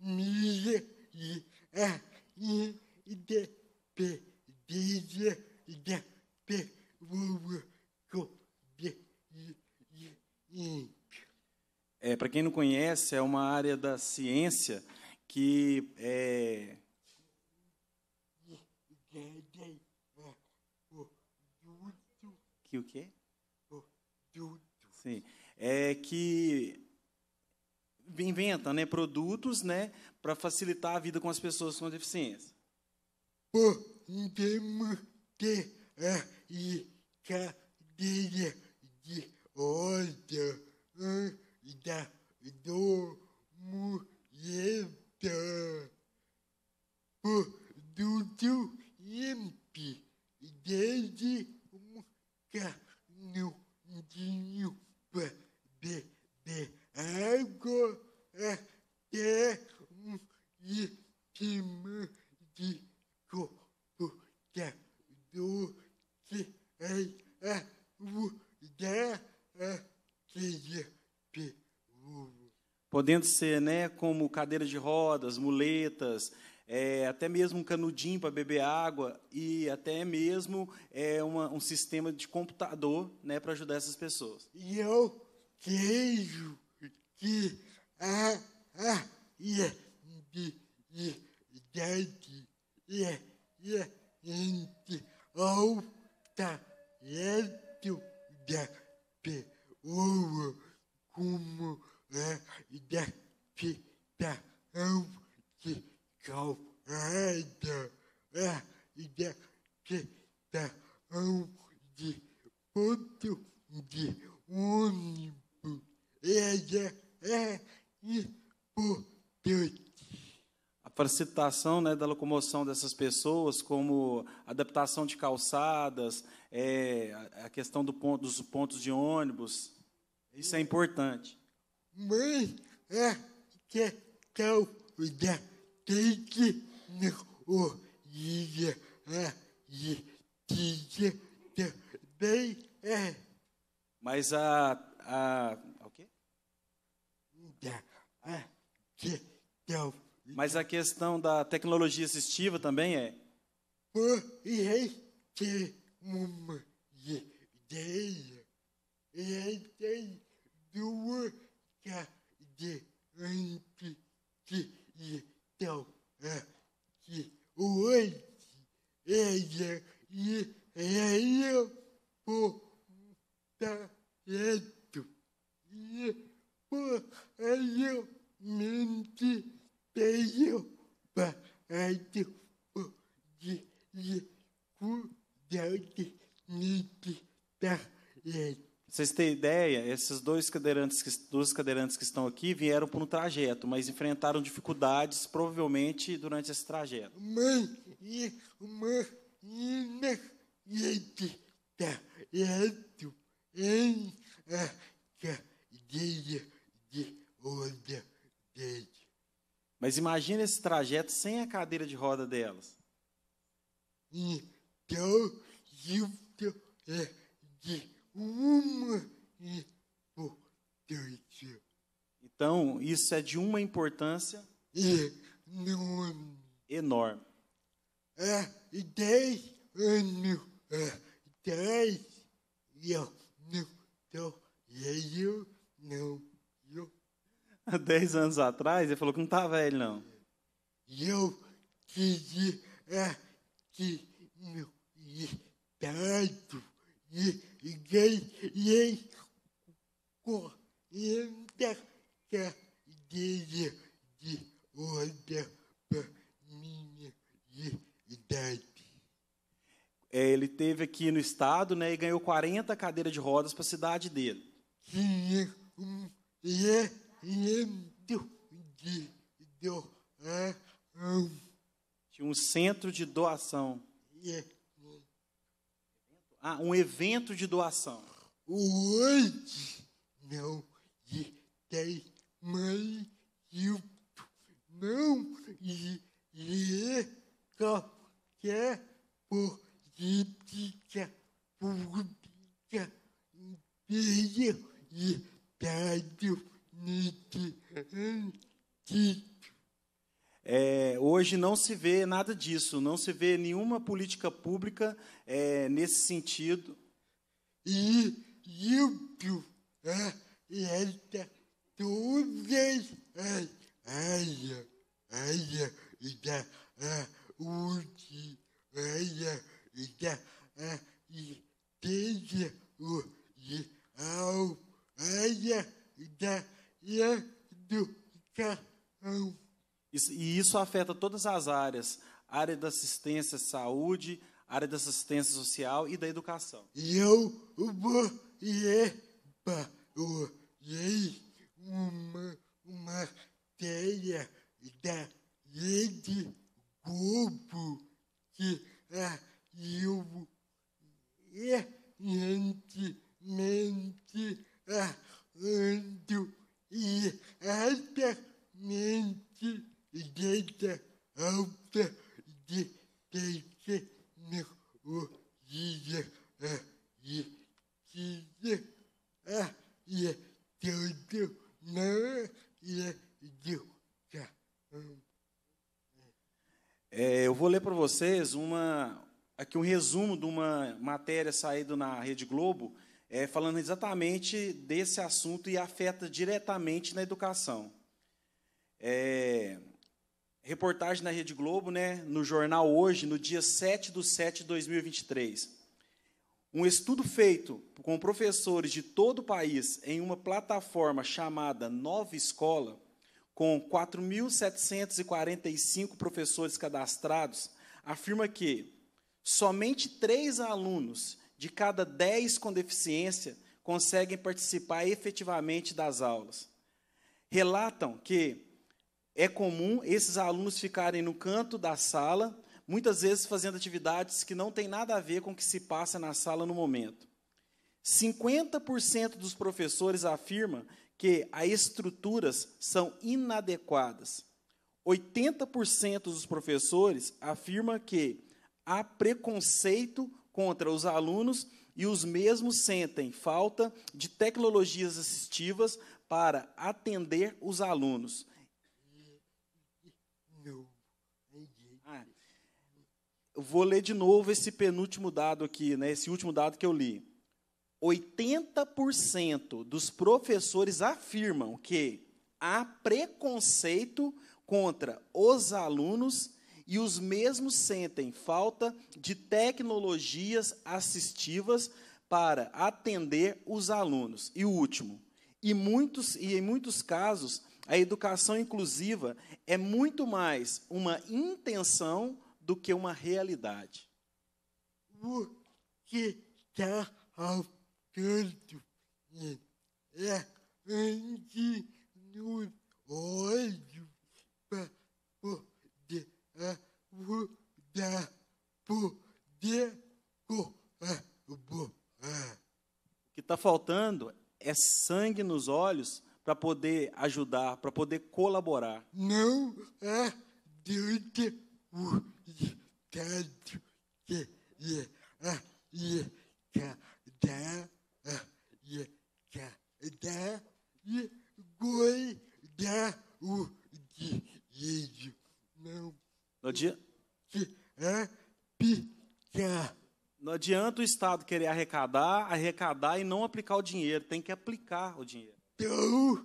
me e é independência e de de é, para quem não conhece, é uma área da ciência que é que o quê? Sim. É que inventa né, produtos né, para facilitar a vida com as pessoas com deficiência. Podemos ter é a cadeira de roda da do muleta. Produto imp desde um cano vidinho para beber água é um esquema é, de computador que é que vai ajudar aquela pessoa podendo ser né, como cadeira de rodas, muletas, é, até mesmo um canudinho para beber água e até mesmo é, uma, um sistema de computador né, para ajudar essas pessoas. E eu queijo que a a gigante e e gente da pessoa como a da pessoa que salvada a né? estação de ponto de ônibus. Ela é é importante. A facilitação né, da locomoção dessas pessoas, como adaptação de calçadas, é, a questão do ponto, dos pontos de ônibus, isso é importante. Mas a né, questão da teknik o também é. Mas a. a o quê? Mas a questão da tecnologia assistiva também é. Então, é, que o antes é, e é apontamento e realmente tenho parado de cuidar de me dar vocês terem ideia, esses dois cadeirantes que, dois cadeirantes que estão aqui vieram por um trajeto, mas enfrentaram dificuldades, provavelmente, durante esse trajeto. Mas imagina esse trajeto sem a cadeira de roda delas. Então, é eu uma importância. Então, isso é de uma importância enorme. enorme. É, e dez anos, é, dez, e e eu não, eu. Há dez anos atrás, ele falou que não tá velho, não. eu queria, é, que meu estado jej conta que a é ideia de outra minha idade. É, ele teve aqui no estado né, e ganhou 40 cadeiras de rodas para a cidade dele. Tinha um centro de doação. Tinha um centro de doação. Yeah. Ah, um evento de doação. Hoje não e tem mãe e não e qualquer política pública prioridade nesse antigo. É, hoje não se vê nada disso, não se vê nenhuma política pública é, nesse sentido. E eu, é, tá é, é, a letra todas as áreas, áreas da saúde, áreas da assistência social, áreas da educação. E isso afeta todas as áreas: área da assistência à saúde, área da assistência social e da educação. E eu vou e epa, uma matéria da Rede Globo que eu errantemente ah, ando altamente. É, eu vou ler para vocês uma, aqui um resumo de uma matéria saída na Rede Globo, é, falando exatamente desse assunto e afeta diretamente na educação. É, reportagem na Rede Globo, né, no jornal Hoje, no dia 7 de 7 de 2023. Um estudo feito com professores de todo o país em uma plataforma chamada Nova Escola, com 4.745 professores cadastrados, afirma que somente três alunos de cada dez com deficiência conseguem participar efetivamente das aulas. Relatam que é comum esses alunos ficarem no canto da sala, muitas vezes fazendo atividades que não têm nada a ver com o que se passa na sala no momento. 50% dos professores afirma que as estruturas são inadequadas. 80% dos professores afirma que há preconceito contra os alunos e os mesmos sentem falta de tecnologias assistivas para atender os alunos. vou ler de novo esse penúltimo dado aqui, né, esse último dado que eu li. 80% dos professores afirmam que há preconceito contra os alunos e os mesmos sentem falta de tecnologias assistivas para atender os alunos. E o último, e, muitos, e em muitos casos, a educação inclusiva é muito mais uma intenção do que uma realidade. O que está faltando é antes nos olhos para poder ajudar, poder colaborar. O que está faltando é sangue nos olhos para poder ajudar, para poder colaborar. Não é adianta o e Não. No dia? Que a Não adianta o Estado querer arrecadar, arrecadar e não aplicar o dinheiro. Tem que aplicar o dinheiro. Então,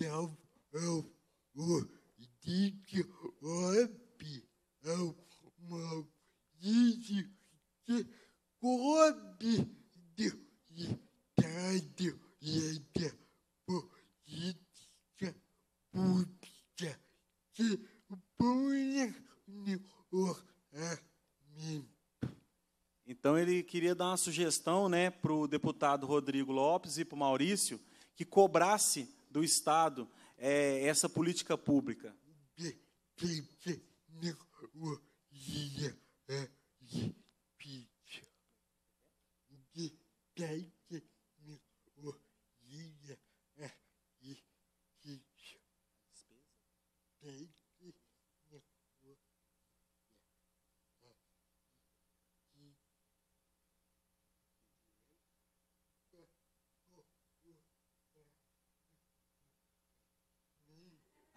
self help or então, teach or be help mom easy to go be do you do you que é então ele queria dar uma sugestão né, para o deputado Rodrigo Lopes e para o Maurício que cobrasse do Estado é, essa política pública?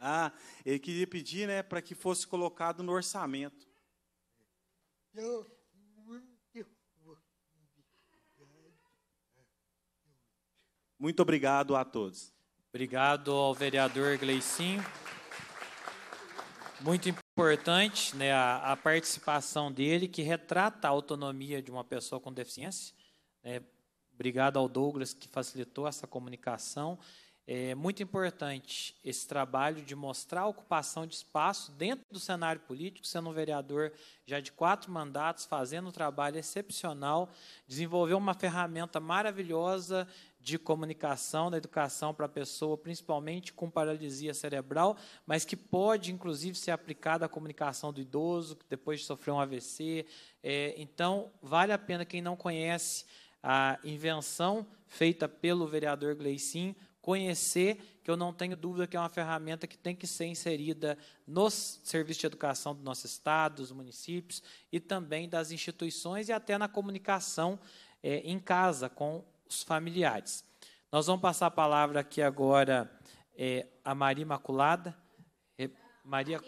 Ah, ele queria pedir, né, para que fosse colocado no orçamento. Eu, Muito obrigado a todos. Obrigado ao vereador Gleicinho. Muito importante né, a, a, participação dele, que retrata a autonomia de uma pessoa com deficiência. É, obrigado ao Douglas, que facilitou essa comunicação. É muito importante esse trabalho de mostrar a ocupação de espaço dentro do cenário político, sendo um vereador já de quatro mandatos, fazendo um trabalho excepcional, desenvolveu uma ferramenta maravilhosa de comunicação, da educação para a pessoa, principalmente com paralisia cerebral, mas que pode, inclusive, ser aplicada à comunicação do idoso, que depois de sofrer um AVC. É, então, vale a pena quem não conhece a invenção feita pelo vereador Gleicin conhecer, que eu não tenho dúvida que é uma ferramenta que tem que ser inserida nos serviços de educação do nosso estado, dos municípios e também das instituições e até na comunicação é, em casa com os familiares. Nós vamos passar a palavra aqui agora é, a Maria Imaculada. É, Maria,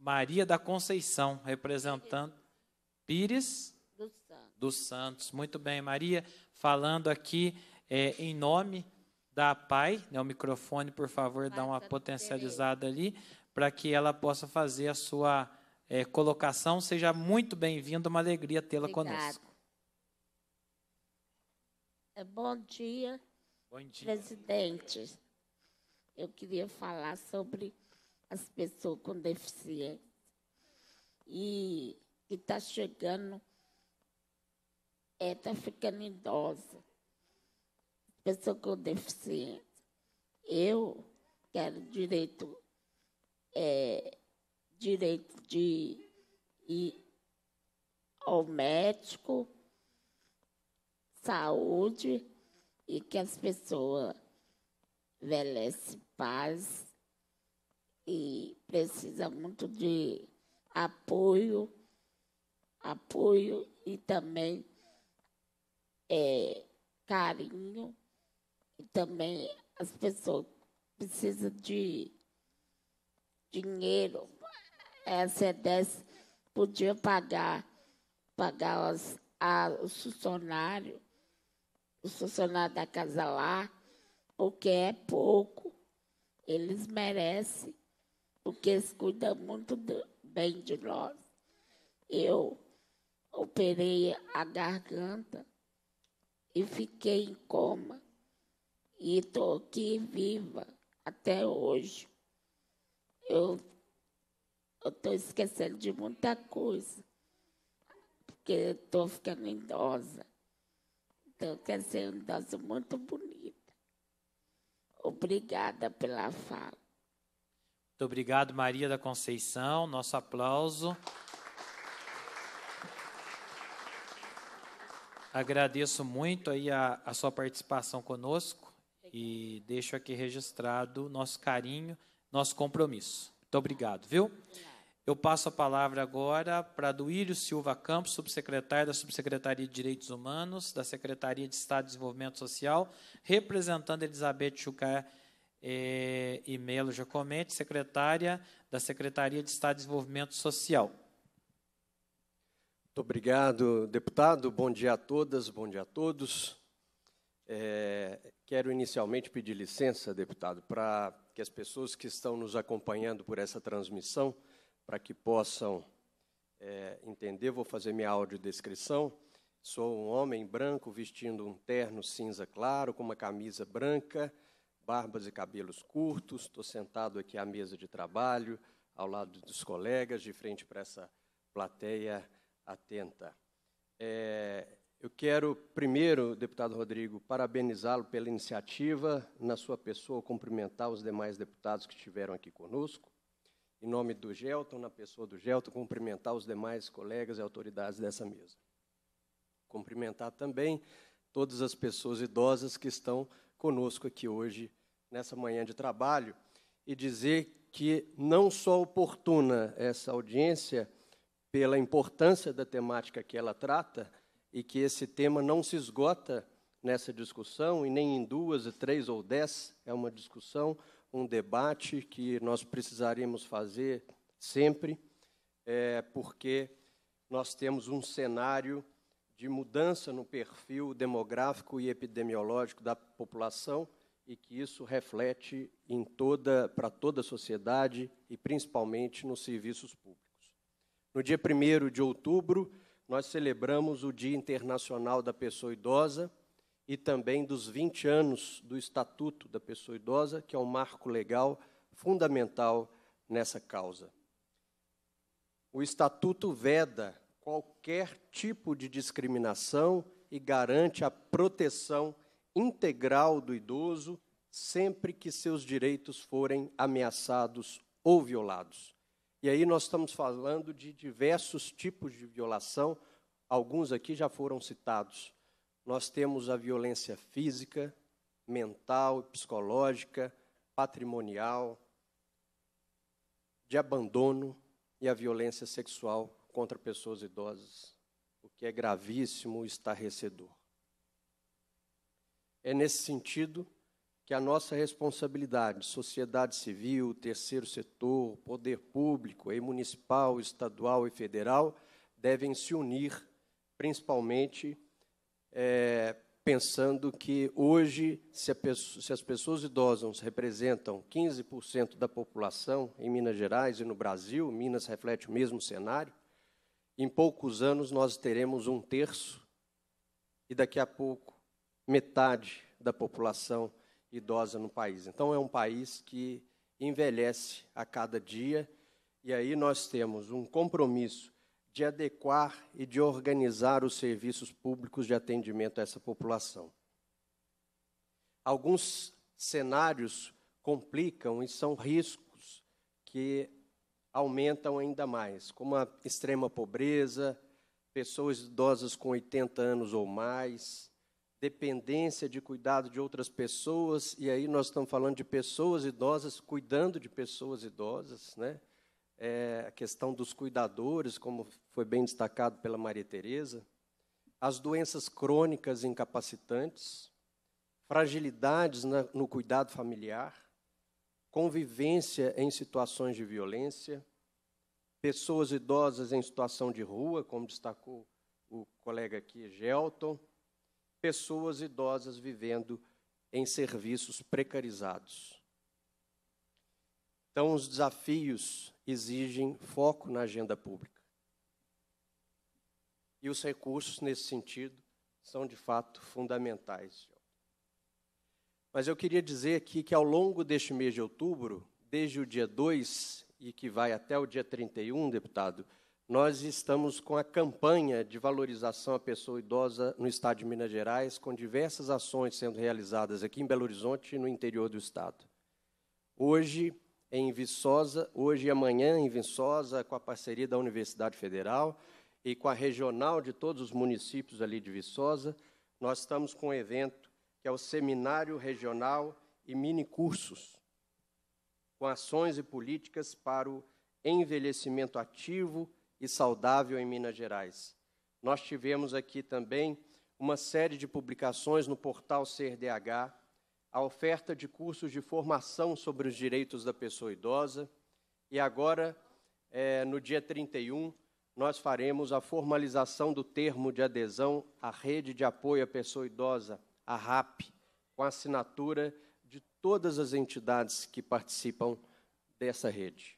Maria da Conceição, representando Pires dos Santos. Muito bem, Maria, falando aqui é, em nome da PAI. Né, o microfone, por favor, dá uma potencializada ali, para que ela possa fazer a sua é, colocação. Seja muito bem-vinda, uma alegria tê-la conosco. É, bom dia, Bom dia, presidente. Eu queria falar sobre as pessoas com deficiência. E que está chegando, está é, tá ficando idosa pessoa com deficiência. Eu quero direito, é, direito de ir ao médico, saúde e que as pessoas envelhecem paz e precisa muito de apoio, apoio e também é, carinho também as pessoas precisam de dinheiro. Essa é podia pagar, pagar os, a, funcionário funcionários, os da casa lá, o que é pouco. Eles merecem, porque eles cuidam muito do, bem de nós. Eu operei a garganta e fiquei em coma e estou aqui viva até hoje. Eu estou esquecendo de muita coisa, porque estou ficando idosa. Então, quer ser uma idosa muito bonita. Obrigada pela fala. Muito obrigado, Maria da Conceição. Nosso aplauso. Agradeço muito aí a, a sua participação conosco. E deixo aqui registrado nosso carinho, nosso compromisso. Muito obrigado, viu? Eu passo a palavra agora para Duílio Silva Campos, subsecretário da Subsecretaria de Direitos Humanos, da Secretaria de Estado de Desenvolvimento Social, representando Elizabeth Chucar é, eh, e Melo Jacomete, secretária da Secretaria de Estado de Desenvolvimento Social. Muito obrigado, deputado. Bom dia a todas, bom dia a todos. É, Quero inicialmente pedir licença, deputado, para que as pessoas que estão nos acompanhando por essa transmissão, para que possam é, entender, vou fazer minha audiodescrição. Sou um homem branco vestindo um terno cinza claro, com uma camisa branca, barbas e cabelos curtos. Estou sentado aqui à mesa de trabalho, ao lado dos colegas, de frente para essa plateia atenta. É, eu quero primeiro, deputado Rodrigo, parabenizá-lo pela iniciativa, na sua pessoa cumprimentar os demais deputados que estiveram aqui conosco. Em nome do Gelton, na pessoa do Gelton, cumprimentar os demais colegas e autoridades dessa mesa. Cumprimentar também todas as pessoas idosas que estão conosco aqui hoje, nessa manhã de trabalho, e dizer que não só oportuna essa audiência, pela importância da temática que ela trata, e que esse tema não se esgota nessa discussão, e nem em duas, e três ou dez, é uma discussão, um debate que nós precisaríamos fazer sempre, é, porque nós temos um cenário de mudança no perfil demográfico e epidemiológico da população e que isso reflete em toda para toda a sociedade e principalmente nos serviços públicos. No dia 1 de outubro, nós celebramos o Dia Internacional da Pessoa Idosa e também dos 20 anos do Estatuto da Pessoa Idosa, que é um marco legal fundamental nessa causa. O Estatuto veda qualquer tipo de discriminação e garante a proteção integral do idoso sempre que seus direitos forem ameaçados ou violados. E aí nós estamos falando de diversos tipos de violação, alguns aqui já foram citados. Nós temos a violência física, mental, psicológica, patrimonial, de abandono e a violência sexual contra pessoas idosas, o que é gravíssimo e estarrecedor. É nesse sentido que a nossa responsabilidade, sociedade civil, terceiro setor, poder público, e municipal, estadual e federal, devem se unir, principalmente é, pensando que hoje, se, pessoa, se as pessoas idosas representam 15% da população em Minas Gerais e no Brasil, Minas reflete o mesmo cenário, em poucos anos nós teremos um terço e daqui a pouco metade da população idosa no país. Então, é um país que envelhece a cada dia, e aí nós temos um compromisso de adequar e de organizar os serviços públicos de atendimento a essa população. Alguns cenários complicam e são riscos que aumentam ainda mais, como a extrema pobreza, pessoas idosas com 80 anos ou mais, dependência de cuidado de outras pessoas, e aí nós estamos falando de pessoas idosas cuidando de pessoas idosas, né? É, a questão dos cuidadores, como foi bem destacado pela Maria Tereza, as doenças crônicas incapacitantes, fragilidades na, no cuidado familiar, convivência em situações de violência, pessoas idosas em situação de rua, como destacou o colega aqui, Gelton, pessoas idosas vivendo em serviços precarizados. Então, os desafios exigem foco na agenda pública. E os recursos, nesse sentido, são de fato fundamentais. Mas eu queria dizer aqui que ao longo deste mês de outubro, desde o dia 2 e que vai até o dia 31, deputado, nós estamos com a campanha de valorização à pessoa idosa no estado de Minas Gerais, com diversas ações sendo realizadas aqui em Belo Horizonte e no interior do estado. Hoje em Viçosa, hoje e amanhã em Viçosa, com a parceria da Universidade Federal e com a regional de todos os municípios ali de Viçosa, nós estamos com um evento que é o Seminário Regional e Mini Cursos, com ações e políticas para o envelhecimento ativo, e saudável em Minas Gerais. Nós tivemos aqui também uma série de publicações no portal CRDH, a oferta de cursos de formação sobre os direitos da pessoa idosa, e agora, é, no dia 31, nós faremos a formalização do termo de adesão à Rede de Apoio à Pessoa Idosa, a RAP, com a assinatura de todas as entidades que participam dessa rede.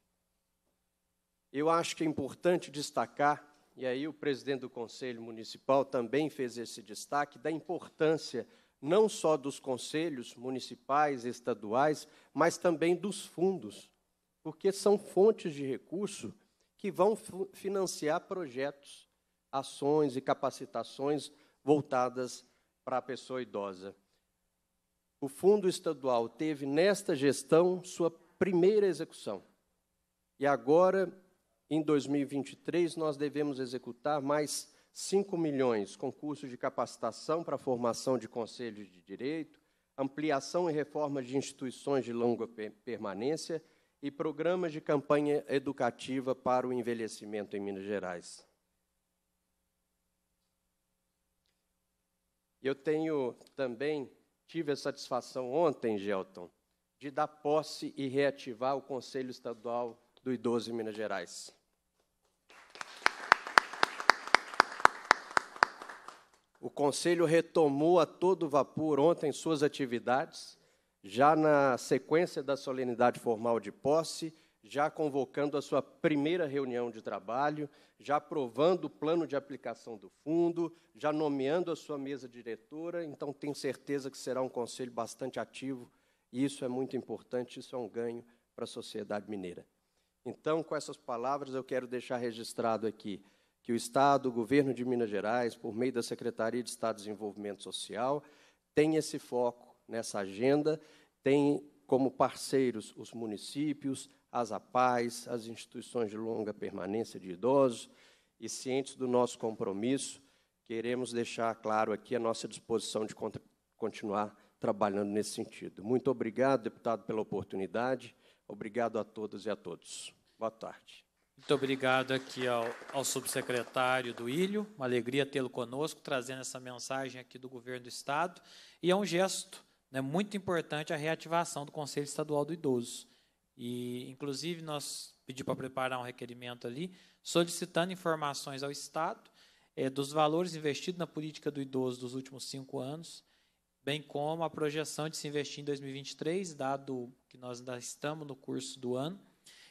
Eu acho que é importante destacar, e aí o presidente do Conselho Municipal também fez esse destaque, da importância não só dos conselhos municipais, estaduais, mas também dos fundos, porque são fontes de recurso que vão financiar projetos, ações e capacitações voltadas para a pessoa idosa. O Fundo Estadual teve nesta gestão sua primeira execução. E agora em 2023, nós devemos executar mais 5 milhões concursos de capacitação para formação de conselhos de direito, ampliação e reforma de instituições de longa permanência e programas de campanha educativa para o envelhecimento em Minas Gerais. Eu tenho também, tive a satisfação ontem, Gelton, de dar posse e reativar o Conselho Estadual do Idoso em Minas Gerais. O Conselho retomou a todo vapor ontem suas atividades, já na sequência da solenidade formal de posse, já convocando a sua primeira reunião de trabalho, já aprovando o plano de aplicação do fundo, já nomeando a sua mesa diretora. Então, tenho certeza que será um conselho bastante ativo, e isso é muito importante, isso é um ganho para a sociedade mineira. Então, com essas palavras, eu quero deixar registrado aqui que o Estado, o governo de Minas Gerais, por meio da Secretaria de Estado de Desenvolvimento Social, tem esse foco nessa agenda, tem como parceiros os municípios, as APAES, as instituições de longa permanência de idosos, e cientes do nosso compromisso, queremos deixar claro aqui a nossa disposição de continuar trabalhando nesse sentido. Muito obrigado, deputado, pela oportunidade. Obrigado a todas e a todos. Boa tarde. Muito obrigado aqui ao, ao subsecretário do Ilho, uma alegria tê-lo conosco, trazendo essa mensagem aqui do governo do Estado. E é um gesto né, muito importante a reativação do Conselho Estadual do Idoso. E, inclusive, nós pedimos para preparar um requerimento ali, solicitando informações ao Estado é, dos valores investidos na política do idoso dos últimos cinco anos, bem como a projeção de se investir em 2023, dado que nós ainda estamos no curso do ano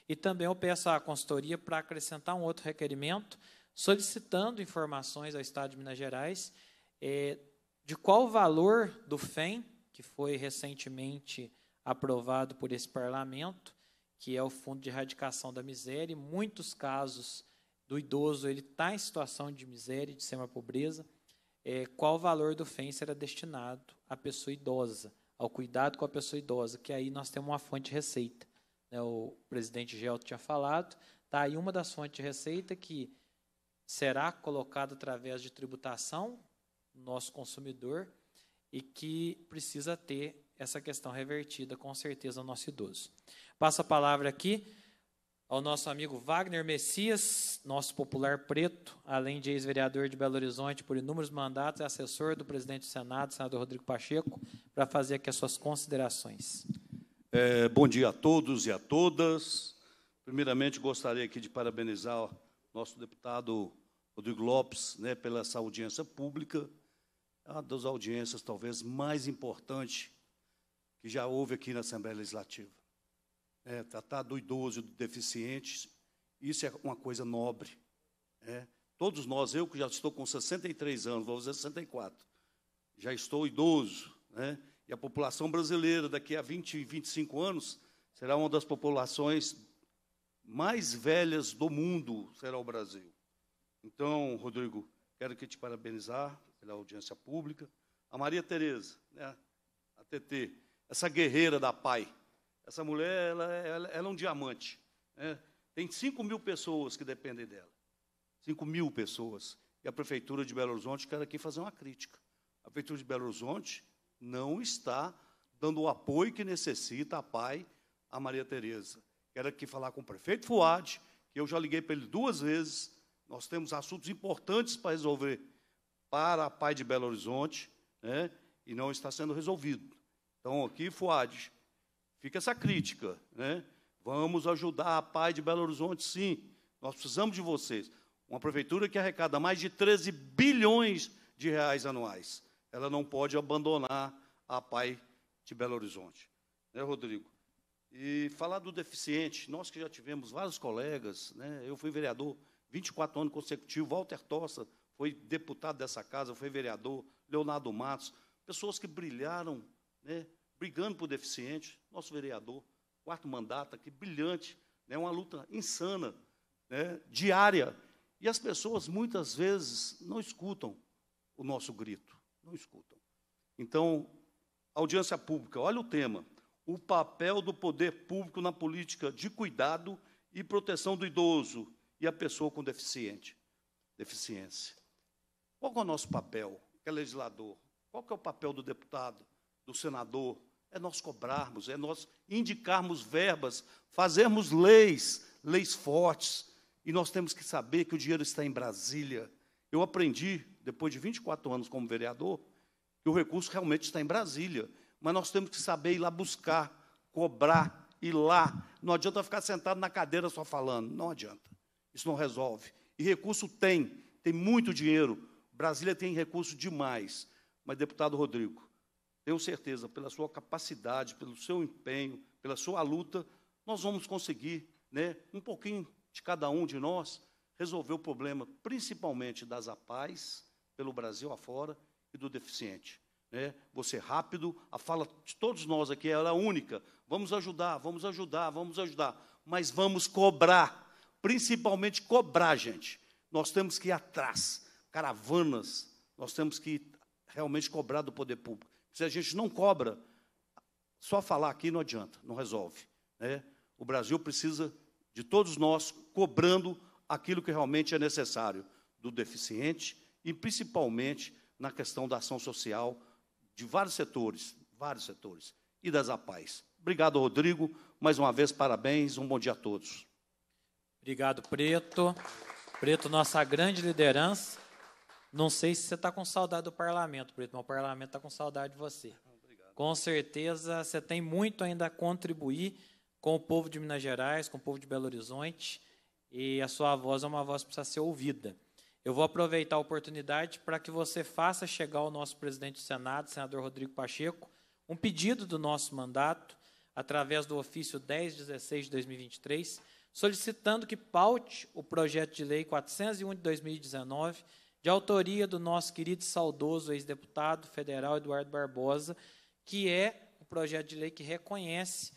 e também eu peço à consultoria para acrescentar um outro requerimento, solicitando informações ao Estado de Minas Gerais é, de qual o valor do FEM, que foi recentemente aprovado por esse parlamento, que é o Fundo de Erradicação da Miséria. Em muitos casos do idoso, ele está em situação de miséria, de extrema pobreza. É, qual o valor do FEM será destinado à pessoa idosa, ao cuidado com a pessoa idosa, que aí nós temos uma fonte de receita né, o presidente Gelto tinha falado, está aí uma das fontes de receita que será colocada através de tributação no nosso consumidor e que precisa ter essa questão revertida, com certeza, ao nosso idoso. Passo a palavra aqui ao nosso amigo Wagner Messias, nosso popular preto, além de ex-vereador de Belo Horizonte por inúmeros mandatos, é assessor do presidente do Senado, senador Rodrigo Pacheco, para fazer aqui as suas considerações. É, bom dia a todos e a todas. Primeiramente, gostaria aqui de parabenizar nosso deputado Rodrigo Lopes né, pela essa audiência pública, é uma das audiências talvez mais importante que já houve aqui na Assembleia Legislativa. É, tratar do idoso, do deficiente, isso é uma coisa nobre. Né? Todos nós, eu que já estou com 63 anos, vou fazer 64, já estou idoso, né? E a população brasileira, daqui a 20, 25 anos, será uma das populações mais velhas do mundo, será o Brasil. Então, Rodrigo, quero que te parabenizar pela audiência pública. A Maria Tereza, né, a TT, essa guerreira da PAI, essa mulher, ela, ela, ela é um diamante. Né? Tem 5 mil pessoas que dependem dela. 5 mil pessoas. E a Prefeitura de Belo Horizonte, quero aqui fazer uma crítica. A Prefeitura de Belo Horizonte não está dando o apoio que necessita a pai, a Maria Tereza. Quero aqui falar com o prefeito Fuad, que eu já liguei para ele duas vezes. Nós temos assuntos importantes para resolver para a pai de Belo Horizonte, né, e não está sendo resolvido. Então, aqui, Fuad, fica essa crítica. Né? Vamos ajudar a pai de Belo Horizonte, sim. Nós precisamos de vocês. Uma prefeitura que arrecada mais de 13 bilhões de reais anuais ela não pode abandonar a PAI de Belo Horizonte. Né, Rodrigo? E falar do deficiente, nós que já tivemos vários colegas, né, eu fui vereador 24 anos consecutivos, Walter Tossa foi deputado dessa casa, foi vereador, Leonardo Matos, pessoas que brilharam, né, brigando por deficiente, nosso vereador, quarto mandato aqui, brilhante, né, uma luta insana, né, diária. E as pessoas, muitas vezes, não escutam o nosso grito não escutam. Então, audiência pública, olha o tema: o papel do poder público na política de cuidado e proteção do idoso e a pessoa com deficiente, deficiência. Qual é o nosso papel, que é legislador? Qual é o papel do deputado, do senador? É nós cobrarmos, é nós indicarmos verbas, fazermos leis, leis fortes. E nós temos que saber que o dinheiro está em Brasília. Eu aprendi depois de 24 anos como vereador, que o recurso realmente está em Brasília. Mas nós temos que saber ir lá buscar, cobrar, ir lá. Não adianta ficar sentado na cadeira só falando. Não adianta. Isso não resolve. E recurso tem, tem muito dinheiro. Brasília tem recurso demais. Mas, deputado Rodrigo, tenho certeza, pela sua capacidade, pelo seu empenho, pela sua luta, nós vamos conseguir, né, um pouquinho de cada um de nós, resolver o problema, principalmente das APAES, pelo Brasil afora e do deficiente. Né? Você é rápido, a fala de todos nós aqui é única. Vamos ajudar, vamos ajudar, vamos ajudar. Mas vamos cobrar, principalmente cobrar, gente. Nós temos que ir atrás, caravanas, nós temos que realmente cobrar do poder público. Se a gente não cobra, só falar aqui não adianta, não resolve. Né? O Brasil precisa de todos nós cobrando aquilo que realmente é necessário do deficiente, e principalmente na questão da ação social de vários setores, vários setores, e das APAES. Obrigado, Rodrigo. Mais uma vez, parabéns, um bom dia a todos. Obrigado, Preto. Preto, nossa grande liderança. Não sei se você está com saudade do parlamento, Preto, mas o parlamento está com saudade de você. Obrigado. Com certeza, você tem muito ainda a contribuir com o povo de Minas Gerais, com o povo de Belo Horizonte, e a sua voz é uma voz que precisa ser ouvida. Eu vou aproveitar a oportunidade para que você faça chegar ao nosso presidente do Senado, senador Rodrigo Pacheco, um pedido do nosso mandato, através do ofício 1016 de 2023, solicitando que paute o projeto de lei 401 de 2019, de autoria do nosso querido e saudoso ex-deputado federal Eduardo Barbosa, que é o projeto de lei que reconhece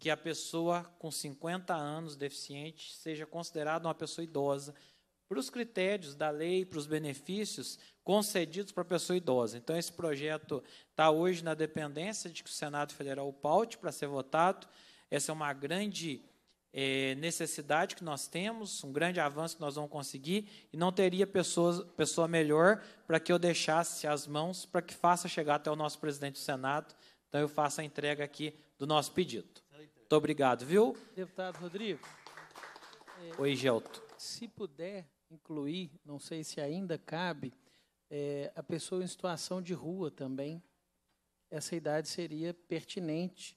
que a pessoa com 50 anos deficiente seja considerada uma pessoa idosa para os critérios da lei, para os benefícios concedidos para a pessoa idosa. Então, esse projeto está hoje na dependência de que o Senado Federal paute para ser votado. Essa é uma grande é, necessidade que nós temos, um grande avanço que nós vamos conseguir, e não teria pessoas, pessoa melhor para que eu deixasse as mãos para que faça chegar até o nosso presidente do Senado. Então, eu faço a entrega aqui do nosso pedido. Muito obrigado, viu? Deputado Rodrigo. Oi, Gelto. Se puder, incluir, não sei se ainda cabe, é, a pessoa em situação de rua também. Essa idade seria pertinente,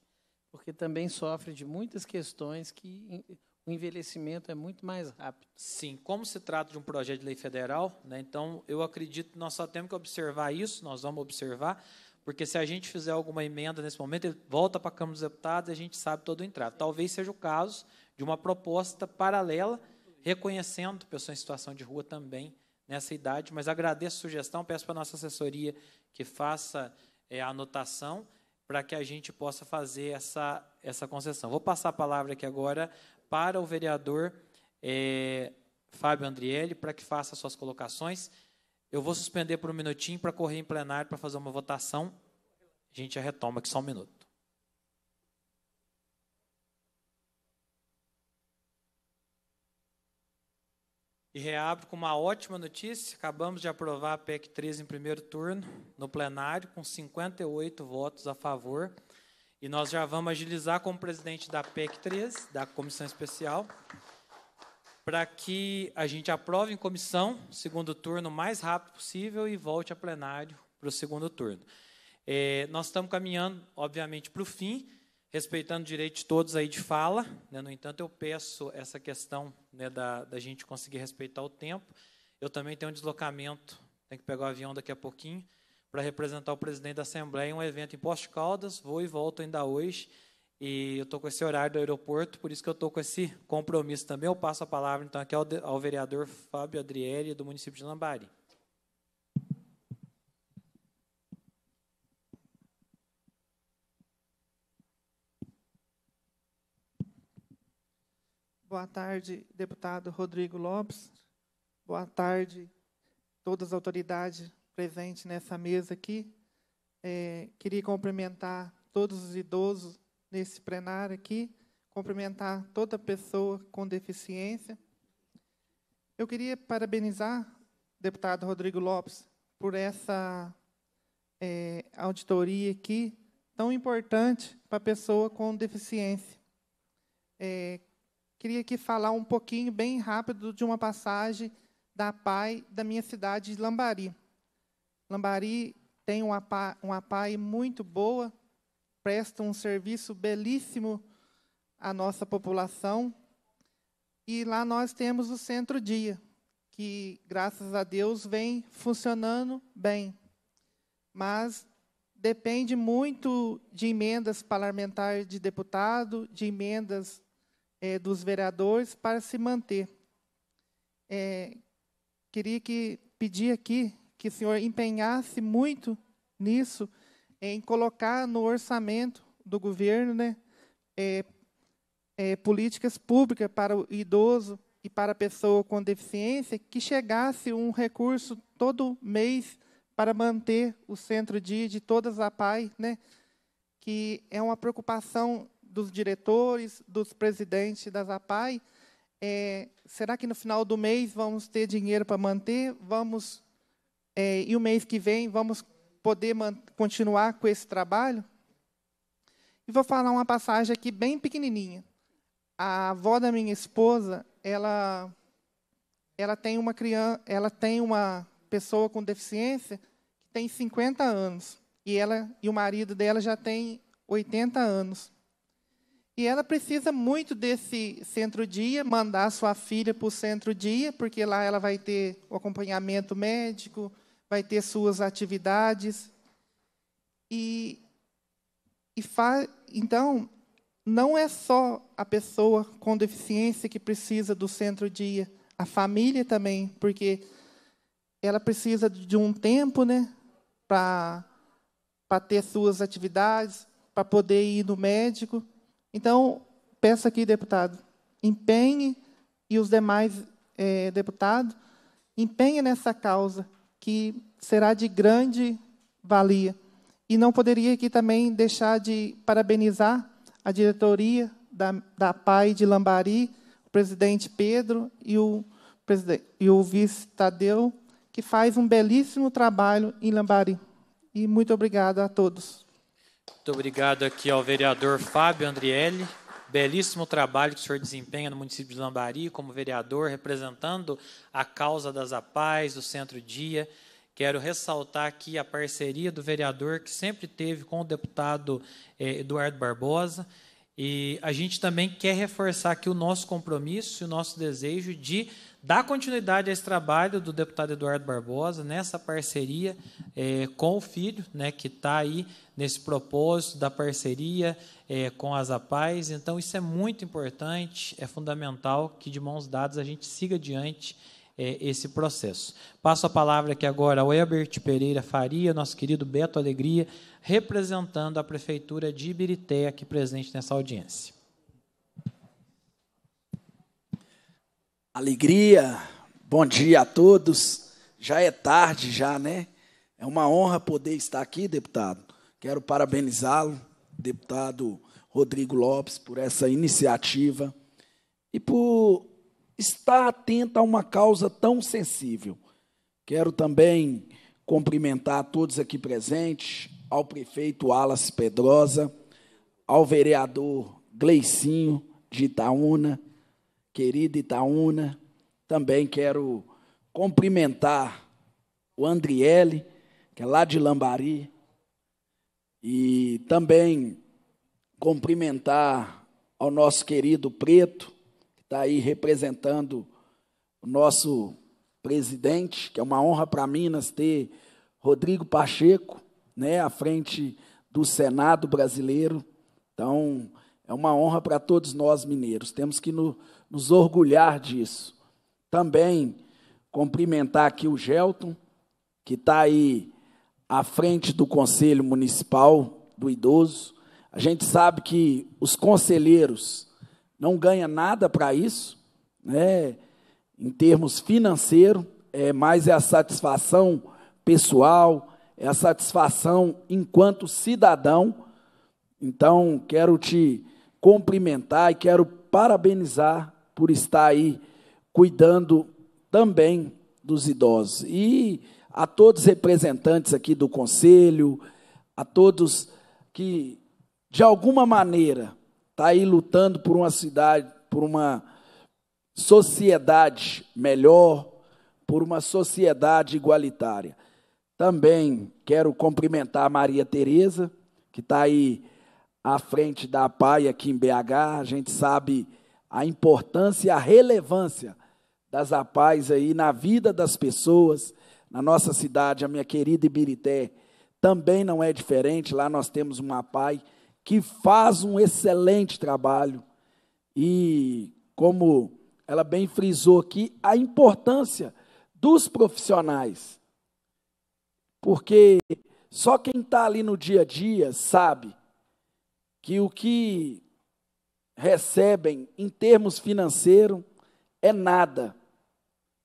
porque também sofre de muitas questões que o envelhecimento é muito mais rápido. Sim, como se trata de um projeto de lei federal, né, então eu acredito que nós só temos que observar isso, nós vamos observar, porque se a gente fizer alguma emenda nesse momento, ele volta para a Câmara dos Deputados e a gente sabe todo o entrado. Talvez seja o caso de uma proposta paralela reconhecendo pessoas em situação de rua também nessa idade, mas agradeço a sugestão, peço para a nossa assessoria que faça é, a anotação para que a gente possa fazer essa, essa concessão. Vou passar a palavra aqui agora para o vereador é, Fábio Andrielli, para que faça suas colocações. Eu vou suspender por um minutinho para correr em plenário para fazer uma votação. A gente já retoma aqui só um minuto. E reabro com uma ótima notícia: acabamos de aprovar a PEC 13 em primeiro turno, no plenário, com 58 votos a favor. E nós já vamos agilizar como presidente da PEC 13, da comissão especial, para que a gente aprove em comissão, segundo turno, o mais rápido possível e volte a plenário para o segundo turno. É, nós estamos caminhando, obviamente, para o fim respeitando o direito de todos aí de fala. Né? No entanto, eu peço essa questão né, da, da, gente conseguir respeitar o tempo. Eu também tenho um deslocamento, tenho que pegar o avião daqui a pouquinho, para representar o presidente da Assembleia em um evento em Posto Caldas. Vou e volto ainda hoje. E eu estou com esse horário do aeroporto, por isso que eu estou com esse compromisso também. Eu passo a palavra, então, aqui ao, ao vereador Fábio Adriele, do município de Lambari. Boa tarde, deputado Rodrigo Lopes. Boa tarde, todas as autoridades presentes nessa mesa aqui. É, queria cumprimentar todos os idosos nesse plenário aqui, cumprimentar toda pessoa com deficiência. Eu queria parabenizar deputado Rodrigo Lopes por essa é, auditoria aqui tão importante para a pessoa com deficiência. É, Queria aqui falar um pouquinho, bem rápido, de uma passagem da PAI da minha cidade de Lambari. Lambari tem uma PAI, uma PAI muito boa, presta um serviço belíssimo à nossa população. E lá nós temos o Centro Dia, que, graças a Deus, vem funcionando bem. Mas depende muito de emendas parlamentares de deputado, de emendas é, dos vereadores para se manter. É, queria que pedir aqui que o senhor empenhasse muito nisso, em colocar no orçamento do governo né, é, é, políticas públicas para o idoso e para a pessoa com deficiência, que chegasse um recurso todo mês para manter o centro-dia de todas a PAI, né, que é uma preocupação dos diretores, dos presidentes das APAI, é, será que no final do mês vamos ter dinheiro para manter? Vamos é, e o mês que vem vamos poder continuar com esse trabalho? E vou falar uma passagem aqui bem pequenininha. A avó da minha esposa, ela, ela tem uma criança, ela tem uma pessoa com deficiência que tem 50 anos e ela e o marido dela já tem 80 anos. E ela precisa muito desse centro-dia, mandar sua filha para o centro-dia, porque lá ela vai ter o acompanhamento médico, vai ter suas atividades. E, e Então, não é só a pessoa com deficiência que precisa do centro-dia, a família também, porque ela precisa de um tempo né, para ter suas atividades, para poder ir no médico. Então, peço aqui, deputado, empenhe e os demais é, deputados, empenhe nessa causa que será de grande valia. E não poderia aqui também deixar de parabenizar a diretoria da, da PAI de Lambari, o presidente Pedro e o, e o vice Tadeu, que faz um belíssimo trabalho em Lambari. E muito obrigada a todos. Muito obrigado aqui ao vereador Fábio Andrielli. Belíssimo trabalho que o senhor desempenha no município de Lambari como vereador, representando a causa das APAES, do Centro Dia. Quero ressaltar aqui a parceria do vereador que sempre teve com o deputado eh, Eduardo Barbosa. E a gente também quer reforçar aqui o nosso compromisso e o nosso desejo de dar continuidade a esse trabalho do deputado Eduardo Barbosa, nessa parceria é, com o filho, né, que está aí nesse propósito da parceria é, com as APAES. Então, isso é muito importante, é fundamental que de mãos dadas a gente siga adiante é, esse processo. Passo a palavra aqui agora ao Ebert Pereira Faria, nosso querido Beto Alegria, representando a Prefeitura de Ibirité, aqui presente nessa audiência. Alegria, bom dia a todos. Já é tarde, já, né? É uma honra poder estar aqui, deputado. Quero parabenizá-lo, deputado Rodrigo Lopes, por essa iniciativa e por estar atento a uma causa tão sensível. Quero também cumprimentar a todos aqui presentes, ao prefeito Alas Pedrosa, ao vereador Gleicinho de Itaúna querido Itaúna. Também quero cumprimentar o Andriele, que é lá de Lambari, e também cumprimentar ao nosso querido Preto, que está aí representando o nosso presidente, que é uma honra para Minas ter Rodrigo Pacheco né, à frente do Senado brasileiro. Então, é uma honra para todos nós mineiros. Temos que no, nos orgulhar disso. Também cumprimentar aqui o Gelton, que está aí à frente do Conselho Municipal do Idoso. A gente sabe que os conselheiros não ganham nada para isso, né? em termos financeiros, é, mas é a satisfação pessoal, é a satisfação enquanto cidadão. Então, quero te cumprimentar e quero parabenizar por estar aí cuidando também dos idosos. E a todos os representantes aqui do conselho, a todos que de alguma maneira tá aí lutando por uma cidade, por uma sociedade melhor, por uma sociedade igualitária. Também quero cumprimentar a Maria Tereza, que está aí à frente da PAI aqui em BH. A gente sabe a importância e a relevância das APAES aí na vida das pessoas, na nossa cidade, a minha querida Ibirité, também não é diferente. Lá nós temos uma APAE que faz um excelente trabalho e, como ela bem frisou aqui, a importância dos profissionais. Porque só quem está ali no dia a dia sabe que o que recebem em termos financeiros é nada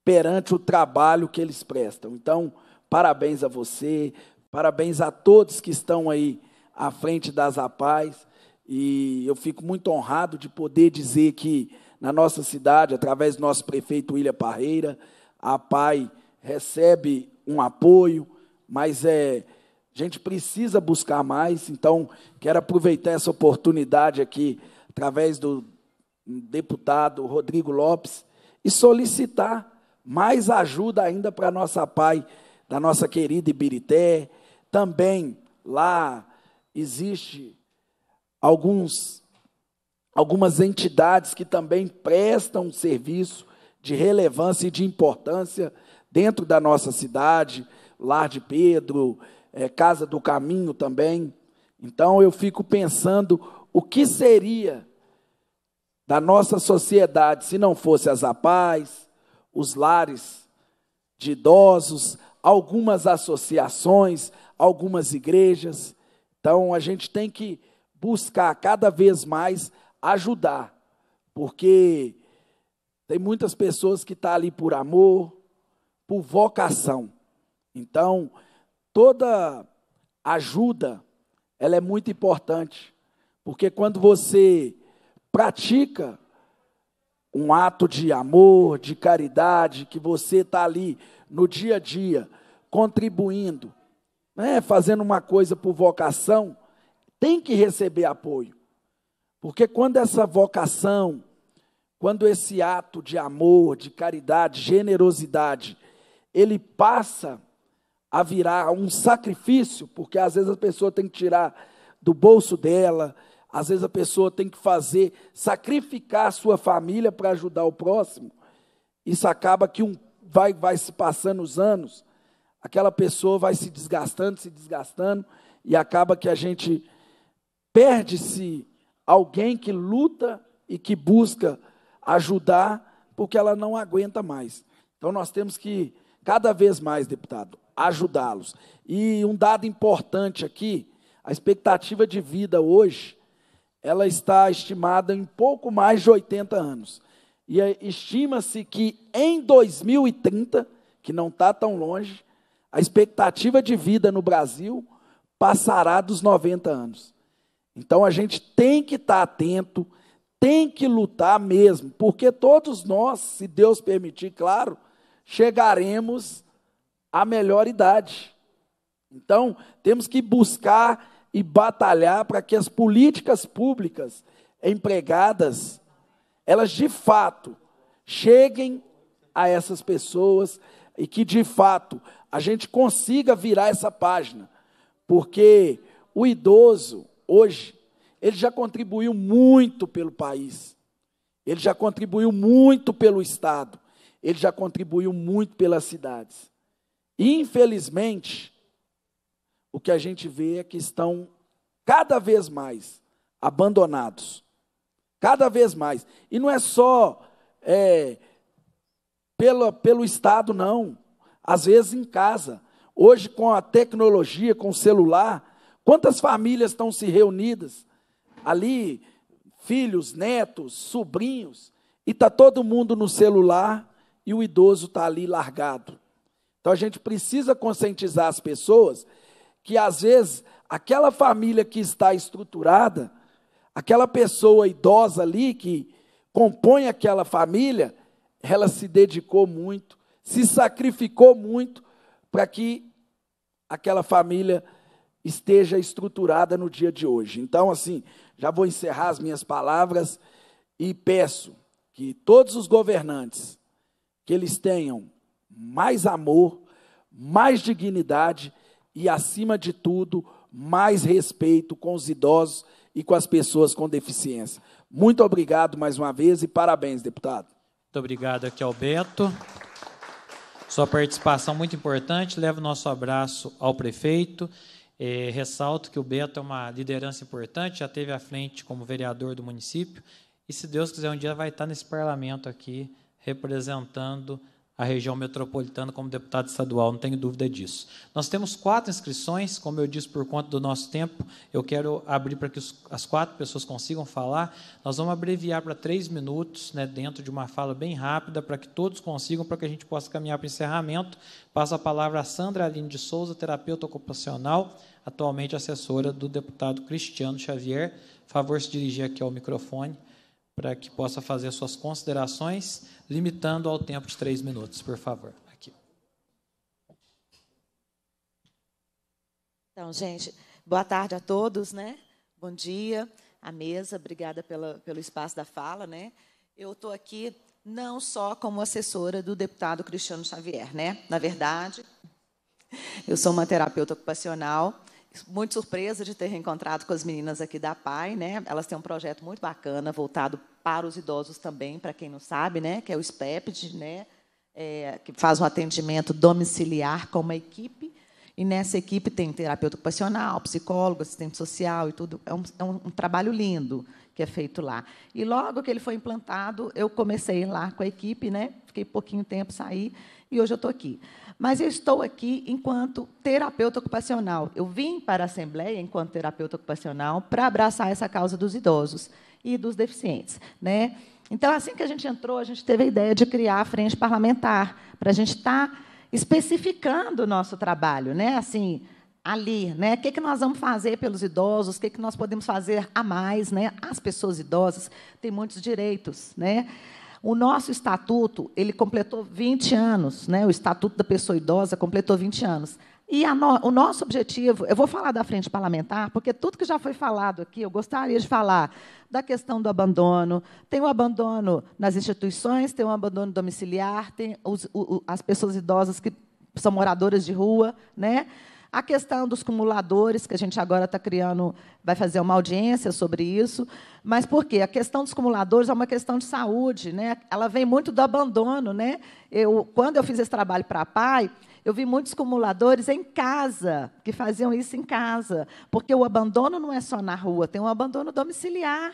perante o trabalho que eles prestam. Então, parabéns a você, parabéns a todos que estão aí à frente das APAES. E eu fico muito honrado de poder dizer que na nossa cidade, através do nosso prefeito William Parreira, a PAI recebe um apoio, mas é, a gente precisa buscar mais. Então, quero aproveitar essa oportunidade aqui através do deputado Rodrigo Lopes, e solicitar mais ajuda ainda para a nossa PAI, da nossa querida Ibirité. Também lá existe alguns algumas entidades que também prestam um serviço de relevância e de importância dentro da nossa cidade, Lar de Pedro, é, Casa do Caminho também. Então eu fico pensando o que seria da nossa sociedade, se não fosse as APAES, os lares de idosos, algumas associações, algumas igrejas. Então a gente tem que buscar cada vez mais ajudar, porque tem muitas pessoas que estão tá ali por amor, por vocação. Então, toda ajuda, ela é muito importante, porque quando você pratica um ato de amor, de caridade, que você está ali no dia a dia contribuindo, né, fazendo uma coisa por vocação, tem que receber apoio. Porque quando essa vocação, quando esse ato de amor, de caridade, generosidade, ele passa a virar um sacrifício, porque às vezes a pessoa tem que tirar do bolso dela, às vezes a pessoa tem que fazer, sacrificar a sua família para ajudar o próximo. Isso acaba que um vai, vai se passando os anos, aquela pessoa vai se desgastando, se desgastando, e acaba que a gente perde-se alguém que luta e que busca ajudar, porque ela não aguenta mais. Então nós temos que, cada vez mais, deputado, ajudá-los. E um dado importante aqui: a expectativa de vida hoje ela está estimada em pouco mais de 80 anos. E é, estima-se que em 2030, que não está tão longe, a expectativa de vida no Brasil passará dos 90 anos. Então a gente tem que estar tá atento, tem que lutar mesmo, porque todos nós, se Deus permitir, claro, chegaremos à melhor idade. Então, temos que buscar e batalhar para que as políticas públicas empregadas, elas de fato cheguem a essas pessoas e que de fato a gente consiga virar essa página, porque o idoso hoje ele já contribuiu muito pelo país, ele já contribuiu muito pelo estado, ele já contribuiu muito pelas cidades. Infelizmente, o que a gente vê é que estão cada vez mais abandonados. Cada vez mais. E não é só é, pelo, pelo Estado, não. Às vezes em casa. Hoje, com a tecnologia, com o celular, quantas famílias estão se reunidas ali, filhos, netos, sobrinhos, e está todo mundo no celular e o idoso está ali largado. Então a gente precisa conscientizar as pessoas que às vezes aquela família que está estruturada, aquela pessoa idosa ali que compõe aquela família, ela se dedicou muito, se sacrificou muito para que aquela família esteja estruturada no dia de hoje. Então, assim, já vou encerrar as minhas palavras e peço que todos os governantes que eles tenham mais amor, mais dignidade e, acima de tudo, mais respeito com os idosos e com as pessoas com deficiência. Muito obrigado mais uma vez e parabéns, deputado. Muito obrigado aqui ao Beto. Sua participação é muito importante. Levo o nosso abraço ao prefeito. É, ressalto que o Beto é uma liderança importante, já teve à frente como vereador do município e, se Deus quiser, um dia vai estar nesse parlamento aqui representando a região metropolitana como deputado estadual, não tenho dúvida disso. Nós temos quatro inscrições, como eu disse, por conta do nosso tempo, eu quero abrir para que os, as quatro pessoas consigam falar. Nós vamos abreviar para três minutos, né, dentro de uma fala bem rápida, para que todos consigam, para que a gente possa caminhar para o encerramento. Passo a palavra a Sandra Aline de Souza, terapeuta ocupacional, atualmente assessora do deputado Cristiano Xavier. Favor se dirigir aqui ao microfone para que possa fazer suas considerações, limitando ao tempo de três minutos, por favor. Aqui. Então, gente, boa tarde a todos, né? Bom dia à mesa, obrigada pela, pelo espaço da fala, né? Eu estou aqui não só como assessora do deputado Cristiano Xavier, né? Na verdade, eu sou uma terapeuta ocupacional muito surpresa de ter reencontrado com as meninas aqui da PAI, né? Elas têm um projeto muito bacana voltado para os idosos também, para quem não sabe, né? Que é o SPEPD, né? É, que faz um atendimento domiciliar com uma equipe. E nessa equipe tem terapeuta ocupacional, psicólogo, assistente social e tudo. É um, é um trabalho lindo que é feito lá. E logo que ele foi implantado, eu comecei lá com a equipe, né? Fiquei pouquinho tempo, saí e hoje eu estou aqui. Mas eu estou aqui enquanto terapeuta ocupacional. Eu vim para a Assembleia enquanto terapeuta ocupacional para abraçar essa causa dos idosos e dos deficientes. Né? Então, assim que a gente entrou, a gente teve a ideia de criar a frente parlamentar, para a gente estar tá especificando o nosso trabalho. Né? Assim, ali, né? O que, que nós vamos fazer pelos idosos? O que, que nós podemos fazer a mais, né? As pessoas idosas têm muitos direitos, né? O nosso estatuto, ele completou 20 anos, né? o Estatuto da Pessoa Idosa completou 20 anos. E no, o nosso objetivo, eu vou falar da frente parlamentar, porque tudo que já foi falado aqui, eu gostaria de falar da questão do abandono. Tem o abandono nas instituições, tem o abandono domiciliar, tem os, o, as pessoas idosas que são moradoras de rua, né? A questão dos cumuladores, que a gente agora está criando, vai fazer uma audiência sobre isso. Mas por quê? A questão dos cumuladores é uma questão de saúde, né? Ela vem muito do abandono, né? Eu, quando eu fiz esse trabalho para a PAI, eu vi muitos cumuladores em casa, que faziam isso em casa, porque o abandono não é só na rua, tem um abandono domiciliar.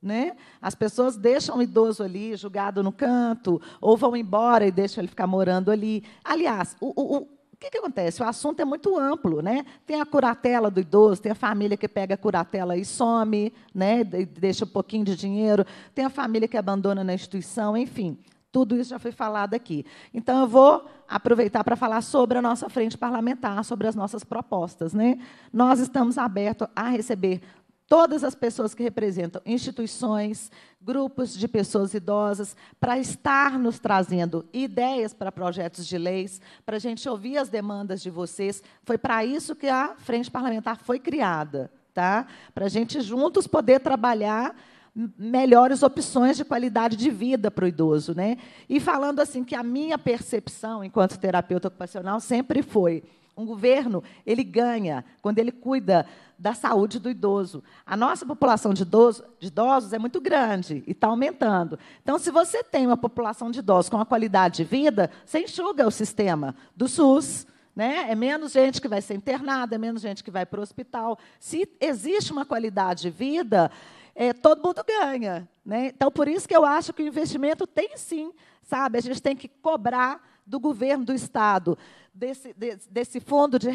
Né? As pessoas deixam o idoso ali, julgado no canto, ou vão embora e deixam ele ficar morando ali. Aliás, o, o, que, que acontece? O assunto é muito amplo, né? Tem a curatela do idoso, tem a família que pega a curatela e some, né? deixa um pouquinho de dinheiro, tem a família que abandona na instituição, enfim. Tudo isso já foi falado aqui. Então, eu vou aproveitar para falar sobre a nossa frente parlamentar, sobre as nossas propostas. Né? Nós estamos abertos a receber todas as pessoas que representam instituições, grupos de pessoas idosas, para estar nos trazendo ideias para projetos de leis, para a gente ouvir as demandas de vocês. Foi para isso que a Frente Parlamentar foi criada, tá? para a gente juntos poder trabalhar melhores opções de qualidade de vida para o idoso. Né? E falando assim que a minha percepção enquanto terapeuta ocupacional sempre foi um governo, ele ganha quando ele cuida da saúde do idoso. A nossa população de, de idosos é muito grande e está aumentando. Então, se você tem uma população de idosos com uma qualidade de vida, você enxuga o sistema do SUS, né? É menos gente que vai ser internada, é menos gente que vai para o hospital. Se existe uma qualidade de vida, é, todo mundo ganha. Né? Então, por isso que eu acho que o investimento tem sim, sabe? A gente tem que cobrar do governo do Estado, desse, desse, desse fundo de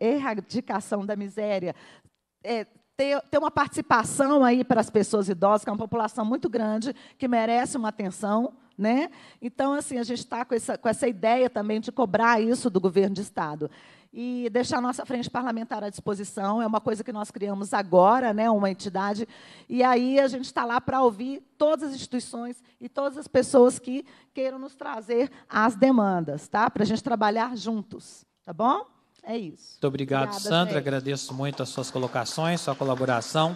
erradicação da miséria, é, ter, ter uma participação aí para as pessoas idosas, que é uma população muito grande, que merece uma atenção. Né? Então, assim, a gente está com essa, com essa ideia também de cobrar isso do governo de Estado e deixar a nossa frente parlamentar à disposição. É uma coisa que nós criamos agora, né, uma entidade. E aí a gente está lá para ouvir todas as instituições e todas as pessoas que queiram nos trazer as demandas, tá? Para a gente trabalhar juntos, tá bom? É isso. Muito obrigado, Obrigada, Sandra. Gente. Agradeço muito as suas colocações, sua colaboração.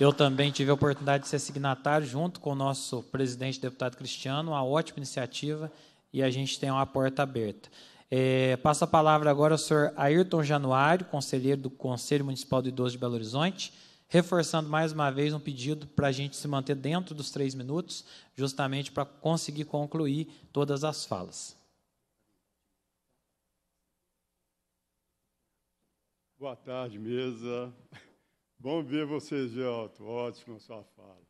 Eu também tive a oportunidade de ser signatário junto com o nosso presidente deputado Cristiano, uma ótima iniciativa e a gente tem uma porta aberta. É, passo a palavra agora ao senhor Ayrton Januário, conselheiro do Conselho Municipal de Idoso de Belo Horizonte, reforçando mais uma vez um pedido para a gente se manter dentro dos três minutos, justamente para conseguir concluir todas as falas. Boa tarde, mesa. Bom ver vocês, Gelto. Ótima sua fala.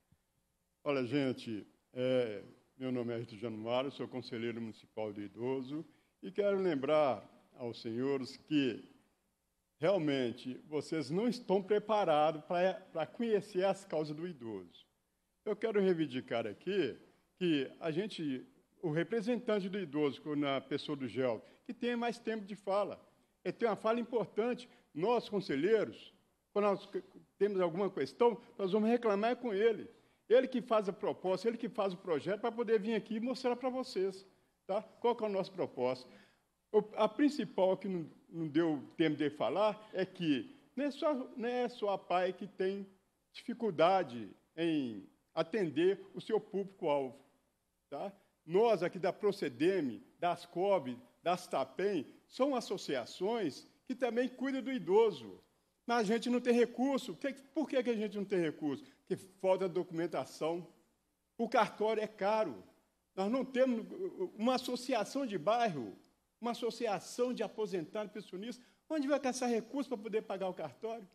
Olha, gente, é, meu nome é Ayrton Januário, sou conselheiro municipal de idoso. E quero lembrar aos senhores que realmente vocês não estão preparados para conhecer as causas do idoso. Eu quero reivindicar aqui que a gente, o representante do idoso, na é pessoa do GEL, que tem mais tempo de fala. Ele tem uma fala importante. Nós, conselheiros, quando nós temos alguma questão, nós vamos reclamar com ele. Ele que faz a proposta, ele que faz o projeto, para poder vir aqui e mostrar para vocês. Tá? Qual que é o nosso propósito? O, a principal que não, não, deu tempo de falar é que não é, só, não é só a PAI que tem dificuldade em atender o seu público-alvo. Tá? Nós aqui da Procedeme, da COB, da TAPEM, são associações que também cuidam do idoso. Mas a gente não tem recurso. Por que a gente não tem recurso? Porque falta documentação. O cartório é caro. Nós não temos uh, uma associação de bairro, uma associação de aposentados, pensionistas. Onde vai caçar recurso para poder pagar o cartório?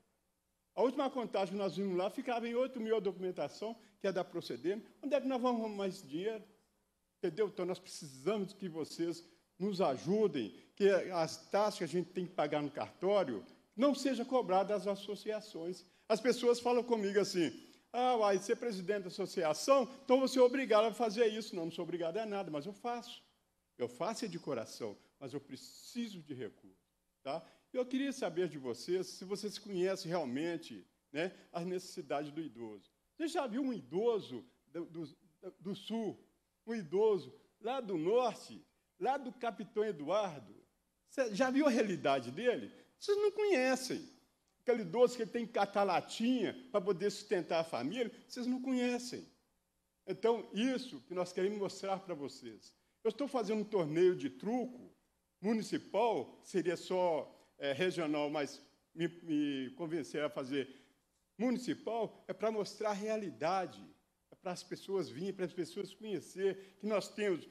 A última contagem que nós vimos lá ficava em 8 mil a documentação, que é da proceder. Onde é que nós vamos arrumar esse dinheiro? Entendeu? Então, nós precisamos que vocês nos ajudem, que as taxas que a gente tem que pagar no cartório não sejam cobradas às associações. As pessoas falam comigo assim, ah, uai, ser presidente da associação, então você é obrigado a fazer isso. Não, não sou obrigado a nada, mas eu faço. Eu faço é de coração, mas eu preciso de recursos. Tá? Eu queria saber de vocês se vocês conhecem realmente né, as necessidades do idoso. Você já viu um idoso do, do, do sul, um idoso lá do norte, lá do Capitão Eduardo? Você já viu a realidade dele? Vocês não conhecem aquele idoso que tem que catar latinha para poder sustentar a família, vocês não conhecem. Então, isso que nós queremos mostrar para vocês. Eu estou fazendo um torneio de truco municipal, seria só é, regional, mas me, me convencer a fazer municipal, é para mostrar a realidade, é para as pessoas virem, para as pessoas conhecer que nós temos,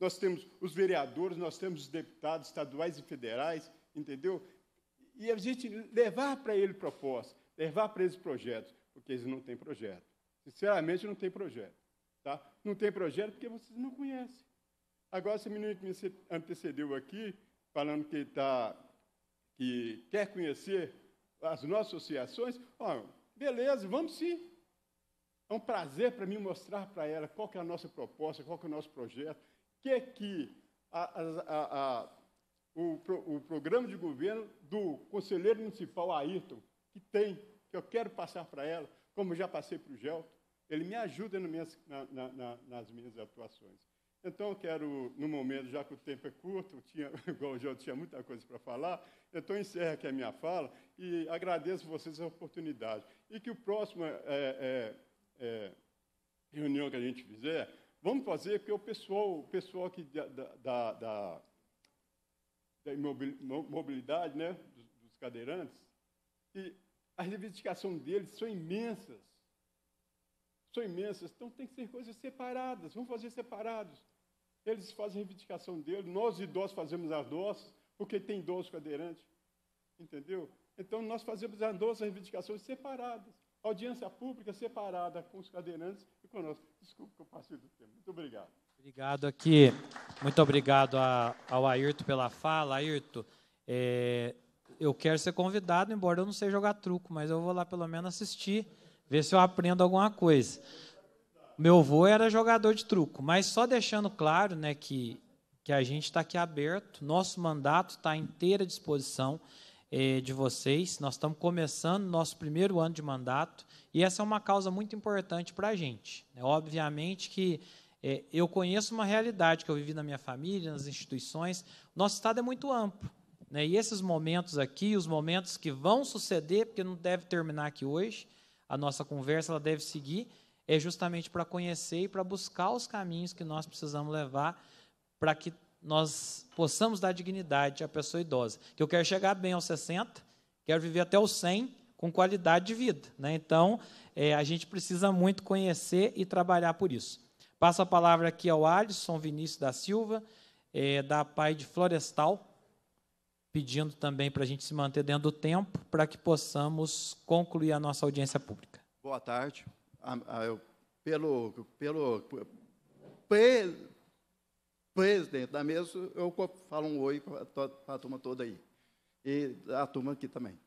nós temos os vereadores, nós temos os deputados estaduais e federais, entendeu? e a gente levar para ele propostas, levar para eles projetos, porque eles não têm projeto. Sinceramente, não tem projeto. Tá? Não tem projeto porque vocês não conhecem. Agora, esse menino que me antecedeu aqui, falando que, tá, que quer conhecer as nossas associações, ó, beleza, vamos sim. É um prazer para mim mostrar para ela qual que é a nossa proposta, qual que é o nosso projeto, que que a, a, a, o, o programa de governo do conselheiro municipal Ayrton, que tem, que eu quero passar para ela, como já passei para o Gelto. Ele me ajuda minhas, na, na, nas minhas atuações. Então, eu quero, no momento, já que o tempo é curto, tinha, igual o Gelto tinha muita coisa para falar, então encerro aqui a minha fala e agradeço a vocês a oportunidade. E que o próximo é, é, é, é, reunião que a gente fizer, vamos fazer, porque o pessoal, o pessoal aqui da, da, da da mobilidade né, dos, dos cadeirantes, e as reivindicações deles são imensas. São imensas, então tem que ser coisas separadas, vamos fazer separados. Eles fazem a reivindicação deles, nós idosos fazemos as nossas, porque tem idoso cadeirantes, entendeu? Então nós fazemos as nossas reivindicações separadas, audiência pública separada com os cadeirantes e conosco. Desculpe que eu passei do tempo. Muito obrigado. Obrigado aqui. Muito obrigado a, ao Ayrton pela fala. Ayrton, é, eu quero ser convidado, embora eu não sei jogar truco, mas eu vou lá pelo menos assistir, ver se eu aprendo alguma coisa. Meu avô era jogador de truco, mas só deixando claro né, que, que a gente está aqui aberto, nosso mandato está à inteira disposição é, de vocês. Nós estamos começando nosso primeiro ano de mandato e essa é uma causa muito importante para a gente. Né? Obviamente que é, eu conheço uma realidade que eu vivi na minha família, nas instituições. Nosso Estado é muito amplo. Né? E esses momentos aqui, os momentos que vão suceder, porque não deve terminar aqui hoje, a nossa conversa ela deve seguir, é justamente para conhecer e para buscar os caminhos que nós precisamos levar para que nós possamos dar dignidade à pessoa idosa. Que eu quero chegar bem aos 60, quero viver até os 100 com qualidade de vida. Né? Então, é, a gente precisa muito conhecer e trabalhar por isso. Passo a palavra aqui ao Alisson Vinícius da Silva, é, da Pai de Florestal, pedindo também para a gente se manter dentro do tempo, para que possamos concluir a nossa audiência pública. Boa tarde. Eu, pelo, pelo presidente da mesa, eu falo um oi para a turma toda aí. E a turma aqui também.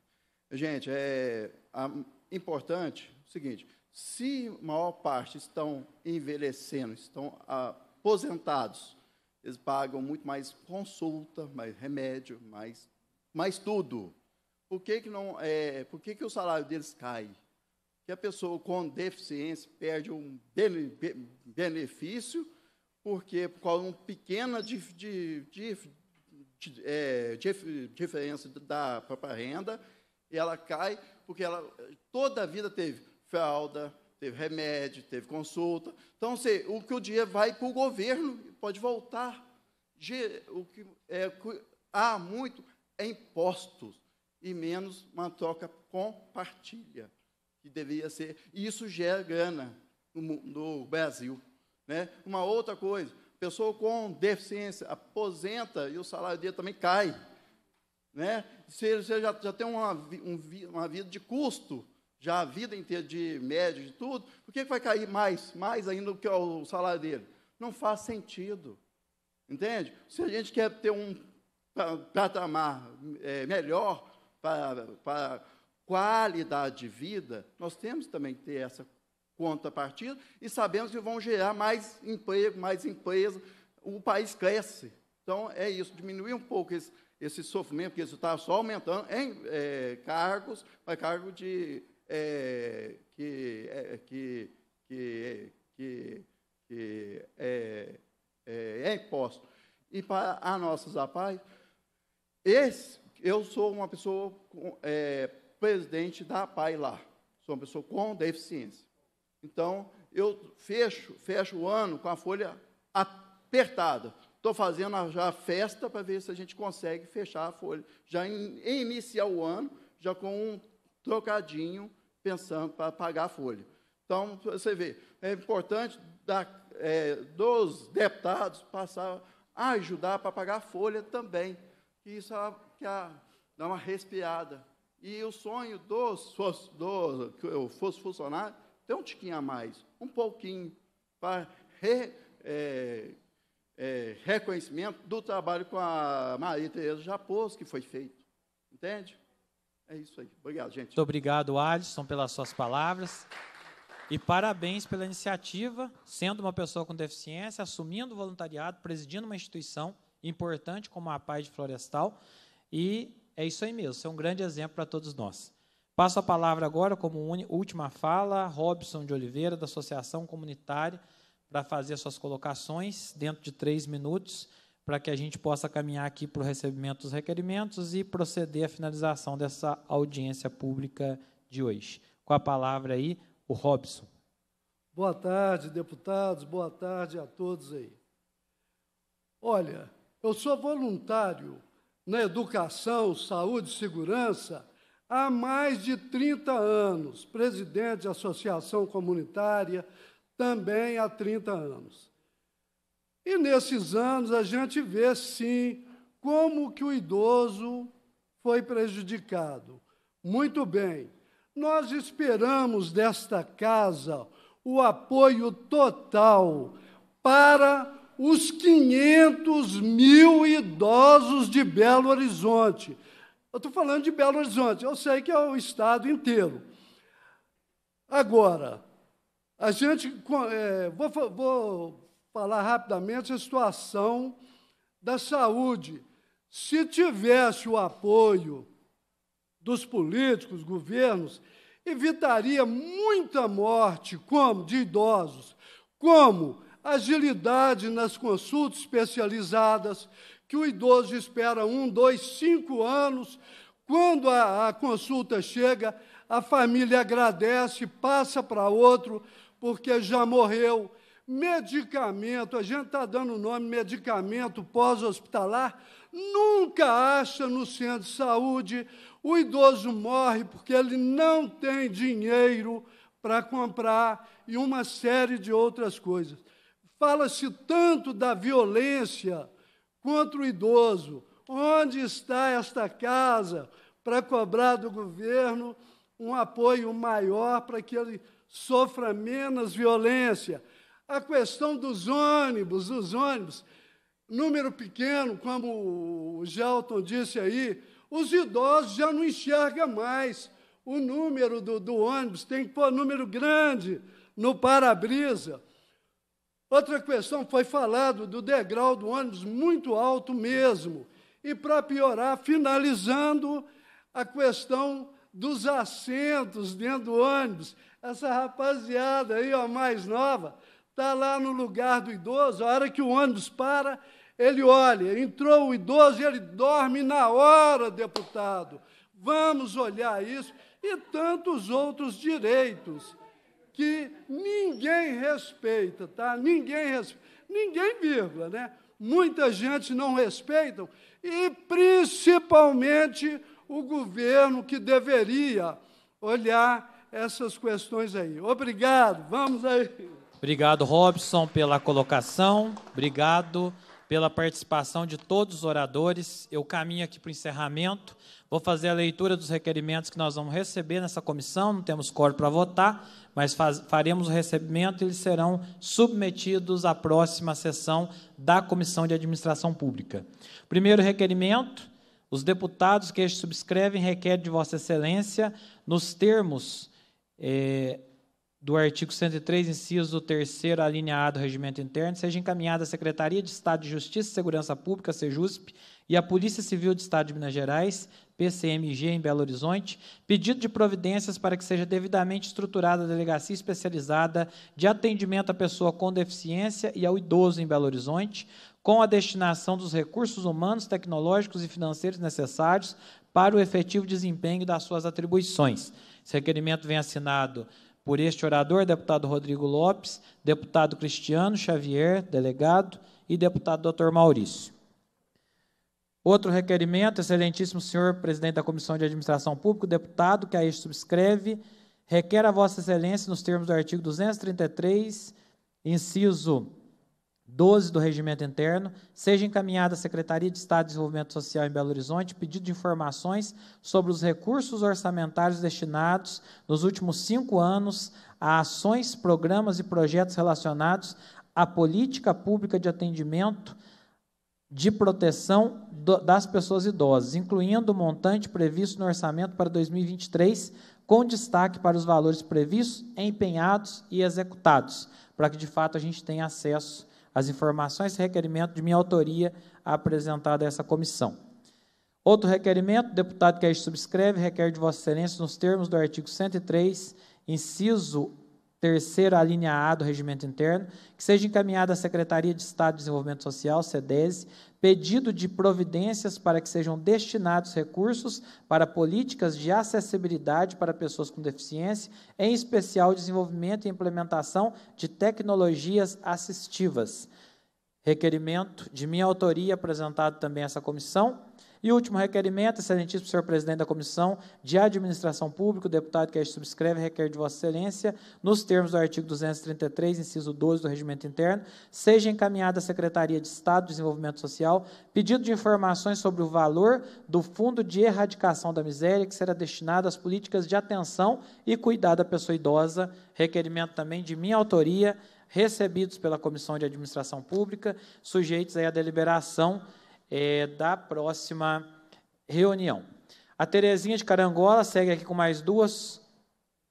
Gente, é importante é o seguinte: se maior parte estão envelhecendo, estão aposentados, eles pagam muito mais consulta, mais remédio, mais, mais tudo. Por que, que, não, é, por que, que o salário deles cai? Porque a pessoa com deficiência perde um benefício, porque por causa de uma pequena dif, de, é, diferença da própria renda, ela cai, porque ela toda a vida teve fralda, teve remédio, teve consulta. Então, se, assim, o que o dinheiro vai para o governo pode voltar. O que é, há muito é impostos e menos uma troca compartilha, que deveria ser. E isso gera grana no, no Brasil. Né? Uma outra coisa, pessoa com deficiência aposenta e o salário dele também cai. Né? Você, já, já tem uma, um, uma vida de custo já a vida inteira de médio, de tudo, por que, vai cair mais, mais ainda do que o salário dele? Não faz sentido. Entende? Se a gente quer ter um patamar é, melhor para, qualidade de vida, nós temos também que ter essa contrapartida e sabemos que vão gerar mais emprego, mais empresas, o país cresce. Então, é isso, diminuir um pouco esse, esse sofrimento, porque isso está só aumentando em é, cargos, mas cargo de é, que, é, que, que, que, que é, é, é imposto. E para a nossa rapazes, esse, eu sou uma pessoa é, presidente da PAI lá, sou uma pessoa com deficiência. Então, eu fecho, fecho o ano com a folha apertada. Estou fazendo já a festa para ver se a gente consegue fechar a folha, já in, iniciar o ano, já com um trocadinho pensando para pagar a folha. Então, você vê, é importante da, é, dos deputados passar a ajudar para pagar a folha também. Isso é, que é, dá uma respirada. E o sonho dos, dos que eu fosse funcionário, tem um tiquinho a mais, um pouquinho, para re, é, é, reconhecimento do trabalho com a Maria Tereza Japôs, que foi feito. Entende? É isso aí. Obrigado, gente. Muito obrigado, Alisson, pelas suas palavras. E parabéns pela iniciativa, sendo uma pessoa com deficiência, assumindo o voluntariado, presidindo uma instituição importante como a Paz de Florestal. E é isso aí mesmo, você é um grande exemplo para todos nós. Passo a palavra agora, como última fala, Robson de Oliveira, da Associação Comunitária, para fazer suas colocações dentro de três minutos para que a gente possa caminhar aqui para o recebimento dos requerimentos e proceder à finalização dessa audiência pública de hoje. Com a palavra aí, o Robson. Boa tarde, deputados, boa tarde a todos aí. Olha, eu sou voluntário na educação, saúde e segurança há mais de 30 anos, presidente de associação comunitária também há 30 anos. E nesses anos a gente vê, sim, como que o idoso foi prejudicado. Muito bem, nós esperamos desta casa o apoio total para os 500 mil idosos de Belo Horizonte. Eu estou falando de Belo Horizonte, eu sei que é o estado inteiro. Agora, a gente. É, vou, vou falar rapidamente a situação da saúde. Se tivesse o apoio dos políticos, governos, evitaria muita morte, como de idosos, como agilidade nas consultas especializadas, que o idoso espera um, dois, cinco anos. Quando a, a consulta chega, a família agradece, passa para outro, porque já morreu, Medicamento, a gente está dando o nome medicamento pós-hospitalar, nunca acha no centro de saúde. O idoso morre porque ele não tem dinheiro para comprar e uma série de outras coisas. Fala-se tanto da violência contra o idoso. Onde está esta casa para cobrar do governo um apoio maior para que ele sofra menos violência? A questão dos ônibus, os ônibus, número pequeno, como o Gelton disse aí, os idosos já não enxergam mais o número do, do ônibus, tem que pôr número grande no para-brisa. Outra questão foi falado do degrau do ônibus muito alto mesmo. E para piorar, finalizando a questão dos assentos dentro do ônibus. Essa rapaziada aí, ó, mais nova, Está lá no lugar do idoso, a hora que o ônibus para, ele olha, entrou o idoso e ele dorme na hora, deputado. Vamos olhar isso e tantos outros direitos que ninguém respeita, tá? Ninguém respeita, ninguém vírgula, né? Muita gente não respeita e principalmente o governo que deveria olhar essas questões aí. Obrigado. Vamos aí. Obrigado, Robson, pela colocação. Obrigado pela participação de todos os oradores. Eu caminho aqui para o encerramento. Vou fazer a leitura dos requerimentos que nós vamos receber nessa comissão. Não temos coro para votar, mas faz, faremos o recebimento e eles serão submetidos à próxima sessão da Comissão de Administração Pública. Primeiro requerimento: os deputados que este subscrevem requerem de Vossa Excelência, nos termos. Eh, do artigo 103, inciso 3 alineado do Regimento Interno, seja encaminhada à Secretaria de Estado de Justiça e Segurança Pública, SEJUSP, e à Polícia Civil de Estado de Minas Gerais, PCMG, em Belo Horizonte, pedido de providências para que seja devidamente estruturada a Delegacia Especializada de Atendimento à Pessoa com Deficiência e ao Idoso em Belo Horizonte, com a destinação dos recursos humanos, tecnológicos e financeiros necessários para o efetivo desempenho das suas atribuições. Esse requerimento vem assinado por este orador, deputado Rodrigo Lopes, deputado Cristiano Xavier, delegado, e deputado Dr. Maurício. Outro requerimento, excelentíssimo senhor presidente da Comissão de Administração Pública, deputado que a este subscreve, requer a vossa excelência, nos termos do artigo 233, inciso 12 do Regimento Interno, seja encaminhada à Secretaria de Estado de Desenvolvimento Social em Belo Horizonte pedido de informações sobre os recursos orçamentários destinados nos últimos cinco anos a ações, programas e projetos relacionados à política pública de atendimento de proteção do, das pessoas idosas, incluindo o montante previsto no orçamento para 2023, com destaque para os valores previstos, empenhados e executados, para que de fato a gente tenha acesso as informações e requerimento de minha autoria apresentado a essa comissão. Outro requerimento, deputado que aí subscreve, requer de Vossa Excelência, nos termos do artigo 103, inciso terceiro alínea A do Regimento Interno, que seja encaminhada à Secretaria de Estado de Desenvolvimento Social, SEDESE, pedido de providências para que sejam destinados recursos para políticas de acessibilidade para pessoas com deficiência, em especial desenvolvimento e implementação de tecnologias assistivas. Requerimento de minha autoria apresentado também a essa comissão e último requerimento, excelentíssimo senhor presidente da Comissão de Administração Pública, o deputado que este subscreve requer de Vossa Excelência, nos termos do artigo 233, inciso 12 do Regimento Interno, seja encaminhada à Secretaria de Estado do Desenvolvimento Social pedido de informações sobre o valor do Fundo de Erradicação da Miséria que será destinado às políticas de atenção e cuidado à pessoa idosa, requerimento também de minha autoria, recebidos pela Comissão de Administração Pública, sujeitos à deliberação é, da próxima reunião. A Terezinha de Carangola segue aqui com mais duas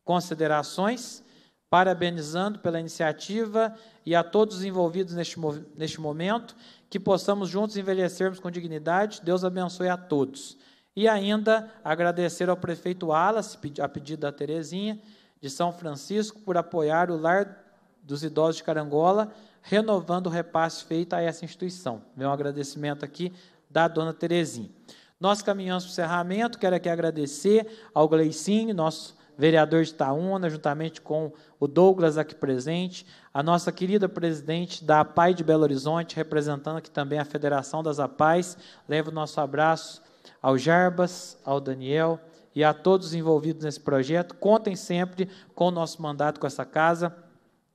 considerações, parabenizando pela iniciativa e a todos os envolvidos neste, neste momento, que possamos juntos envelhecermos com dignidade. Deus abençoe a todos. E ainda agradecer ao prefeito Alas, a pedido da Terezinha, de São Francisco, por apoiar o Lar dos Idosos de Carangola renovando o repasse feito a essa instituição. Meu agradecimento aqui da dona Terezinha. Nós caminhamos para o encerramento, quero aqui agradecer ao Gleicine, nosso vereador de Itaúna, juntamente com o Douglas aqui presente, a nossa querida presidente da APAI de Belo Horizonte, representando aqui também a Federação das APAIs. Levo o nosso abraço ao Jarbas, ao Daniel e a todos envolvidos nesse projeto. Contem sempre com o nosso mandato com essa casa.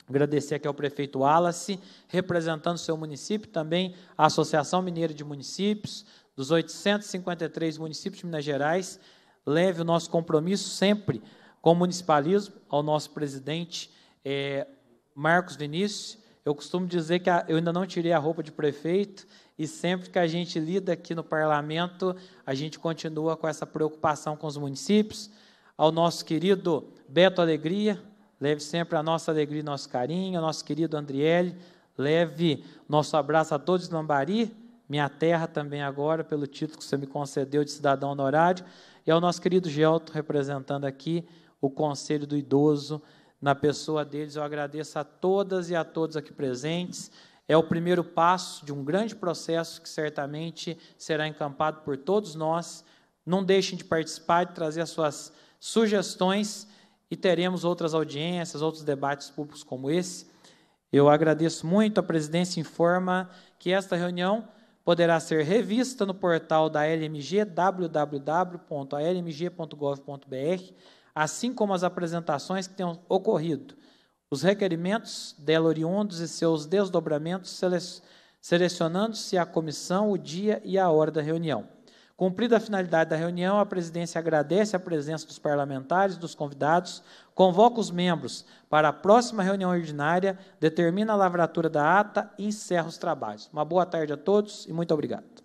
Agradecer aqui ao prefeito Wallace, representando seu município, também a Associação Mineira de Municípios, dos 853 municípios de Minas Gerais. Leve o nosso compromisso sempre com o municipalismo, ao nosso presidente é, Marcos Vinícius. Eu costumo dizer que a, eu ainda não tirei a roupa de prefeito, e sempre que a gente lida aqui no parlamento, a gente continua com essa preocupação com os municípios. Ao nosso querido Beto Alegria, Leve sempre a nossa alegria e nosso carinho, nosso querido Andriele. Leve nosso abraço a todos de Lambari, minha terra também agora, pelo título que você me concedeu de cidadão honorário. E ao nosso querido Gelto, representando aqui o Conselho do Idoso, na pessoa deles. Eu agradeço a todas e a todos aqui presentes. É o primeiro passo de um grande processo que certamente será encampado por todos nós. Não deixem de participar, de trazer as suas sugestões e teremos outras audiências, outros debates públicos como esse. Eu agradeço muito. A presidência informa que esta reunião poderá ser revista no portal da LMG, www.almg.gov.br, assim como as apresentações que tenham ocorrido, os requerimentos dela oriundos e seus desdobramentos, selecionando-se a comissão, o dia e a hora da reunião. Cumprida a finalidade da reunião, a presidência agradece a presença dos parlamentares, dos convidados, convoca os membros para a próxima reunião ordinária, determina a lavratura da ata e encerra os trabalhos. Uma boa tarde a todos e muito obrigado.